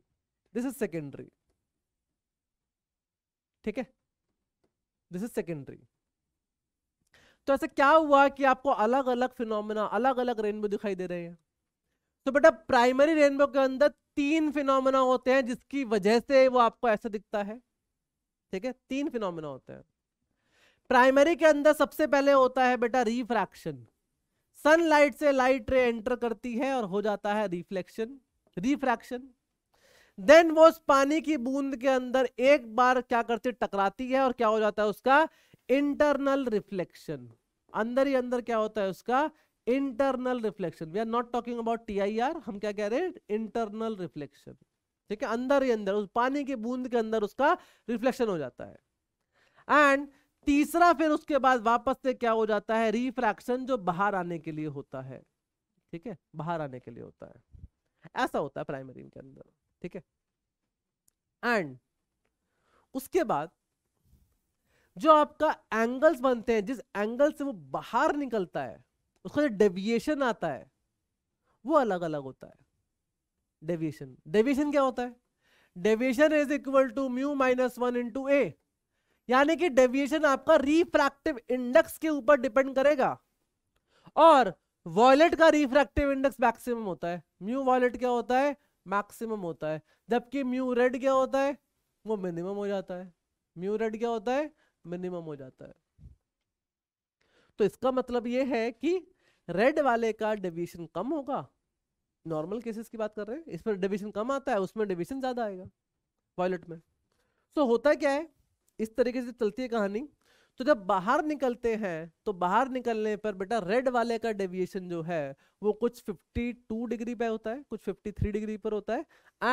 दिस इज सेकेंडरी ठीक है दिस इज सेकेंडरी तो ऐसे क्या हुआ कि आपको अलग अलग फिनोमिना अलग अलग रेनबो दिखाई दे रहे हैं तो बेटा प्राइमरी रेनबो के अंदर तीन फिनोमिना होते हैं जिसकी वजह से वो आपको ऐसा दिखता है ठीक है तीन फिनोमिना होते हैं प्राइमरी के अंदर सबसे पहले होता है बेटा रिफ्रैक्शन सनलाइट से लाइट रे एंटर करती है और हो जाता है रिफ्लेक्शन रिफ्रैक्शन देन वो उस पानी की बूंद के अंदर एक बार क्या करती टकराती है और क्या हो जाता है उसका इंटरनल रिफ्लेक्शन अंदर ही अंदर क्या होता है उसका internal reflection we are not talking about आर हम क्या कह रहे हैं इंटरनल रिफ्लेक्शन ठीक है अंदर ही अंदर उस पानी की बूंद के अंदर उसका रिफ्लेक्शन हो जाता है एंड तीसरा फिर उसके बाद वापस से क्या हो जाता है रिफ्रैक्शन जो बाहर आने के लिए होता है ठीक है बाहर आने के लिए होता है ऐसा होता है प्राइमरी के अंदर ठीक है एंड उसके बाद जो आपका एंगल्स बनते हैं जिस एंगल से वो बाहर निकलता है उसका जो डेविएशन आता है वो अलग अलग होता है डेविएशन डेविएशन क्या होता है deviation is equal to mu minus one into A यानी कि डेविएशन आपका रिफ्रैक्टिव इंडेक्स के ऊपर डिपेंड करेगा और वॉयलेट का रिफ्रैक्टिव इंडेक्स मैक्सिमम होता है म्यू वॉयलेट क्या होता है मैक्सिमम होता है जबकि म्यू रेड क्या होता है वो मिनिमम हो जाता है म्यू रेड क्या होता है मिनिमम हो जाता है तो इसका मतलब ये है कि रेड वाले का डिविशन कम होगा नॉर्मल केसेस की बात कर रहे हैं इसमें डिविशन कम आता है उसमें डिविशन ज्यादा आएगा वॉयलेट में सो so, होता क्या है इस तरीके से चलती है कहानी तो जब बाहर निकलते हैं तो बाहर निकलने पर बेटा रेड वाले का डेविएशन जो है वो कुछ 52 डिग्री पे होता है कुछ 53 डिग्री पर होता है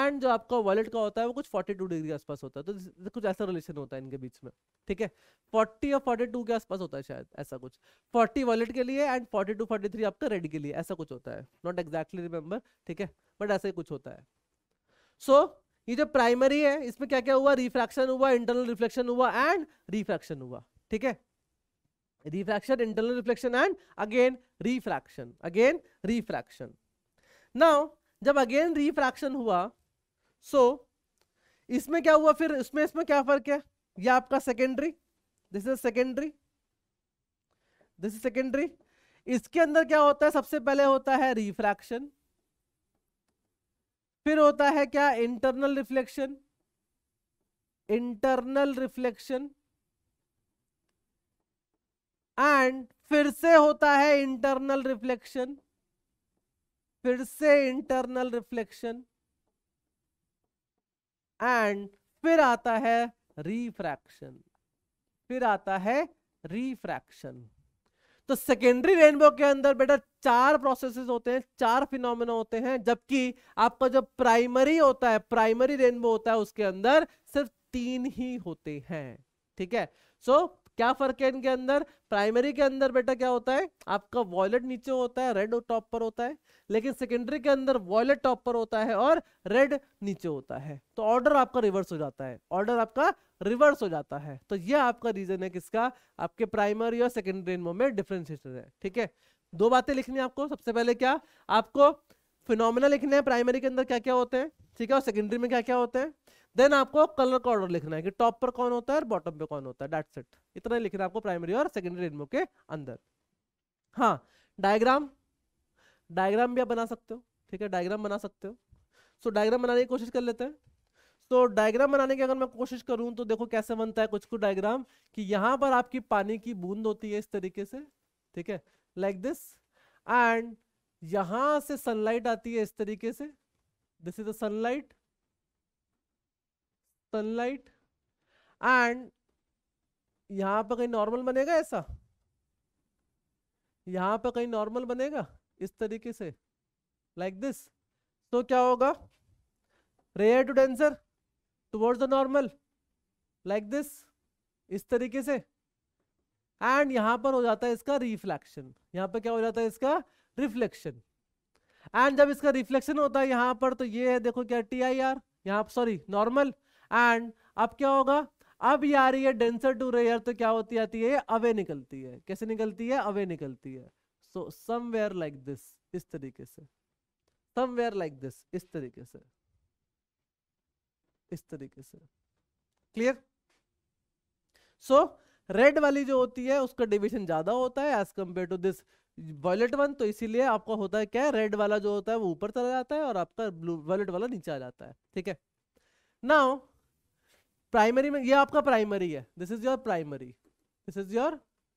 एंड जो आपका वॉलेट का होता है वो कुछ 42 डिग्री के आसपास होता है तो कुछ ऐसा रिलेशन होता है इनके बीच में ठीक है 40 या 42 के आसपास होता है शायद ऐसा कुछ 40 वॉलेट के लिए एंड 42 43 आपका रेड के लिए ऐसा कुछ होता है नॉट एग्जैक्टली रिमेंबर ठीक है बट ऐसा ही कुछ होता है सो so, ये जो प्राइमरी है इसमें क्या क्या हुआ रिफ्रैक्शन हुआ इंटरनल रिफ्लेक्शन हुआ एंड रिफ्रैक्शन हुआ ठीक है refraction internal reflection and again refraction again refraction now जब अगेन रिफ्रैक्शन हुआ सो so, इसमें क्या हुआ फिर इसमें इसमें क्या फर्क है ये आपका secondary this is secondary this is secondary इसके अंदर क्या होता है सबसे पहले होता है रिफ्रैक्शन फिर होता है क्या internal reflection internal reflection and फिर से होता है इंटरनल रिफ्लेक्शन फिर से इंटरनल रिफ्लेक्शन एंड फिर आता है रिफ्रैक्शन फिर आता है रिफ्रैक्शन तो सेकेंडरी रेनबो के अंदर बेटा चार प्रोसेसेस होते हैं चार फिनोमेना होते हैं जबकि आपका जो प्राइमरी होता है प्राइमरी रेनबो होता है उसके अंदर सिर्फ तीन ही होते हैं ठीक है सो क्या फर्क है इनके अंदर प्राइमरी के अंदर बेटा क्या होता है आपका वॉयलेट नीचे होता है रेड टॉप पर होता है लेकिन सेकेंडरी के अंदर वॉयलेट टॉप पर होता है और रेड नीचे होता है तो ऑर्डर आपका रिवर्स हो जाता है ऑर्डर आपका रिवर्स हो जाता है तो यह आपका रीजन है किसका आपके प्राइमरी और सेकेंडरी इनमो में डिफ्रेंशिएशन है ठीक है दो बातें लिखनी है आपको सबसे पहले क्या आपको फिनोमिना लिखना है प्राइमरी के अंदर क्या क्या होते हैं ठीक है और सेकेंडरी में क्या क्या होते हैं देन आपको कलर का ऑर्डर लिखना है कि टॉप पर कौन होता है और बॉटम पे कौन होता है डेट सेट इतना लिखना है आपको प्राइमरी और सेकेंडरी रेनबो के अंदर हाँ डायग्राम डायग्राम भी आप बना सकते हो ठीक है डायग्राम बना सकते हो सो so, डायग्राम बनाने की कोशिश कर लेते हैं तो so, डायग्राम बनाने की अगर मैं कोशिश करूं तो देखो कैसे बनता है कुछ कुछ डायग्राम कि यहाँ पर आपकी पानी की बूंद होती है इस तरीके से ठीक है लाइक दिस एंड यहाँ से सनलाइट आती है इस तरीके से this is the sunlight sunlight and यहां पर कहीं नॉर्मल बनेगा ऐसा यहां पर कहीं नॉर्मल बनेगा इस तरीके से लाइक दिस तो क्या होगा rare to denser towards the normal like this इस तरीके से एंड यहां पर हो जाता है इसका रिफ्लेक्शन यहां पर क्या हो जाता है इसका रिफ्लेक्शन एंड जब इसका रिफ्लेक्शन होता है यहां पर तो ये है देखो क्या टी आई आर यहां सॉरी नॉर्मल एंड अब क्या होगा अब ये आ रही है डेंसर टू रेयर तो क्या होती आती है अवे निकलती है कैसे निकलती है अवे निकलती है सो समवेयर लाइक दिस इस तरीके से समवेयर लाइक दिस इस तरीके से इस तरीके से क्लियर सो रेड वाली जो होती है उसका डिविजन ज्यादा होता है as compare to this violet one तो इसीलिए आपका होता है क्या रेड वाला जो होता है वो ऊपर चला जाता है और आपका ब्लू वॉयलेट वाला नीचे आ जाता है ठीक है नाउ प्राइमरी में ये आपका प्राइमरी है this is your primary this is your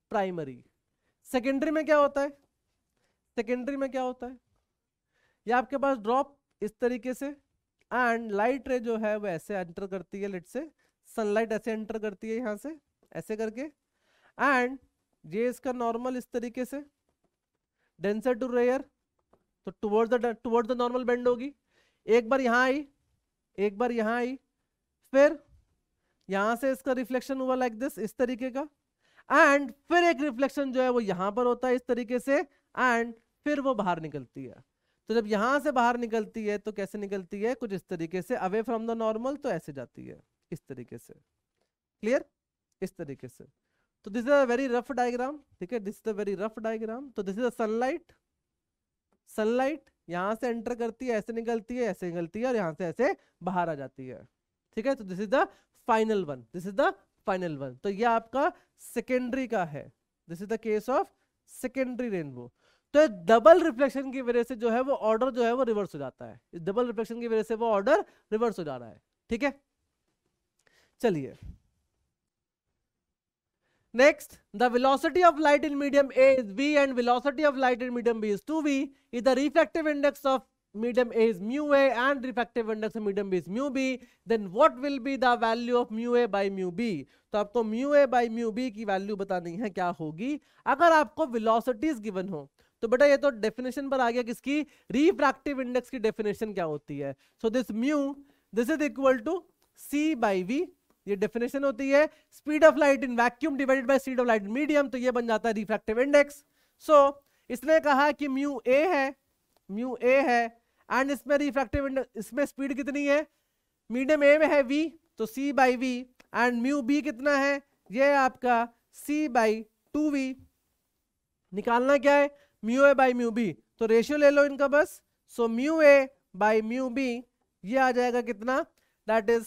primary secondary में क्या होता है सेकेंडरी में क्या होता है ये आपके पास ड्रॉप इस तरीके से एंड लाइट रे जो है वो ऐसे एंटर करती है लेट से सनलाइट ऐसे एंटर करती है यहाँ से ऐसे करके एंड ये इसका नॉर्मल इस तरीके से डेंसर टू रेयर तो towards the towards the normal bend होगी एक बार यहाँ आई एक बार यहाँ आई फिर यहां से इसका रिफ्लेक्शन हुआ लाइक like दिस इस तरीके का एंड फिर एक रिफ्लेक्शन जो है वो यहां पर होता है इस तरीके से एंड फिर वो बाहर निकलती है तो जब यहां से बाहर निकलती है तो कैसे निकलती है कुछ इस तरीके से अवे फ्रॉम द नॉर्मल तो ऐसे जाती है इस तरीके से क्लियर इस तरीके से तो this is a very rough diagram ठीक है this is a very rough diagram तो this is a sunlight sunlight यहां से एंटर करती है ऐसे निकलती है ऐसे निकलती है और यहां से ऐसे बाहर आ जाती है ठीक है तो this is the final one this is the final one तो ये आपका सेकेंडरी का है this is the case of secondary rainbow तो डबल रिफ्लेक्शन की वजह से जो है वो ऑर्डर जो है वो रिवर्स हो जाता है इस डबल रिफ्लेक्शन की वजह से वो ऑर्डर रिवर्स हो जा रहा है ठीक है चलिए next the velocity of light in medium A is is and velocity of light in medium B is two 2V is the reflective index of medium A is mu A and refractive index of medium B is mu B, then what will be the value of mu A by mu B? तो आपको तो mu A by mu B की वैल्यू बतानी है क्या होगी अगर आपको वेलोसिटीज गिवन हो तो बेटा ये तो डेफिनेशन पर आ गया किसकी रिफ्रैक्टिव इंडेक्स की डेफिनेशन क्या होती है so this mu this is equal to C by V ये डेफिनेशन होती है speed of light in vacuum divided by speed of light in medium तो ये बन जाता है रिफ्रैक्टिव इंडेक्स सो इसने कहा कि म्यू ए है म्यू ए है एंड इसमें रिफ्रैक्टिव इसमें स्पीड कितनी है मीडियम ए में है वी तो C by V and mu B कितना है ये आपका सी बाई टू वी निकालना क्या है mu A by mu B तो रेशियो ले लो इनका बस so mu A by mu B ये आ जाएगा कितना दैट इज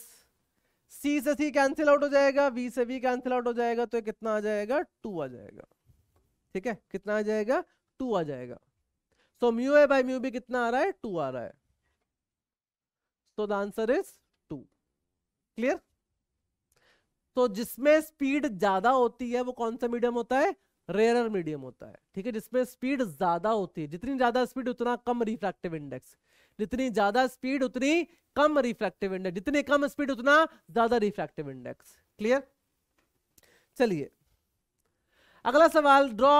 सी से सी कैंसिल आउट हो जाएगा वी से वी कैंसिल आउट हो जाएगा तो कितना आ जाएगा टू आ जाएगा ठीक है कितना आ जाएगा टू आ जाएगा so mu A by mu B कितना आ रहा है टू आ रहा है so the answer is two clear तो जिसमें स्पीड ज्यादा होती है वो कौन सा मीडियम होता है रेयर मीडियम होता है ठीक है जिसमें स्पीड ज्यादा होती है जितनी ज्यादा स्पीड उतना कम रिफ्रैक्टिव इंडेक्स जितनी ज्यादा स्पीड उतनी कम रिफ्रैक्टिव इंडेक्स जितनी कम स्पीड उतना ज्यादा रिफ्रैक्टिव इंडेक्स क्लियर चलिए अगला सवाल draw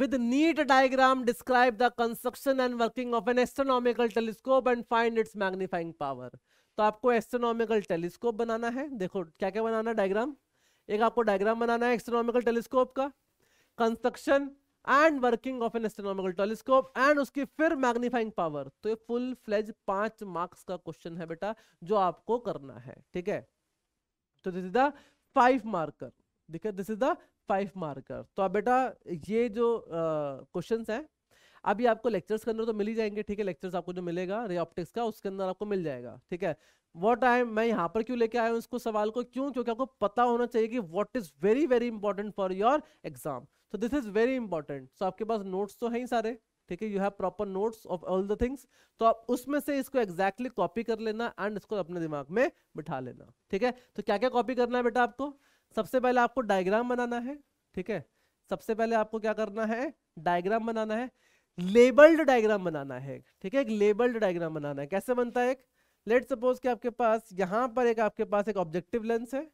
with neat diagram describe the construction and working of an astronomical telescope and find its magnifying power तो आपको एस्ट्रोनॉमिकल टेलीस्कोप बनाना है देखो क्या क्या बनाना है डायग्राम एक आपको डायग्राम बनाना है एस्ट्रोनॉमिकल टेलीस्कोप का construction and working of an astronomical telescope and उसकी फिर मैग्नीफाइंग पावर तो ये फुल फ्लेज पांच मार्क्स का क्वेश्चन है बेटा जो आपको करना है ठीक है तो this is the five marker ठीक है this is the five marker तो अब बेटा ये जो क्वेश्चन है अभी आपको लेक्चर्स के अंदर तो मिल ही जाएंगे ठीक है लेक्चर्स आपको जो मिलेगा रे ऑप्टिक्स का उसके अंदर आपको मिल जाएगा ठीक है वॉट आई मैं यहाँ पर क्यों लेके आया हूँ इसको सवाल को क्यों क्योंकि आपको पता होना चाहिए कि what is very very important for your exam तो this is very important so आपके पास नोट्स तो है ही सारे ठीक है you have proper notes of all the things तो आप उसमें से इसको एग्जैक्टली exactly कॉपी कर लेना एंड इसको अपने दिमाग में बिठा लेना ठीक है तो क्या क्या कॉपी करना है बेटा आपको सबसे पहले आपको डायग्राम बनाना है ठीक है सबसे पहले आपको क्या करना है डायग्राम बनाना है लेबल्ड डायग्राम बनाना है ठीक है एक लेबल्ड डायग्राम बनाना है कैसे बनता है एक लेट सपोज कि आपके पास यहाँ पर एक आपके पास एक ऑब्जेक्टिव लेंस है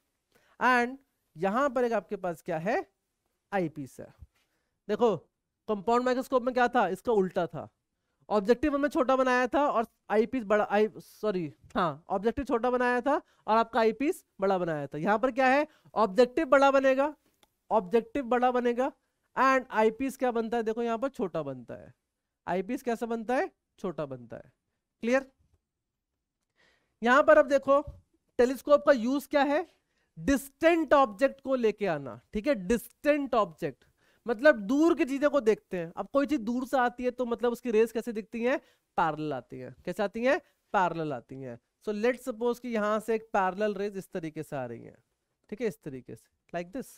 एंड यहाँ पर एक आपके पास क्या है आईपीस है देखो कंपाउंड माइक्रोस्कोप में क्या था इसका उल्टा था ऑब्जेक्टिव हमने छोटा बनाया था और आईपीस बड़ा आई सॉरी हाँ ऑब्जेक्टिव छोटा बनाया था और आपका आईपीस बड़ा बनाया था यहाँ पर क्या है ऑब्जेक्टिव बड़ा बनेगा ऑब्जेक्टिव बड़ा बनेगा एंड आईपीस क्या बनता है देखो यहाँ पर छोटा बनता है आईपीस कैसा बनता है छोटा बनता है क्लियर यहां पर अब देखो टेलीस्कोप का यूज क्या है डिस्टेंट ऑब्जेक्ट को लेके आना ठीक है डिस्टेंट ऑब्जेक्ट मतलब दूर की चीजें को देखते हैं अब कोई चीज दूर से आती है तो मतलब उसकी रेस कैसे दिखती है पैरल आती है कैसे आती है पैरल आती है सो लेट सपोज कि यहां से एक पैरल रेस इस तरीके से आ रही है ठीक है इस तरीके से like this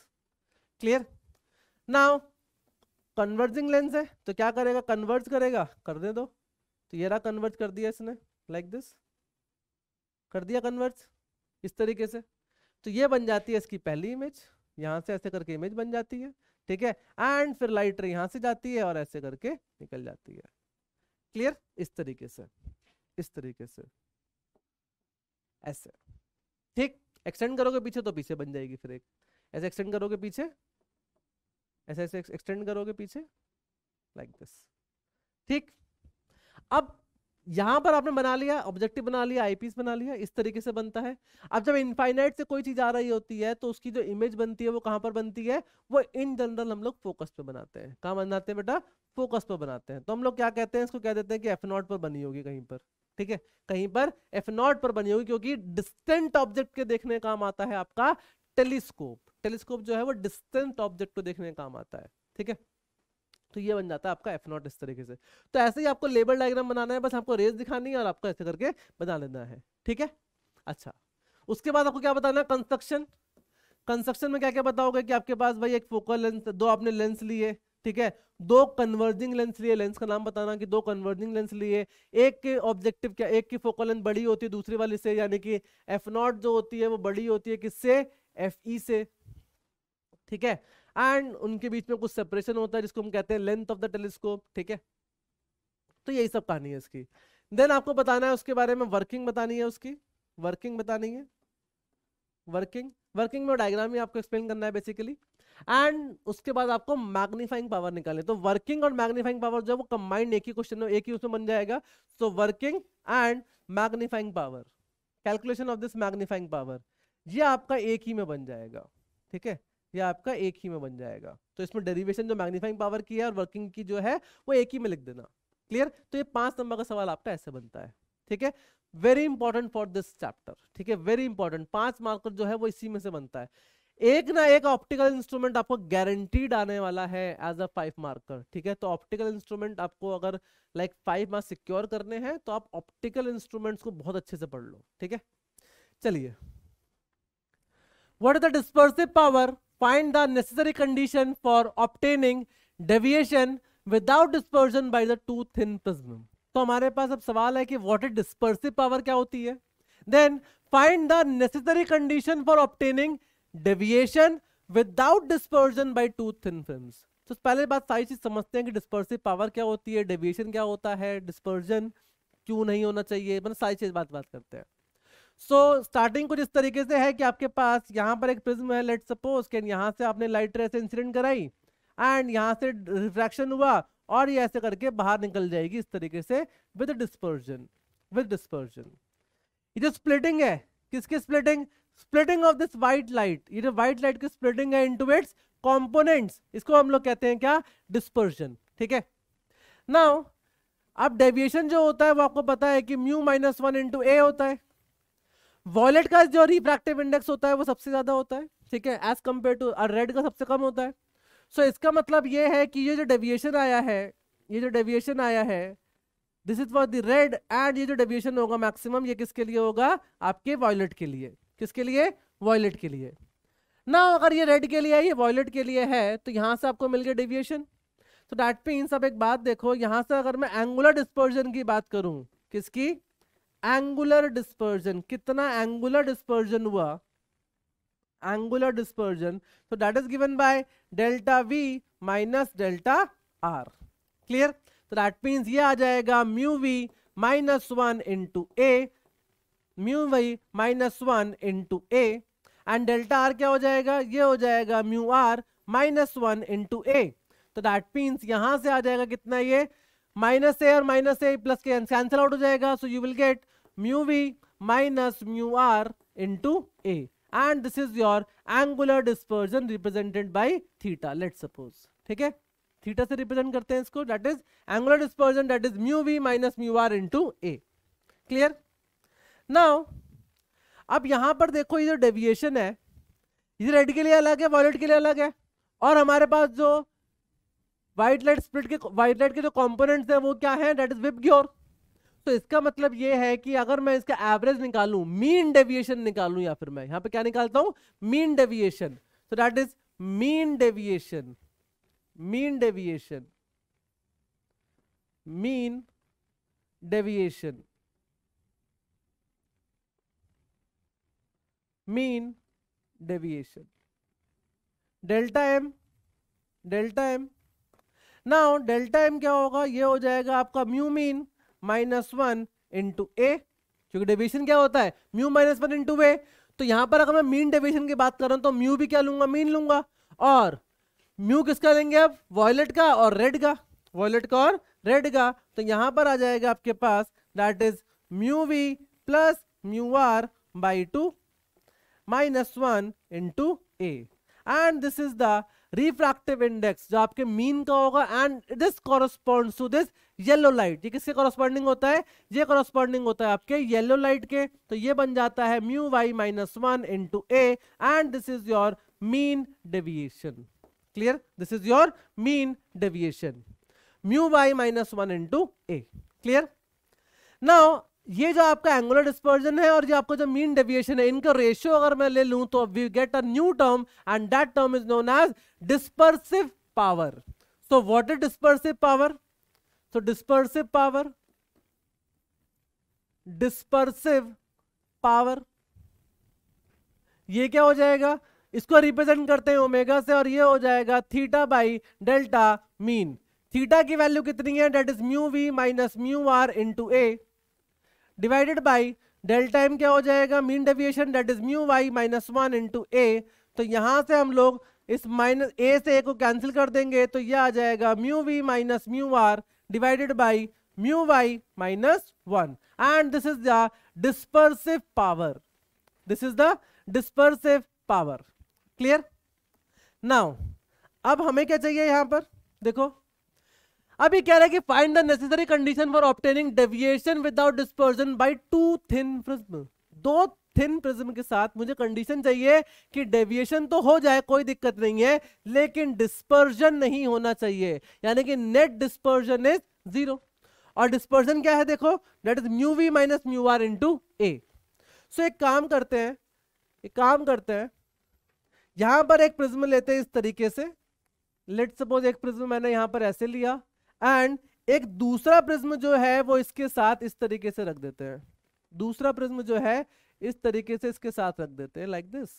clear now converging lens है तो क्या करेगा कन्वर्ज करेगा कर दे दो तो ये रहा कन्वर्ज कर दिया इसने लाइक like दिस कर दिया कन्वर्ज इस तरीके से तो ये बन जाती है इसकी पहली इमेज यहां से ऐसे करके इमेज बन जाती है ठीक है एंड फिर लाइटर यहां से जाती है और ऐसे करके निकल जाती है क्लियर इस तरीके से इस तरीके से ऐसे ठीक एक्सटेंड करोगे पीछे तो पीछे बन जाएगी फिर एक ऐसे एक्सटेंड करोगे पीछे ऐसे ऐसे एक्सटेंड करोगे पीछे लाइक दिस ठीक अब यहां पर आपने बना लिया ऑब्जेक्टिव बना लिया आईपीस बना लिया इस तरीके से बनता है अब जब इनफाइनाइट से कोई चीज आ रही होती है तो उसकी जो इमेज बनती है वो कहां पर बनती है वो इन जनरल हम लोग फोकस पे बनाते हैं कहां बनाते हैं बेटा फोकस पर बनाते हैं तो हम लोग क्या कहते हैं इसको कह देते हैं कि एफ नॉट पर बनी होगी कहीं पर ठीक है कहीं पर एफ नॉट पर बनी होगी क्योंकि डिस्टेंट ऑब्जेक्ट के देखने काम आता है आपका टेलीस्कोप टेलीस्कोप जो है वो डिस्टेंट ऑब्जेक्ट को देखने काम आता है ठीक है तो ये बन जाता है आपका एफ नॉट इस तरीके से तो ऐसे ही आपको लेबर डायग्राम बनाना है बस आपको रेस दिखानी है और आपको ऐसे करके बना लेना है ठीक है अच्छा उसके बाद आपको क्या बताना है कंस्ट्रक्शन कंस्ट्रक्शन में क्या क्या बताओगे कि आपके पास भाई एक फोकल लेंस दो आपने लेंस लिए ठीक है दो कन्वर्जिंग लेंस लिए लेंस का नाम बताना कि दो कन्वर्जिंग लेंस लिए एक के ऑब्जेक्टिव क्या एक की फोकल लेंथ बड़ी होती है दूसरी वाली से यानी कि एफ नॉट जो होती है वो बड़ी होती है किससे एफ ई e से ठीक है एंड उनके बीच में कुछ सेपरेशन होता है जिसको हम कहते हैं लेंथ ऑफ द टेलीस्कोप ठीक है तो यही सब कहानी है इसकी देन आपको बताना है उसके बारे में वर्किंग बतानी है उसकी वर्किंग बतानी है वर्किंग वर्किंग में डायग्राम ही आपको एक्सप्लेन करना है बेसिकली एंड उसके बाद आपको मैग्नीफाइंग पावर निकालनी तो वर्किंग और मैग्नीफाइंग पावर जो है वो कंबाइंड एक ही क्वेश्चन एक ही उसमें बन जाएगा so working and magnifying power calculation of this magnifying power ये आपका एक ही में बन जाएगा ठीक है ये आपका एक ही में बन जाएगा तो इसमें डेरिवेशन जो मैग्नीफाइंग पावर की है और वर्किंग की जो है वो एक ही में लिख देना क्लियर तो ये पांच नंबर का सवाल आपका ऐसे बनता है ठीक है very important for this chapter ठीक है वेरी इंपॉर्टेंट पांच मार्कर जो है वो इसी में से बनता है एक ना एक ऑप्टिकल इंस्ट्रूमेंट आपको गारंटीड आने वाला है एज अ फाइव मार्कर ठीक है तो ऑप्टिकल इंस्ट्रूमेंट आपको अगर लाइक फाइव मार्क्स सिक्योर करने हैं तो आप ऑप्टिकल इंस्ट्रूमेंट्स को बहुत अच्छे से पढ़ लो ठीक है चलिए what is the dispersive power find the necessary condition for obtaining deviation without dispersion by the two thin prism तो हमारे पास अब सवाल है कि वॉट इज डिस्पर्सिव पावर क्या होती है then find the necessary condition for obtaining deviation without dispersion by two thin film तो पहले बात सारी चीज समझते हैं कि डिस्पर्सिव पावर क्या होती है डेविएशन क्या होता है डिस्पर्जन क्यों नहीं होना चाहिए मतलब सारी चीज बात बात करते हैं सो so, स्टार्टिंग कुछ इस तरीके से है कि आपके पास यहाँ पर एक प्रिज्म है लेट सपोज कि यहाँ से आपने लाइट रे से इंसिडेंट कराई एंड यहाँ से रिफ्रैक्शन हुआ और ये ऐसे करके बाहर निकल जाएगी इस तरीके से विद डिस्पर्जन विद डिस्पर्जन ये जो स्प्लिटिंग है किसकी splitting splitting of this white light ये जो वाइट लाइट की स्प्लिटिंग है इनटू इट्स कंपोनेंट्स इसको हम लोग कहते हैं क्या डिस्पर्जन ठीक है नाउ अब डेविएशन जो होता है वो आपको पता है कि mu minus one into A होता है वॉलेट का जो रिफ्रैक्टिव इंडेक्स होता है वो सबसे ज्यादा होता है ठीक है एज कम्पेयर टू और रेड का सबसे कम होता है सो so, इसका मतलब ये है कि ये जो डेविएशन आया है ये जो डेविएशन आया है this is for the red and ये जो डेविएशन होगा मैक्सिमम ये किसके लिए होगा आपके वॉयलेट के लिए किसके लिए वॉयलेट के लिए ना अगर ये रेड के लिए है ये वॉयलेट के लिए है तो यहाँ से आपको मिल गया डेविएशन तो डैट पे इन सब एक बात देखो यहाँ से अगर मैं एंगुलर डिस्पर्जन की बात करूँ किसकी एंगुलर डिस्पर्जन कितना एंगुलर डिस्पर्जन हुआ angular dispersion so that is given by delta we minus delta R clear तो दैट मीन्स ये आ जाएगा mu we minus one into A mu we minus one into A and delta R क्या हो जाएगा ये हो जाएगा mu are minus one into ए तो दैट मीन्स यहां से आ जाएगा कितना ये माइनस ए और माइनस ए प्लस के कैंसिल आउट हो जाएगा so you will get mu v minus mu r into a and this is your angular dispersion represented by theta let's suppose ठीक है थीटा से रिप्रेजेंट करते हैं इसको that is angular dispersion that is mu we minus mu are into A clear now अब यहां पर देखो ये जो डेविएशन है ये रेड के लिए अलग है वॉलेट के लिए अलग है और हमारे पास जो वाइट लाइट स्प्लिट के वाइट लाइट के जो कॉम्पोनेंट्स हैं वो क्या है दैट इज विप ग्योर तो इसका मतलब ये है कि अगर मैं इसका एवरेज निकालू मीन डेविएशन निकालू या फिर मैं यहां पे क्या निकालता हूं mean deviation so that is mean deviation mean deviation mean deviation mean deviation delta M delta M ना डेल्टा एम क्या होगा ये हो जाएगा आपका mu mean minus one into A क्योंकि डेविएशन क्या होता है म्यू माइनस वन इंटू ए तो यहां पर अगर मैं मीन डेविएशन की बात कर रहा हूं तो म्यू भी क्या लूंगा मीन लूंगा और म्यू किसका लेंगे आप वॉयलेट का और रेड का वॉयलेट का और रेड का तो यहां पर आ जाएगा आपके पास that is mu we plus mu R by two minus one into A and this is the refractive index जो आपके मीन का होगा and this corresponds to this yellow light ये किसके कॉरस्पॉन्डिंग होता है ये कॉरस्पॉन्डिंग होता है आपके येलो लाइट के तो ये बन जाता है mu Y minus one into A and this is your mean deviation clear this is your mean deviation mu Y minus one in into A clear now ये जो आपका एंगुलर डिस्पर्जन है और जो आपका जो मीन डेविएशन है इनका रेशियो अगर मैं ले लूं तो we get a new term and that term is known as dispersive power so what is dispersive power so dispersive power dispersive power ये क्या हो जाएगा इसको रिप्रेजेंट करते हैं ओमेगा से और ये हो जाएगा theta by delta mean theta की वैल्यू कितनी है that is mu we minus mu are into A divided by delta M क्या हो जाएगा mean deviation that is mu Y minus one into ए तो यहां से हम लोग इस माइनस ए से ए को कैंसिल कर देंगे तो यह आ जाएगा mu we minus mu R divided by mu y minus 1 and this is the dispersive power this is the dispersive power clear now अब हमें क्या चाहिए यहां पर देखो अभी keh raha hai ki find the necessary condition for obtaining deviation without dispersion by two thin prism do thin prism के साथ मुझे कंडीशन चाहिए कि डेविएशन तो हो जाए कोई दिक्कत नहीं है लेकिन डिस्पर्जन नहीं होना चाहिए यानी कि नेट डिस्पर्जन इज जीरो और डिस्पर्जन क्या है देखो that is mu we minus mu R into A so एक काम करते हैं एक काम करते हैं यहां पर एक प्रिज्म लेते हैं इस तरीके से लेट सपोज एक प्रिज्म मैंने यहां पर ऐसे लिया एंड एक दूसरा प्रिज्म जो है वो इसके साथ इस तरीके से रख देते हैं दूसरा प्रिज्म जो है इस तरीके से इसके साथ रख देते हैं लाइक दिस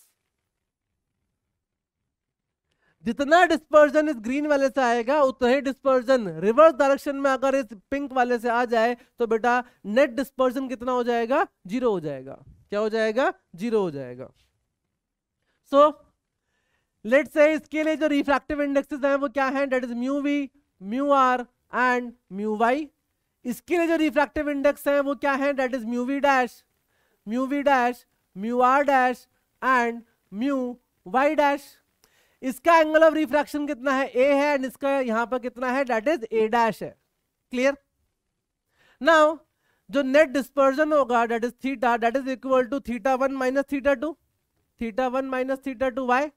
जितना डिस्पर्जन इस ग्रीन वाले से आएगा उतना ही डिस्पर्जन रिवर्स डायरेक्शन में अगर इस पिंक वाले से आ जाए तो बेटा नेट डिस्पर्जन कितना हो जाएगा जीरो हो जाएगा क्या हो जाएगा जीरो हो जाएगा सो लेट से इसके लिए जो रिफ्रैक्टिव इंडेक्सेस हैं वो क्या हैं that is mu V mu R and mu Y इसके लिए जो रिफ्रैक्टिव इंडेक्स हैं वो क्या है that is mu V dash mu v dash mu r dash and mu Y dash इसका एंगल ऑफ रिफ्रैक्शन कितना है ए है एंड इसका यहां पर कितना है डेट इज ए डैश है क्लियर नाउ जो नेट डिस्पर्जन होगा that is theta that is equal to theta one minus theta two theta one minus theta two why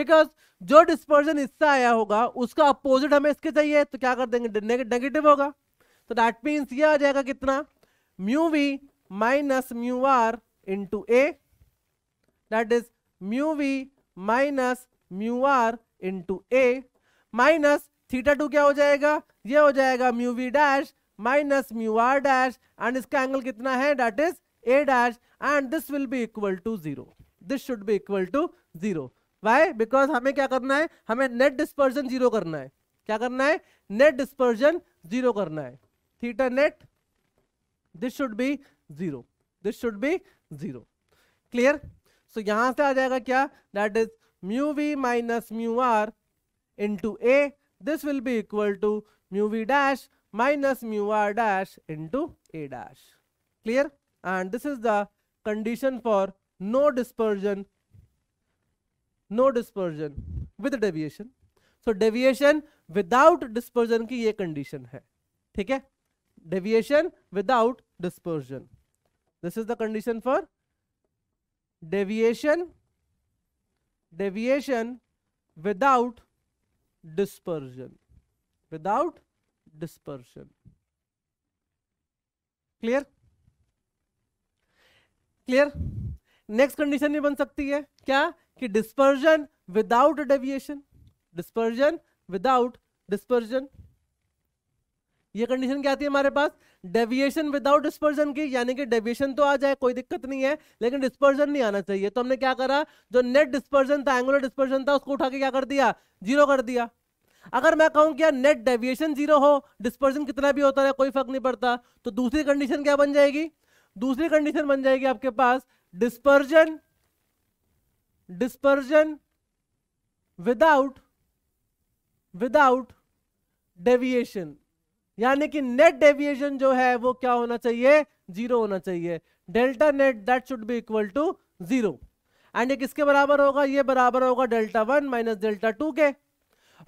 because जो डिस्पर्जन इससे आया होगा उसका अपोजिट हमें इसके चाहिए तो क्या कर देंगे नेगेटिव होगा तो डैट मीन्स ये आ जाएगा कितना mu we minus mu are into A that is mu V minus mu r into A minus theta two क्या हो जाएगा ये हो जाएगा mu V dash minus mu R dash and इसका एंगल कितना है that is A dash and this will be equal to zero this should be equal to zero why because हमें क्या करना है हमें नेट डिस्पर्जन जीरो करना है क्या करना है नेट डिस्पर्जन जीरो करना है theta net this should be zero this should be zero clear so यहां से आ जाएगा क्या that is mu we minus mu R into A this will be equal to mu V dash minus mu R dash into A dash clear and this is the condition for no dispersion no dispersion with deviation so deviation without dispersion की ये condition है ठीक है deviation without dispersion this is the condition for deviation deviation without dispersion without dispersion clear clear next condition भी बन सकती है क्या कि dispersion without deviation dispersion without dispersion ये कंडीशन क्या आती है हमारे पास डेविएशन विदाउट डिस्पर्जन की यानी कि डेविएशन तो आ जाए कोई दिक्कत नहीं है लेकिन डिस्पर्जन नहीं आना चाहिए तो हमने क्या करा जो नेट डिस्पर्जन था एंगुलर डिस्पर्जन था उसको उठा के क्या कर दिया जीरो कर दिया अगर मैं कहूं कि यार नेट डेविएशन जीरो हो डिस्पर्जन कितना भी होता है कोई फर्क नहीं पड़ता तो दूसरी कंडीशन क्या बन जाएगी दूसरी कंडीशन बन जाएगी आपके पास dispersion dispersion without without deviation यानी कि नेट डेविएशन जो है वो क्या होना चाहिए जीरो होना चाहिए delta net that should be equal to zero and ये किसके बराबर होगा ये बराबर होगा delta one minus delta two के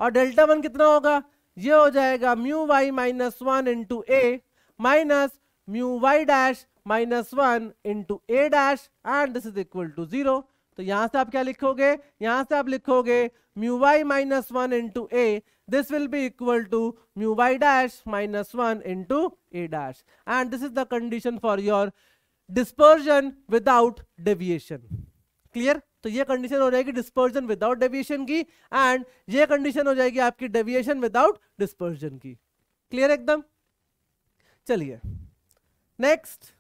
और डेल्टा वन कितना होगा ये हो जाएगा mu Y minus one into A minus mu Y dash minus one into A dash and this is equal to zero तो यहां से आप क्या लिखोगे यहां से आप लिखोगे mu Y minus one into A this will be equal to mu y dash minus 1 into a dash and this is the condition for your dispersion without deviation clear तो ये कंडीशन हो जाएगी डिस्पर्जन विदाउट डेविएशन की and ये condition हो जाएगी आपकी deviation without dispersion की क्लियर एकदम चलिए next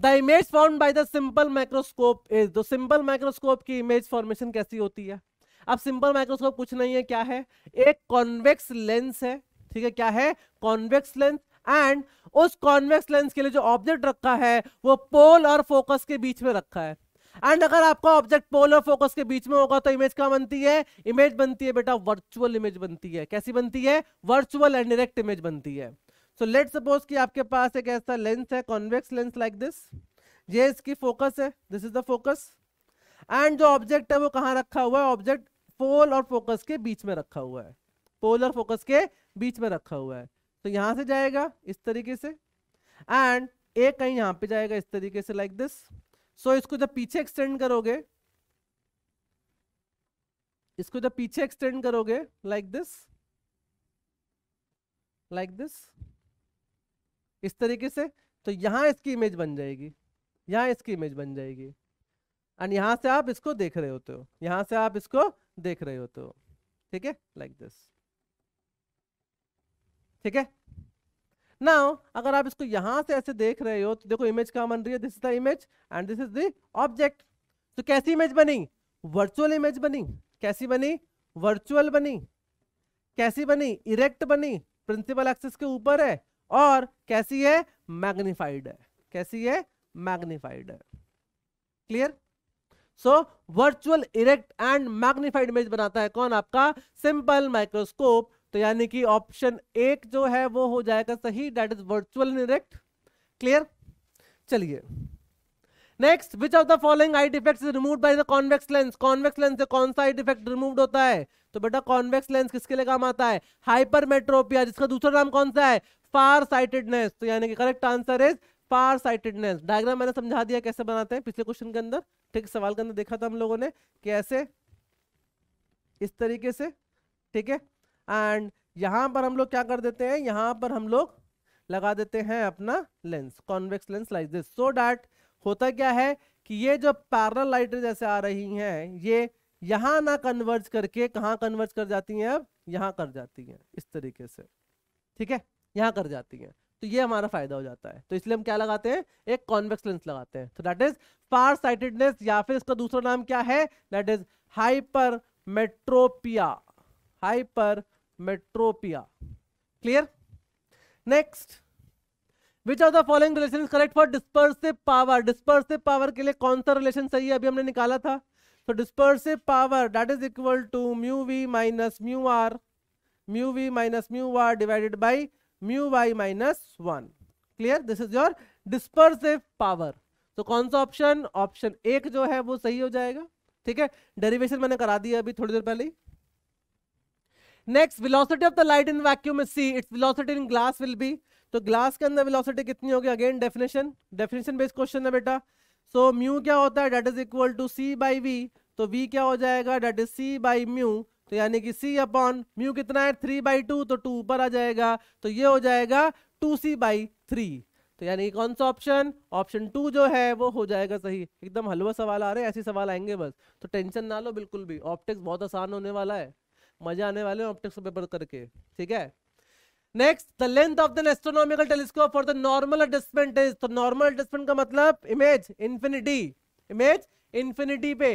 the image form by the simple microscope is the simple microscope की इमेज फॉर्मेशन कैसी होती है अब सिंपल माइक्रोस्कोप कुछ नहीं है क्या है एक कॉन्वेक्स लेंस है ठीक है क्या है कॉन्वेक्स लेंस एंड उस कॉन्वेक्स लेंस के लिए जो ऑब्जेक्ट रखा है वो पोल और फोकस के बीच में रखा है एंड अगर आपका ऑब्जेक्ट पोल और फोकस के बीच में होगा तो इमेज क्या बनती है इमेज बनती है बेटा वर्चुअल इमेज बनती है कैसी बनती है वर्चुअल एंड डायरेक्ट इमेज बनती है सो लेट सपोज कि आपके पास एक ऐसा लेंस है कॉन्वेक्स लेंस लाइक दिस ये इसकी फोकस है this is the focus and जो ऑब्जेक्ट है वो कहाँ रखा हुआ है ऑब्जेक्ट पोल और फोकस के बीच में रखा हुआ है पोल और फोकस के बीच में रखा हुआ है तो यहां से जाएगा इस तरीके से एंड ए कहीं यहां पे जाएगा इस तरीके से लाइक दिस सो इसको जब पीछे एक्सटेंड करोगे इसको जब पीछे एक्सटेंड करोगे लाइक दिस लाइक दिस इस तरीके से तो यहां इसकी इमेज बन जाएगी यहां इसकी इमेज बन जाएगी एंड यहां से आप इसको देख रहे होते हो यहां से आप इसको देख रहे हो तो ठीक है लाइक दिस ठीक है नाउ अगर आप इसको यहां से ऐसे देख रहे हो तो देखो इमेज क्या बन रही है this is the image and this is the object तो कैसी इमेज बनी वर्चुअल इमेज बनी कैसी बनी वर्चुअल बनी कैसी बनी इरेक्ट बनी प्रिंसिपल एक्सिस के ऊपर है और कैसी है मैग्निफाइड है कैसी है मैग्निफाइड है clear so virtual erect and magnified image बनाता है कौन आपका सिंपल माइक्रोस्कोप तो यानी कि ऑप्शन एक जो है वो हो जाएगा सही that is virtual erect clear चलिए next which of the following eye defect is remove by the convex lens convex lens से कौन सा आई डिफेक्ट रिमूव होता है तो बेटा कॉन्वेक्स लेंस किसके लिए काम आता है हाइपरमेट्रोपिया जिसका दूसरा नाम कौन सा है फार साइटेडनेस तो यानी कि correct answer is far sightedness diagram मैंने समझा दिया कैसे बनाते हैं पिछले क्वेश्चन के अंदर ठीक सवाल के अंदर देखा था हम लोगों ने कि ऐसे इस तरीके से ठीक है एंड यहां पर हम लोग क्या कर देते हैं यहां पर हम लोग लगा देते हैं अपना lens convex lens like this so that होता क्या है कि ये जो पैरल लाइट जैसे आ रही हैं ये यहाँ ना कन्वर्ज करके कहा कन्वर्ज कर जाती हैं अब यहाँ कर जाती हैं इस तरीके से ठीक है यहाँ कर जाती हैं तो ये हमारा फायदा हो जाता है तो इसलिए हम क्या लगाते हैं एक कॉन्वेक्स लेंस लगाते हैं तो दैट इज फार साइटेडनेस या फिर इसका दूसरा नाम क्या है that is hypermetropia hypermetropia clear next which are the following relation correct for dispersive power dispersive power के लिए कौन सा रिलेशन सही है अभी हमने निकाला था तो dispersive power that is equal to mu we minus mu r mu we minus mu r divided by mu Y minus one clear this is your dispersive power तो कौन सा ऑप्शन ऑप्शन एक जो है वो सही हो जाएगा ठीक है डेरिवेशन मैंने करा दिया अभी थोड़ी देर पहले next velocity of the light in vacuum is c its velocity in glass will be तो ग्लास के अंदर वेलोसिटी कितनी होगी again definition definition based question है बेटा सो so, म्यू क्या होता है that is equal to C by v तो वी क्या हो जाएगा that is c by mu तो यानी कि c अपॉन म्यू कितना है थ्री बाई टू तो टू ऊपर आ जाएगा तो ये हो जाएगा टू सी बाई थ्री तो यानी कौन सा ऑप्शन ऑप्शन टू जो है वो हो जाएगा सही एकदम हलवा सवाल आ रहे हैं ऐसे सवाल आएंगे बस तो टेंशन ना लो बिल्कुल भी ऑप्टिक्स बहुत आसान होने वाला है मजा आने वाले हैं ऑप्टिक्स पेपर करके ठीक है next the length of the astronomical telescope for the normal adjustment is तो नॉर्मल एडजस्टमेंट का मतलब इमेज इन्फिनिटी इमेज इन्फिनिटी पे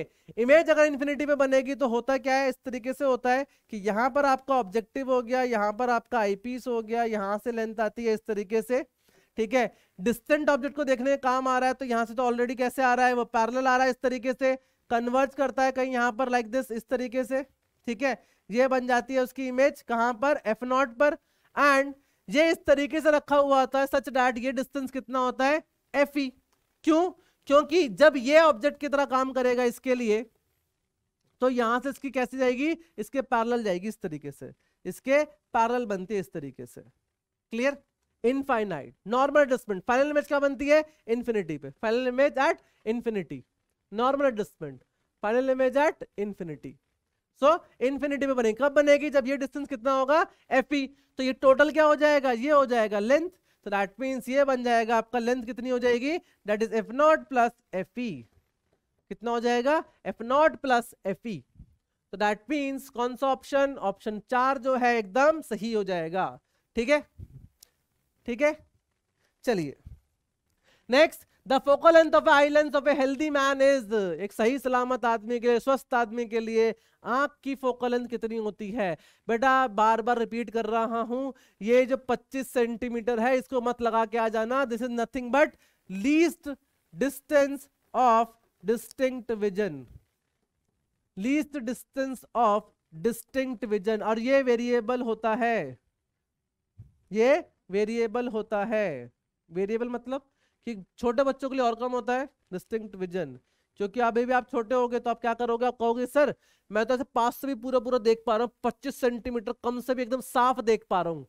इमेज अगर इन्फिनिटी पे बनेगी तो होता क्या है इस तरीके से होता है कि यहाँ पर आपका ऑब्जेक्टिव हो गया यहाँ पर आपका आईपीस हो गया यहाँ से लेंथ आती है इस तरीके से ठीक है डिस्टेंट ऑब्जेक्ट को देखने का काम आ रहा है तो यहाँ से तो ऑलरेडी कैसे आ रहा है वो पैरल आ रहा है इस तरीके से कन्वर्ज करता है कहीं यहाँ पर लाइक दिस इस तरीके से ठीक है ये बन जाती है उसकी इमेज कहाँ पर एफ नॉट पर एंड ये इस तरीके से रखा हुआ होता है सच डाट ये डिस्टेंस कितना होता है एफ ई क्यों क्योंकि जब ये ऑब्जेक्ट की तरह काम करेगा इसके लिए तो यहां से इसकी कैसी जाएगी इसके पैरल जाएगी इस तरीके से इसके पैरल बनती है इस तरीके से clear infinite normal adjustment final image क्या बनती है इन्फिनिटी पे final image at infinity normal adjustment final image at infinity so infinity पे बनेगी कब बनेगी जब ये डिस्टेंस कितना होगा एफ तो ये टोटल क्या हो जाएगा ये हो जाएगा लेंथ तो दैट मीन्स ये बन जाएगा आपका लेंथ कितनी हो जाएगी that is f naught plus F e कितना हो जाएगा f naught plus F e तो दैट मीन्स कौन सा ऑप्शन ऑप्शन चार जो है एकदम सही हो जाएगा ठीक है ठीक है चलिए next the focal length of eye lens of a healthy man is एक सही सलामत आदमी के लिए स्वस्थ आदमी के लिए आंख की फोकल लेंथ कितनी होती है बेटा बार बार रिपीट कर रहा हूं ये जो 25 सेंटीमीटर है इसको मत लगा के आ जाना this is nothing but least distance of distinct vision least distance of distinct vision और ये वेरिएबल होता है ये वेरिएबल होता है वेरिएबल मतलब कि छोटे बच्चों के लिए और कम होता है डिस्टिंक्ट विजन क्योंकि अभी भी आप छोटे होगे तो आप क्या करोगे आप कहोगे सर मैं तो ऐसे पास से भी पूरा पूरा देख पा रहा हूँ पच्चीस सेंटीमीटर कम से भी एकदम साफ देख पा रहा हूँ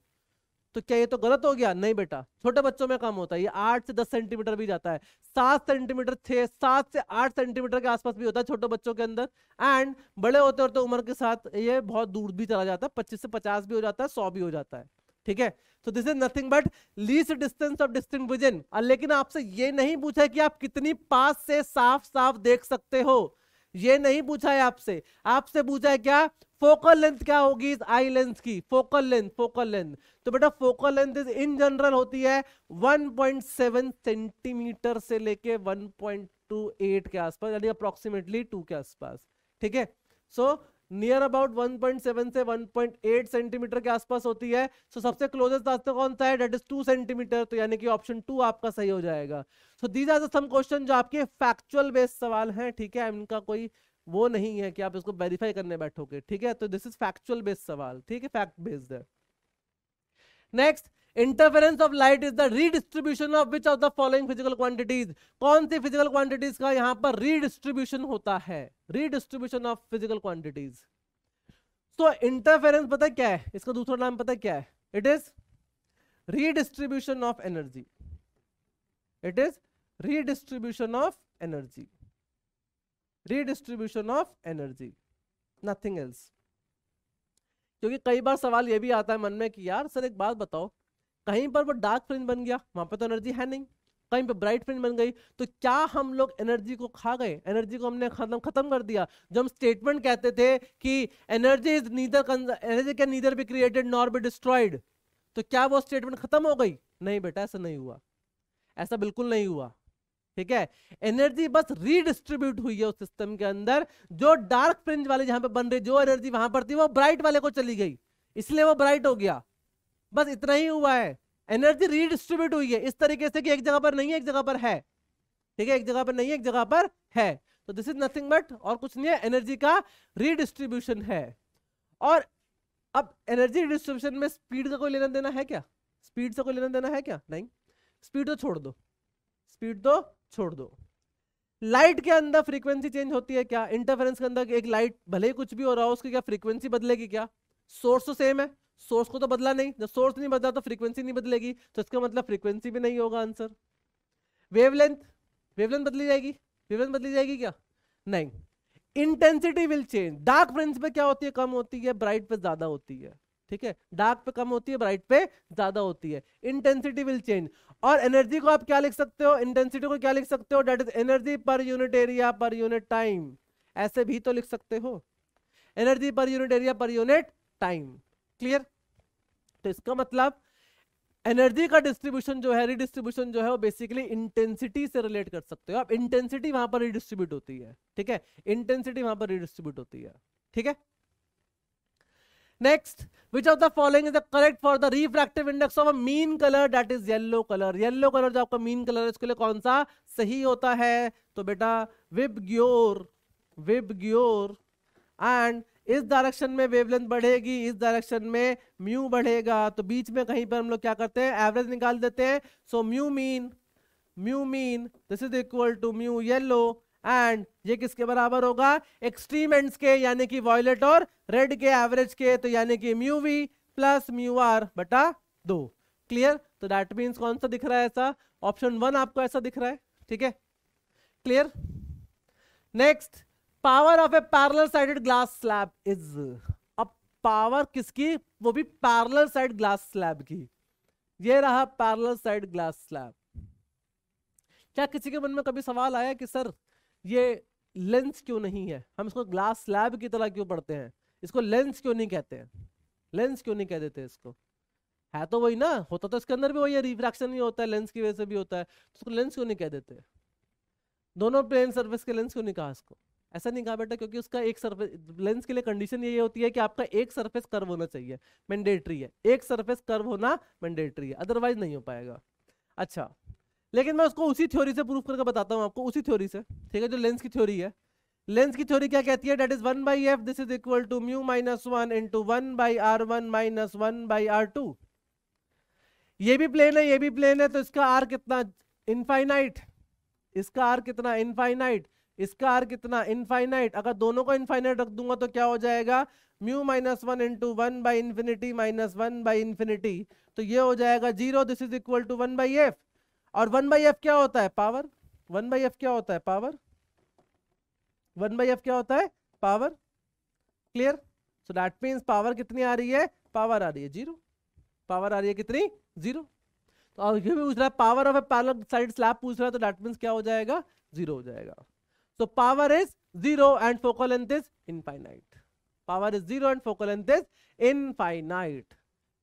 तो क्या ये तो गलत हो गया नहीं बेटा छोटे बच्चों में कम होता है ये आठ से दस सेंटीमीटर भी जाता है सात सेंटीमीटर छह सात से आठ सेंटीमीटर के आसपास भी होता है छोटे बच्चों के अंदर एंड बड़े होते होते तो उम्र के साथ ये बहुत दूर भी चला जाता है पच्चीस से पचास भी हो जाता है सौ भी हो जाता है ठीक है तो this is nothing but least distance of distinct vision लेकिन आपसे ये नहीं पूछा है कि आप कितनी पास से साफ साफ देख सकते हो ये नहीं पूछा है आपसे आपसे पूछा है क्या फोकल लेंथ क्या होगी इस आई लेंथ की फोकल लेंथ फोकल लेंथ तो बेटा focal length is in general होती है 1.7 सेंटीमीटर से लेके 1.28 के आसपास यानी अप्रोक्सीमेटली 2 के आसपास ठीक है सो नियर अबाउट 1.7 से 1.8 सेंटीमीटर के आसपास होती है सो so, सबसे क्लोजेस्ट रास्ता कौन सा है डेट इज टू सेंटीमीटर तो यानी कि ऑप्शन टू आपका सही हो जाएगा so these are some question जो आपके फैक्चुअल बेस्ड सवाल हैं ठीक है इनका कोई वो नहीं है कि आप इसको वेरीफाई करने बैठोगे ठीक है तो दिस इज फैक्चुअल बेस्ड सवाल ठीक है फैक्ट बेस्ड है next interference of light is the redistribution of which of the following physical quantities कौन सी फिजिकल क्वांटिटीज का यहां पर रीडिस्ट्रीब्यूशन होता है रीडिस्ट्रीब्यूशन ऑफ फिजिकल क्वांटिटीज तो इंटरफेरेंस पता क्या है इसका दूसरा नाम पता क्या है it is redistribution of energy it is redistribution of energy redistribution of energy nothing else क्योंकि कई बार सवाल यह भी आता है मन में कि यार सर एक बात बताओ कहीं पर वो डार्क फ्रिंज बन गया वहाँ पर तो एनर्जी है नहीं कहीं पे ब्राइट फ्रिंज बन गई तो क्या हम लोग एनर्जी को खा गए एनर्जी को हमने खत्म खत्म कर दिया जो हम स्टेटमेंट कहते थे कि energy is neither energy can neither be created nor be destroyed तो क्या वो स्टेटमेंट खत्म हो गई नहीं बेटा ऐसा नहीं हुआ ऐसा बिल्कुल नहीं हुआ ठीक है एनर्जी बस रीडिस्ट्रीब्यूट हुई है उस सिस्टम के अंदर जो डार्क फ्रिंज वाले जहां पे बन रही जो एनर्जी वहां पर थी वो ब्राइट वाले को चली गई इसलिए वो ब्राइट हो गया बस इतना ही हुआ है एनर्जी रीडिस्ट्रीब्यूट हुई है इस तरीके से कि एक जगह पर नहीं है एक जगह पर है ठीक है एक जगह पर नहीं है एक जगह पर है तो दिस इज नथिंग बट और कुछ नहीं है एनर्जी का रीडिस्ट्रीब्यूशन है और अब एनर्जी डिस्ट्रीब्यूशन में स्पीड का कोई लेना देना है क्या स्पीड से कोई लेना देना है क्या नहीं स्पीड तो छोड़ दो स्पीड तो छोड़ दो लाइट के अंदर फ्रीक्वेंसी चेंज होती है क्या इंटरफेरेंस के अंदर एक लाइट भले ही कुछ भी हो रहा हो उसकी क्या फ्रीक्वेंसी बदलेगी क्या सोर्स तो सेम है सोर्स को तो बदला नहीं जब सोर्स नहीं बदला तो फ्रीक्वेंसी नहीं बदलेगी तो इसका मतलब फ्रीक्वेंसी भी नहीं होगा आंसर वेवलेंथ वेवलेंथ बदली जाएगी वेवलेंथ बदली जाएगी क्या नहीं intensity will change dark fringes पे क्या होती है कम होती है ब्राइट पे ज्यादा होती है ठीक है डार्क पे कम होती है ब्राइट पे ज्यादा होती है इंटेंसिटी विल चेंज और एनर्जी को आप क्या लिख सकते हो इंटेंसिटी को क्या लिख सकते हो that is energy per unit area per unit time ऐसे भी तो लिख सकते हो energy per unit area per unit time clear तो इसका मतलब एनर्जी का डिस्ट्रीब्यूशन जो है रिडिस्ट्रीब्यूशन जो है वो बेसिकली इंटेंसिटी से रिलेट कर सकते हो आप इंटेंसिटी वहां पर रिडिस्ट्रीब्यूट होती है ठीक है इंटेंसिटी वहां पर रिडिस्ट्रीब्यूट होती है ठीक है next which of the following is the correct for the refractive index of a mean colour that is yellow colour yellow colour जो आपका मीन कलर है इसके लिए कौन सा सही होता है तो बेटा VIBGYOR VIBGYOR and इस डायरेक्शन में वेवलेंथ बढ़ेगी इस डायरेक्शन में म्यू बढ़ेगा तो बीच में कहीं पर हम लोग क्या करते हैं एवरेज निकाल देते हैं so mu mean mu mean this is equal to mu yellow and ये किसके बराबर होगा एक्सट्रीम एंड के यानी कि वॉयलेट और रेड के एवरेज के तो यानी कि mu we plus mu r बटा दो क्लियर तो दैट मीन्स कौन सा दिख रहा है ऐसा ऑप्शन वन आपको ऐसा दिख रहा है ठीक है clear next power of a parallel sided glass slab is अब पावर किसकी वो भी पैरल साइड ग्लास स्लैब की ये रहा पैरल साइड ग्लास स्लैब क्या किसी के मन में कभी सवाल आया कि सर ये लेंस क्यों नहीं है हम इसको ग्लास स्लैब की तरह क्यों पढ़ते हैं इसको लेंस क्यों नहीं कहते हैं लेंस क्यों नहीं कह देते इसको है तो वही ना होता तो इसके अंदर भी वही है रिफ्रैक्शन भी होता है लेंस की वजह से भी होता है तो इसको लेंस क्यों नहीं कह देते दोनों प्लेन सर्विस के लेंस क्यों नहीं कहा इसको ऐसा नहीं कहा बेटा क्योंकि उसका एक सरफेस लेंस के लिए कंडीशन ये होती है कि आपका एक सरफेस कर्व होना चाहिए मैंडेटरी है एक सरफेस कर्व होना मैंडेटरी है अदरवाइज नहीं हो पाएगा अच्छा लेकिन मैं उसको उसी थ्योरी से प्रूफ करके बताता हूँ आपको उसी थ्योरी से ठीक है जो लेंस की थ्योरी है लेंस की थ्योरी क्या कहती है that is one by F this is equal to mu minus one into one by are one minus one by are two ये भी प्लेन है ये भी प्लेन है तो इसका आर कितना इनफाइनाइट इसका आर कितना इनफाइनाइट इसका आर कितना इनफाइनाइट अगर दोनों को इनफाइनाइट रख दूंगा तो क्या हो जाएगा mu minus one into one by infinity minus one by infinity तो ये हो जाएगा zero this is equal to one by f और वन बाई एफ क्या होता है पावर वन बाई एफ क्या होता है पावर वन बाई एफ क्या होता है power clear so that means power कितनी आ रही है पावर आ रही है जीरो पावर आ रही है कितनी जीरो तो ये भी पूछ रहा है power of a parallel side slab पूछ रहा है तो डैट मीन्स क्या हो जाएगा जीरो हो जाएगा So power is 0 and focal length is infinite. Power is 0 and focal length is infinite.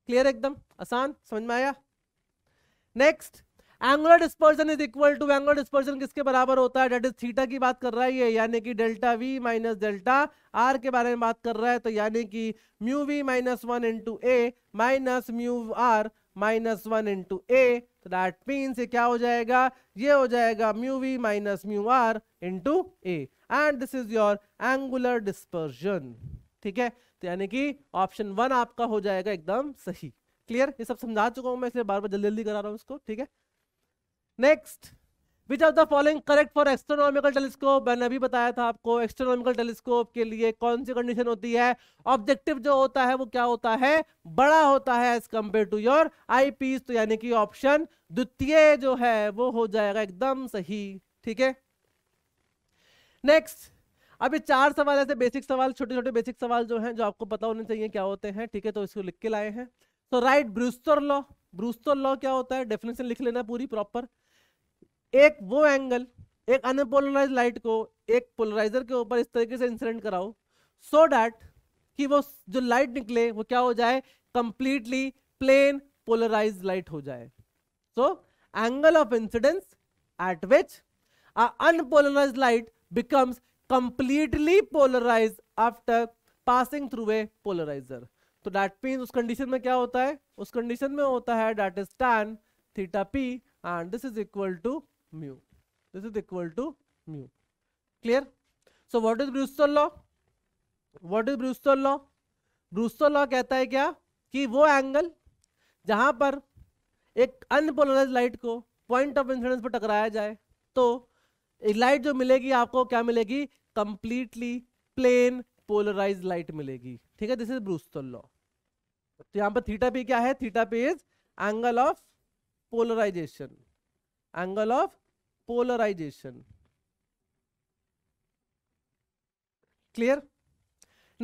Clear एकदम आसान समझ में आया next angular dispersion is equal to angular dispersion किसके बराबर होता है डेट इज थीटा की बात कर रहा है ये यानी कि delta we minus delta r के बारे में बात कर रहा है तो यानी कि mu we minus one into A minus mu are minus one into ए तो दैट मीन्स ये क्या हो जाएगा ये हो जाएगा mu we minus mu are into A and this is your angular dispersion ठीक है तो यानी कि ऑप्शन वन आपका हो जाएगा एकदम सही क्लियर ये सब समझा चुका हूं मैं इसलिए बार बार जल्दी जल्दी करा रहा हूँ इसको ठीक है next which of the following correct for astronomical telescope मैंने अभी बताया था आपको एक्स्ट्रोनॉमिकल टेलीस्कोप के लिए कौन सी कंडीशन होती है ऑब्जेक्टिव जो होता है वो क्या होता है बड़ा होता है as compare to your eyepiece तो यानी कि ऑप्शन द्वितीय जो है वो हो जाएगा एकदम सही ठीक है नेक्स्ट अभी चार सवाल ऐसे बेसिक सवाल छोटे छोटे बेसिक सवाल जो हैं जो आपको पता होने चाहिए क्या होते हैं ठीक है तो इसको लिख के लाए हैं तो right Brewster law Brewster law क्या होता है डेफिनेशन लिख लेना पूरी प्रॉपर एक वो एंगल एक अनपोलराइज लाइट को एक पोलराइजर के ऊपर इस तरीके से इंसिडेंट कराओ सो so डैट कि वो जो लाइट निकले वो क्या हो जाए कंप्लीटली प्लेन पोलराइज लाइट हो जाए so angle of incidence at which unpolarise light becomes completely polarise after passing through a polariser तो डैट मीन उस कंडीशन में क्या होता है उस कंडीशन में होता है that is tan theta p and this is equal to mu this is equal to mu clear so what is brewster law what is brewster law brewster law कहता है क्या कि वो angle जहां पर एक unpolarized light को point of incidence पर टकराया जाए तो एक लाइट जो मिलेगी आपको क्या मिलेगी कंप्लीटली प्लेन पोलराइज लाइट मिलेगी ठीक है दिस इज ब्रूस्टर लॉ तो यहाँ पर थीटा पी क्या है theta p is angle of polarisation angle of polarisation clear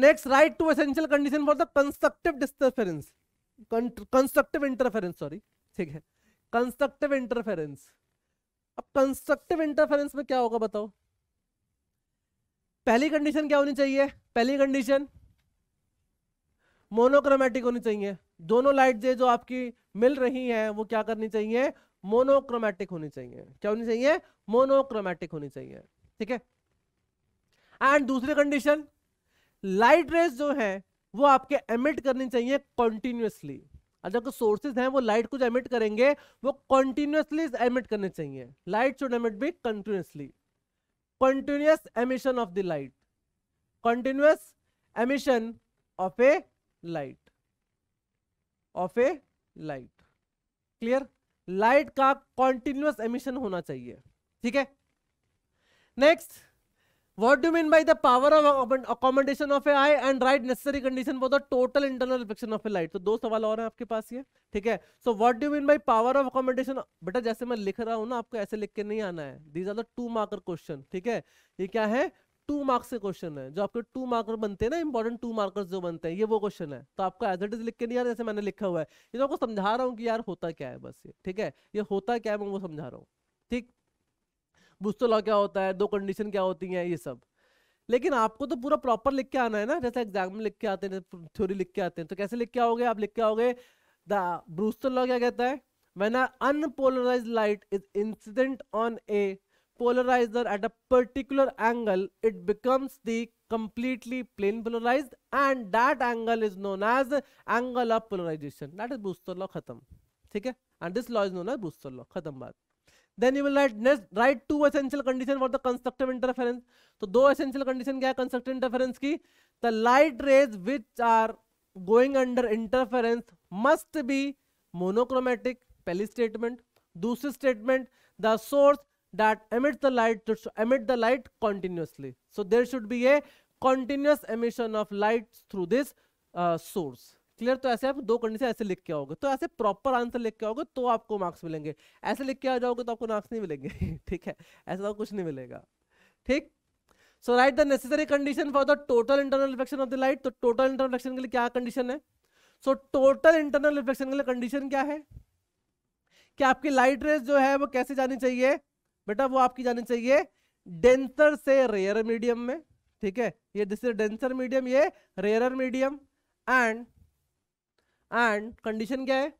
next write two essential condition for the constructive interference constructive interference sorry ठीक है कंस्ट्रक्टिव इंटरफेरेंस अब कंस्ट्रक्टिव इंटरफेरेंस में क्या होगा बताओ पहली कंडीशन क्या होनी चाहिए पहली कंडीशन मोनोक्रोमेटिक होनी चाहिए दोनों लाइट जो आपकी मिल रही हैं वो क्या करनी चाहिए मोनोक्रोमेटिक होनी चाहिए क्या होनी चाहिए मोनोक्रोमेटिक होनी चाहिए ठीक है एंड दूसरी कंडीशन लाइट रेस जो है वो आपके एमिट करनी चाहिए कॉन्टिन्यूसली अगर जो सोर्सेज हैं वो लाइट को जो एमिट करेंगे वो कॉन्टिन्यूसली एमिट करने चाहिए लाइट शुड एमिट भी continuously continuous emission of the light continuous emission of a light of a light clear light का कॉन्टिन्यूस एमिशन होना चाहिए ठीक है next what do mean by the power of accommodation of a eye and write necessary condition for the total internal reflection of a light तो दो सवाल और हैं आपके पास ये ठीक है so what do mean by power of accommodation बेटा जैसे मैं लिख रहा हूँ ना आपको ऐसे लिख के नहीं आना है these are the two marker question ठीक है ये क्या है टू मार्क्स के क्वेश्चन है जो आपके टू मार्कर बनते हैं ना इंपॉर्टेंट टू मार्कर्स जो बनते हैं ये वो क्वेश्चन है तो आपको एज इट इज लिख के नहीं यार जैसे मैंने लिखा हुआ है ये तो आपको समझा रहा हूँ कि यार होता क्या है बस ये ठीक है ये होता क्या है मैं वो समझा रहा हूँ ठीक बुस्तो लॉ क्या होता है दो कंडीशन क्या होती है ये सब लेकिन आपको तो पूरा प्रॉपर लिख के आना है ना जैसे एग्जाम लिख के आते हैं थ्योरी लिख के आते हैं तो कैसे लिख के आओगे आप लिख के आओगे द ब्रूस्टर लॉ क्या कहता है when an light is incident on a polarizer at a particular angle, it becomes the completely plane polarized and that angle is known as angle of polarization. That is booster law khatam. ठीक है and this law is known as Brewster law खत्म बात then you will write next write two essential condition for the constructive interference तो दो essential condition क्या है constructive interference की the light rays which are going under interference must be monochromatic पहली statement दूसरी statement the source that emit the light to emit the light continuously so there should be a continuous emission of light through this uh, source clear तो ऐसे आप दो condition ऐसे लिख के आओगे तो ऐसे प्रॉपर आंसर लिख के आओगे तो आपको मार्क्स मिलेंगे ऐसे लिख के आ जाओगे तो आपको मार्क्स नहीं मिलेंगे ठीक है ऐसा तो कुछ नहीं मिलेगा ठीक so write the necessary condition for the total internal reflection of the light तो टोटल इंटरनल रिफ्लेक्शन के लिए क्या कंडीशन है सो टोटल इंटरनल रिफ्लेक्शन के लिए कंडीशन क्या है कि आपकी लाइट रेस जो है वो कैसे जानी चाहिए बेटा वो आपकी जानी चाहिए डेंसर से रेयर मीडियम में ठीक है ये दिस इज डेंसर मीडियम ये rare medium and and condition क्या है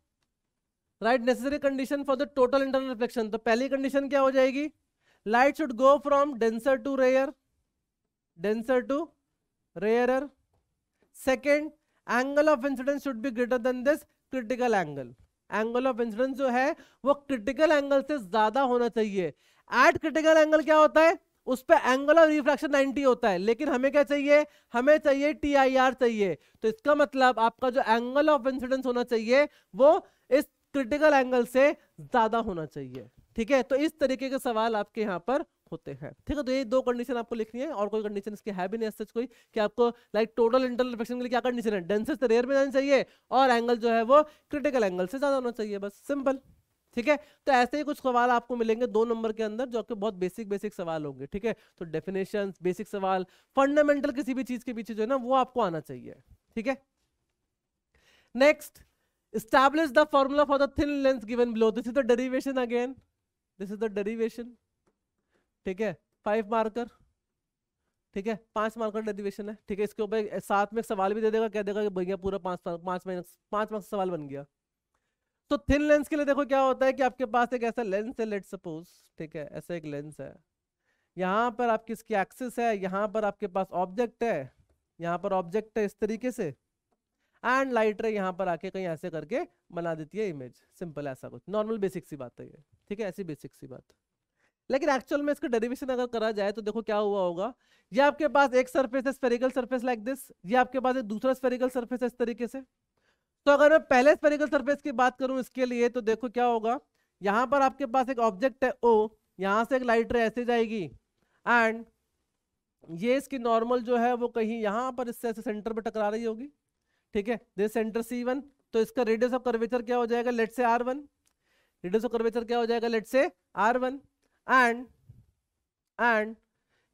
write necessary condition for the total internal reflection तो पहली कंडीशन क्या हो जाएगी light should go from denser to rare denser to rare second angle of incidence should be greater than this critical angle angle of incidence जो है वो critical angle से ज्यादा होना चाहिए एट क्रिटिकल एंगल क्या होता है उस पर एंगल ऑफ रिफ्लेक्शन 90 होता है लेकिन हमें क्या चाहिए हमें चाहिए टी आई आर चाहिए तो इसका मतलब आपका जो एंगल ऑफ इंसिडेंस होना चाहिए वो इस क्रिटिकल एंगल से ज्यादा होना चाहिए ठीक है तो इस तरीके के सवाल आपके यहाँ पर होते हैं ठीक है तो ये दो कंडीशन आपको लिखनी है और कोई कंडीशन इसकी है भी नहीं सच कोई कि आपको लाइक टोटल इंटरनल रिफ्लेक्शन के लिए क्या कंडीशन है डेंसेस्ट रेयर में जाना चाहिए और एंगल जो है वो क्रिटिकल एंगल से ज्यादा होना चाहिए बस सिंपल ठीक है तो ऐसे ही कुछ सवाल आपको मिलेंगे दो नंबर के अंदर जो आपके बहुत बेसिक बेसिक सवाल होंगे ठीक है तो डेफिनेशन बेसिक सवाल फंडामेंटल किसी भी चीज के पीछे जो है ना वो आपको आना चाहिए ठीक है next establish the formula for the thin lens given below this is the derivation again this is the derivation ठीक है फाइव मार्कर ठीक है पांच मार्कर डेरिवेशन है ठीक है इसके ऊपर साथ में एक सवाल भी दे देगा कह देगा कि भैया पूरा पांच पांच मार्क्स पांच मार्क्स सवाल बन गया तो थिन लेंस के लिए देखो क्या होता है कि आपके पास एक ऐसा लेंस है लेट सपोज ठीक है ऐसा एक लेंस है यहाँ पर आपकी इसकी एक्सिस है यहाँ पर आपके पास ऑब्जेक्ट है यहाँ पर ऑब्जेक्ट है इस तरीके से एंड लाइट रे यहाँ पर आके कहीं ऐसे करके बना देती है इमेज सिंपल ऐसा कुछ नॉर्मल बेसिक सी बात है ये ठीक है ऐसी बेसिक सी बात लेकिन एक्चुअल में इसका डेरिवेशन अगर करा जाए तो देखो क्या हुआ होगा ये आपके पास एक सरफेस है स्पेरिकल सरफेस लाइक दिस ये आपके पास एक दूसरा स्पेरिकल सरफेस है इस तरीके से तो अगर मैं पहले स्पेरिकल सरफेस की बात करूं इसके लिए तो देखो क्या होगा यहां पर आपके पास एक ऑब्जेक्ट है ओ यहाँ से एक लाइट रे ऐसे जाएगी एंड ये इसकी नॉर्मल जो है वो कहीं यहां पर इससे ऐसे सेंटर पर टकरा रही होगी ठीक है दिस सेंटर सी वन तो इसका रेडियस ऑफ कर्वेचर क्या हो जाएगा let say r one radius of curvature क्या हो जाएगा let say r one and and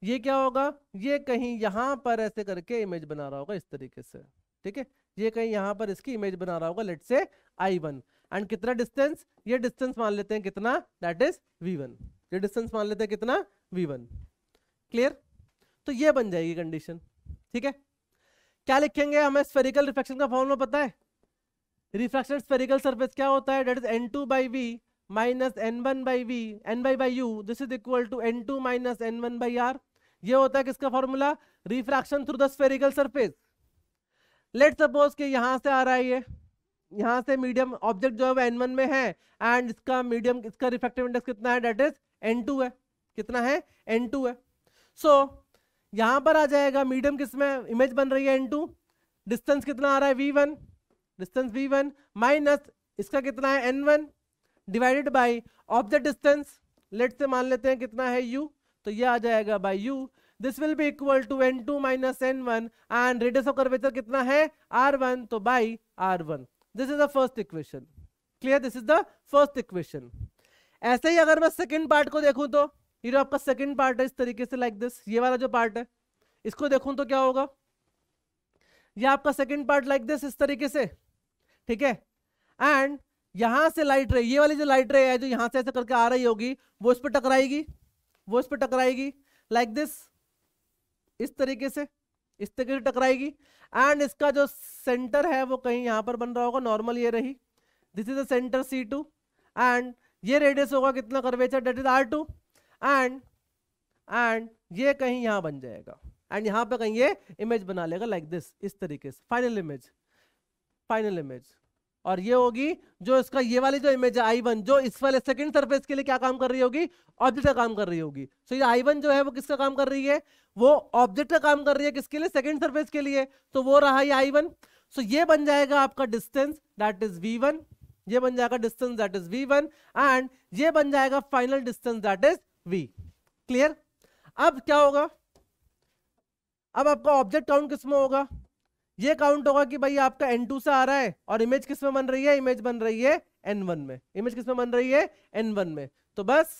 ये क्या होगा ये कहीं यहां पर ऐसे करके इमेज बना रहा होगा इस तरीके से ठीक है ये कहीं यहाँ पर इसकी इमेज बना रहा होगा let say I one and कितना डिस्टेंस ये डिस्टेंस मान लेते हैं कितना दैट इज वी वन ये डिस्टेंस मान लेते हैं कितना वी वन क्लियर तो ये बन जाएगी कंडीशन ठीक है क्या लिखेंगे हमें स्फेरिकल रिफ्लेक्शन का फॉर्मूला पता है रिफ्लेक्शन स्फेरिकल सर्फेस क्या होता है that is n two by we minus n one by v n by by u this is equal to n two minus n one by R ये होता है किसका formula refraction through the spherical surface let suppose कि यहाँ से आ रहा है ये यहाँ से मीडियम ऑब्जेक्ट जो है वो एन वन में है एंड इसका मीडियम इसका रिफेक्टिव इंडेक्स कितना है डेट इज एन टू है कितना है एन टू है सो so, यहाँ पर आ जाएगा मीडियम किस में इमेज बन रही है एन टू डिस्टेंस कितना आ रहा है v one distance v one minus इसका कितना है n one divided by object distance let say मान लेते हैं कितना है यू तो ये आ जाएगा by u this will be equal to n two minus n one and radius of curvature कितना है आर वन तो by are one this is the first equation clear this is the first equation ऐसे ही अगर मैं second part को देखूं तो ये जो आपका सेकेंड पार्ट है इस तरीके से लाइक like दिस ये वाला जो पार्ट है इसको देखूं तो क्या होगा ये आपका सेकेंड पार्ट लाइक दिस इस तरीके से ठीक है एंड यहां से लाइट रे ये वाली जो लाइट रे है जो यहां से ऐसे करके आ रही होगी वो इस पर टकराएगी वो इस पर टकराएगी लाइक like दिस इस तरीके से इस तरीके से टकराएगी एंड इसका जो सेंटर है वो कहीं यहाँ पर बन रहा होगा नॉर्मल ये रही this is the centre C two and ये रेडियस होगा कितना curvature that is R two and and ये कहीं यहाँ बन जाएगा एंड यहाँ पे कहीं ये इमेज बना लेगा लाइक like दिस इस तरीके से फाइनल इमेज फाइनल इमेज और ये होगी जो इसका ये वाली जो इमेज है I1 जो इस वाले सेकंड सरफेस के लिए क्या काम कर रही होगी ऑब्जेक्ट का काम कर रही होगी सो so, ये I1 जो है वो किसका काम कर रही है वो ऑब्जेक्ट का काम कर रही है किसके लिए सेकंड सरफेस के लिए तो वो रहा ये I1 सो so ये बन जाएगा आपका distance that is v one ये बन जाएगा distance that is v one and ये बन जाएगा final distance that is v clear अब क्या होगा अब आपका ऑब्जेक्ट काउंट किसमें होगा ये काउंट होगा कि भाई आपका एन टू से आ रहा है और इमेज किस में बन रही है इमेज बन रही है एन वन में इमेज किस में बन रही है एन वन में तो बस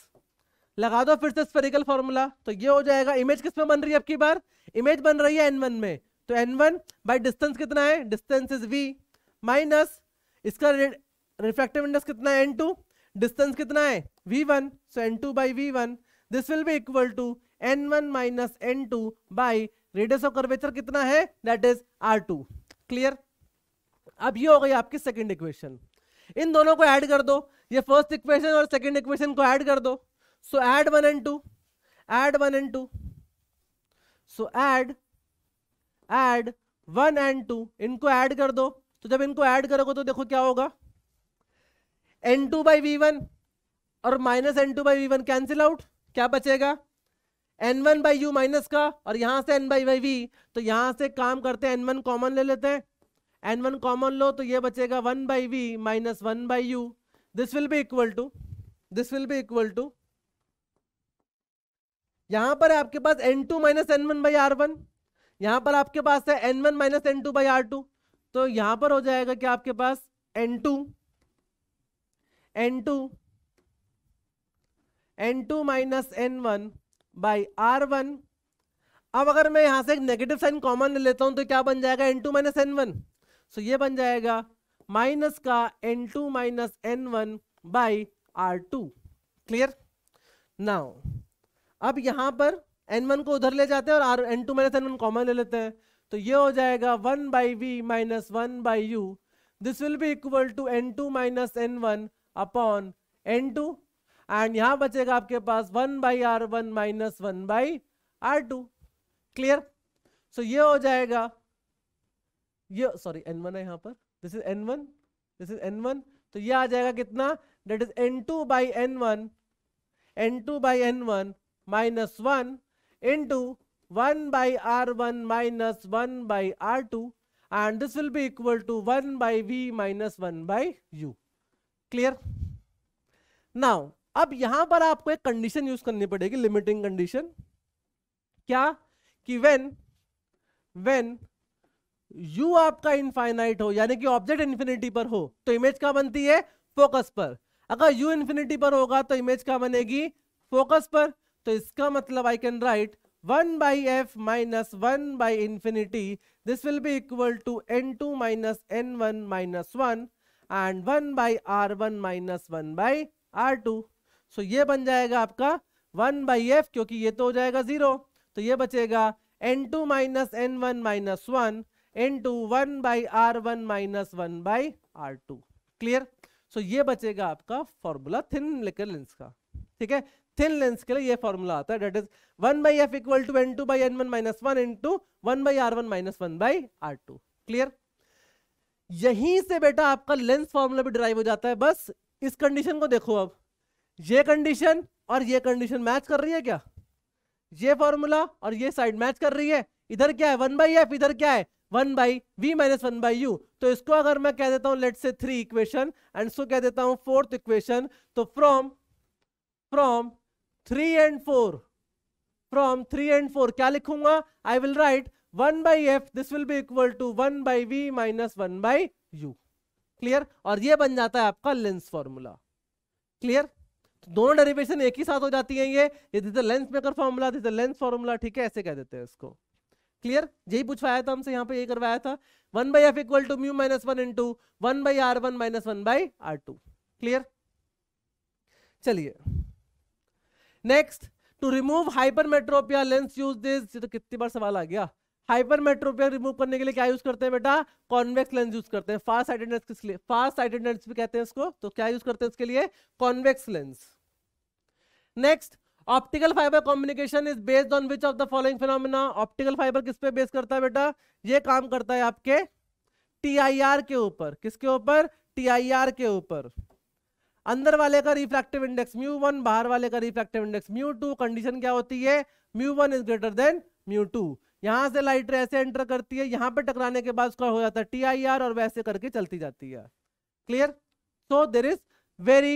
लगा दो फिर से स्पेरिकल फॉर्मूला तो ये हो जाएगा इमेज किस में बन रही है आपकी बार इमेज बन रही है एन में तो एन वन बाई डिस्टेंस कितना है डिस्टेंस इज वी माइनस इसका रिफ्लेक्टिव इंडेक्स कितना है एन टू डिस्टेंस कितना है v one so n two by v one this will be equal to n one minus n two by radius of curvature कितना है that is R two clear अब ये हो गई आपकी सेकेंड इक्वेशन इन दोनों को ऐड कर दो ये फर्स्ट इक्वेशन और सेकेंड इक्वेशन को ऐड कर दो so add one and two add one and two so add add one and two इनको ऐड कर दो तो जब इनको ऐड करोगे तो देखो क्या होगा n two by v one और minus n two by v one cancel out क्या बचेगा n one by u minus का और यहां से एन बाई बाई वी तो यहां से काम करते हैं एन वन कॉमन ले लेते हैं एन वन कॉमन लो तो ये बचेगा one by we minus one by u this will be equal to this will be equal to यहां पर है आपके पास n two minus n one by are one यहां पर आपके पास है n one minus n two by are two तो यहां पर हो जाएगा क्या आपके पास n two n two n two minus n one by are one अब अगर मैं यहां से एक नेगेटिव साइन कॉमन ले लेता हूं तो क्या बन जाएगा n two minus n one so ये बन जाएगा माइनस का n two minus n one by are two clear now अब यहां पर एन वन को उधर ले जाते हैं और R n two minus n one common ले लेते हैं तो ये हो जाएगा one by we minus one by u this will be equal to n two minus n one upon n two and यहां बचेगा आपके पास one by are one minus one by are two clear so ये हो जाएगा ये sorry N one है यहां पर this is n one this is n one तो ये आ जाएगा कितना that is n two by n one n two by n one minus one in to one by are one minus one by are two and this will be equal to one by we minus one by u clear now अब यहां पर आपको एक condition use करनी पड़ेगी limiting condition क्या कि when when u आपका इनफाइनाइट हो यानी कि ऑब्जेक्ट इन्फिनिटी पर हो तो इमेज क्या बनती है फोकस पर अगर यू इन्फिनिटी पर होगा तो इमेज क्या बनेगी फोकस पर तो इसका मतलब I can write one by f minus one by infinity this will be equal to n two minus n one minus one and one by are one minus one by are two so ये बन जाएगा आपका one by F क्योंकि ये तो हो जाएगा zero तो ये बचेगा n two minus n one minus one n two one by are one minus one by are two clear so ये बचेगा आपका फॉर्मूला थिन लेकर लेंस का ठीक है थिन लेंस के लिए ये फॉर्मूला आता है that is one by f equal to n two by n one minus one in to one by are one minus one by are two clear यहीं से बेटा आपका लेंस फॉर्मूला भी ड्राइव हो जाता है बस इस कंडीशन को देखो अब ये कंडीशन और ये कंडीशन मैच कर रही है क्या ये फॉर्मूला और ये साइड मैच कर रही है इधर क्या है वन बाई एफ इधर क्या है one by we minus one by you तो इसको अगर मैं कह देता हूं लेट से थ्री इक्वेशन एंड इसको कह देता हूं फोर्थ इक्वेशन तो from from three and four from three and four क्या लिखूंगा I will write one by F this will be equal to one by we minus one by u clear और ये बन जाता है आपका लेंस फॉर्मूला क्लियर दोनों derivation एक ही साथ हो जाती है ये this lens maker formula this lens formula ठीक है ऐसे कह देते हैं इसको क्लियर यही पूछवाया था हमसे यहाँ पे ये करवाया था one by f equal to mu minus one in to one by are one minus one by are two clear चलिए next to remove hypermetropia lens use this तो कितनी बार सवाल आ गया हाइपरमेट्रोपिया रिमूव करने के लिए क्या यूज करते हैं बेटा कॉन्वेक्स लेंस यूज करते हैं फास्ट साइडेड लेंस किस लिए फास्ट साइडेड लेंस भी कहते हैं इसको तो क्या यूज करते हैं इसके लिए convex lens next optical fibre communication is based on which of the following phenomena optical fibre किस पे बेस करता है बेटा ये काम करता है आपके टीआईआर के ऊपर किसके ऊपर टीआईआर के ऊपर अंदर वाले का रिफ्रैक्टिव इंडेक्स म्यू वन बाहर वाले का refractive index mu two condition क्या होती है mu one is greater than mu two यहां से लाइट रे ऐसे एंटर करती है यहां पे टकराने के बाद उसका हो जाता है टीआईआर और वैसे करके चलती जाती है clear so there is very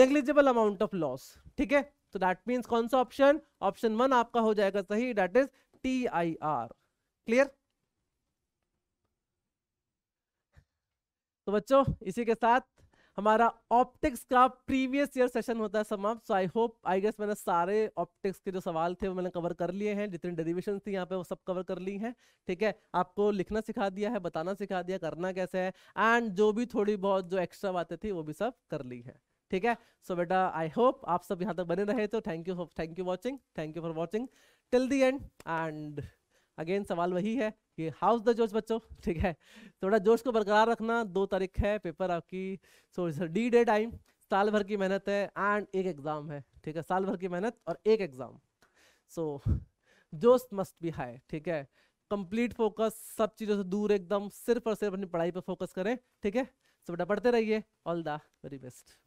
negligible amount of loss ठीक है सो दैट मीन्स कौन सा ऑप्शन ऑप्शन वन आपका हो जाएगा सही that is T I R clear तो बच्चों इसी के साथ हमारा ऑप्टिक्स का प्रीवियस ईयर सेशन होता है समाप्त सो आई होप आई गेस मैंने सारे ऑप्टिक्स के जो सवाल थे वो मैंने कवर कर लिए हैं जितनी डेरिवेशन थी यहाँ पे वो सब कवर कर ली हैं ठीक है आपको लिखना सिखा दिया है बताना सिखा दिया करना कैसे है एंड जो भी थोड़ी बहुत जो एक्स्ट्रा बातें थी वो भी सब कर ली है ठीक है सो बेटा आई होप आप सब यहाँ तक बने रहे तो thank you thank you watching thank you for watching till the end end again सवाल वही है कि हाउस द जोश बच्चों ठीक है थोड़ा जोश को बरकरार रखना दो तारीख है पेपर आपकी सो डी डे टाइम साल भर की मेहनत है एंड एक एग्ज़ाम है ठीक है साल भर की मेहनत और एक एग्ज़ाम सो जोश मस्ट बी हाई ठीक है कंप्लीट फोकस सब चीज़ों से दूर एकदम सिर्फ और सिर्फ अपनी पढ़ाई पर फोकस करें ठीक है सो बेटा पढ़ते रहिए ऑल द वेरी बेस्ट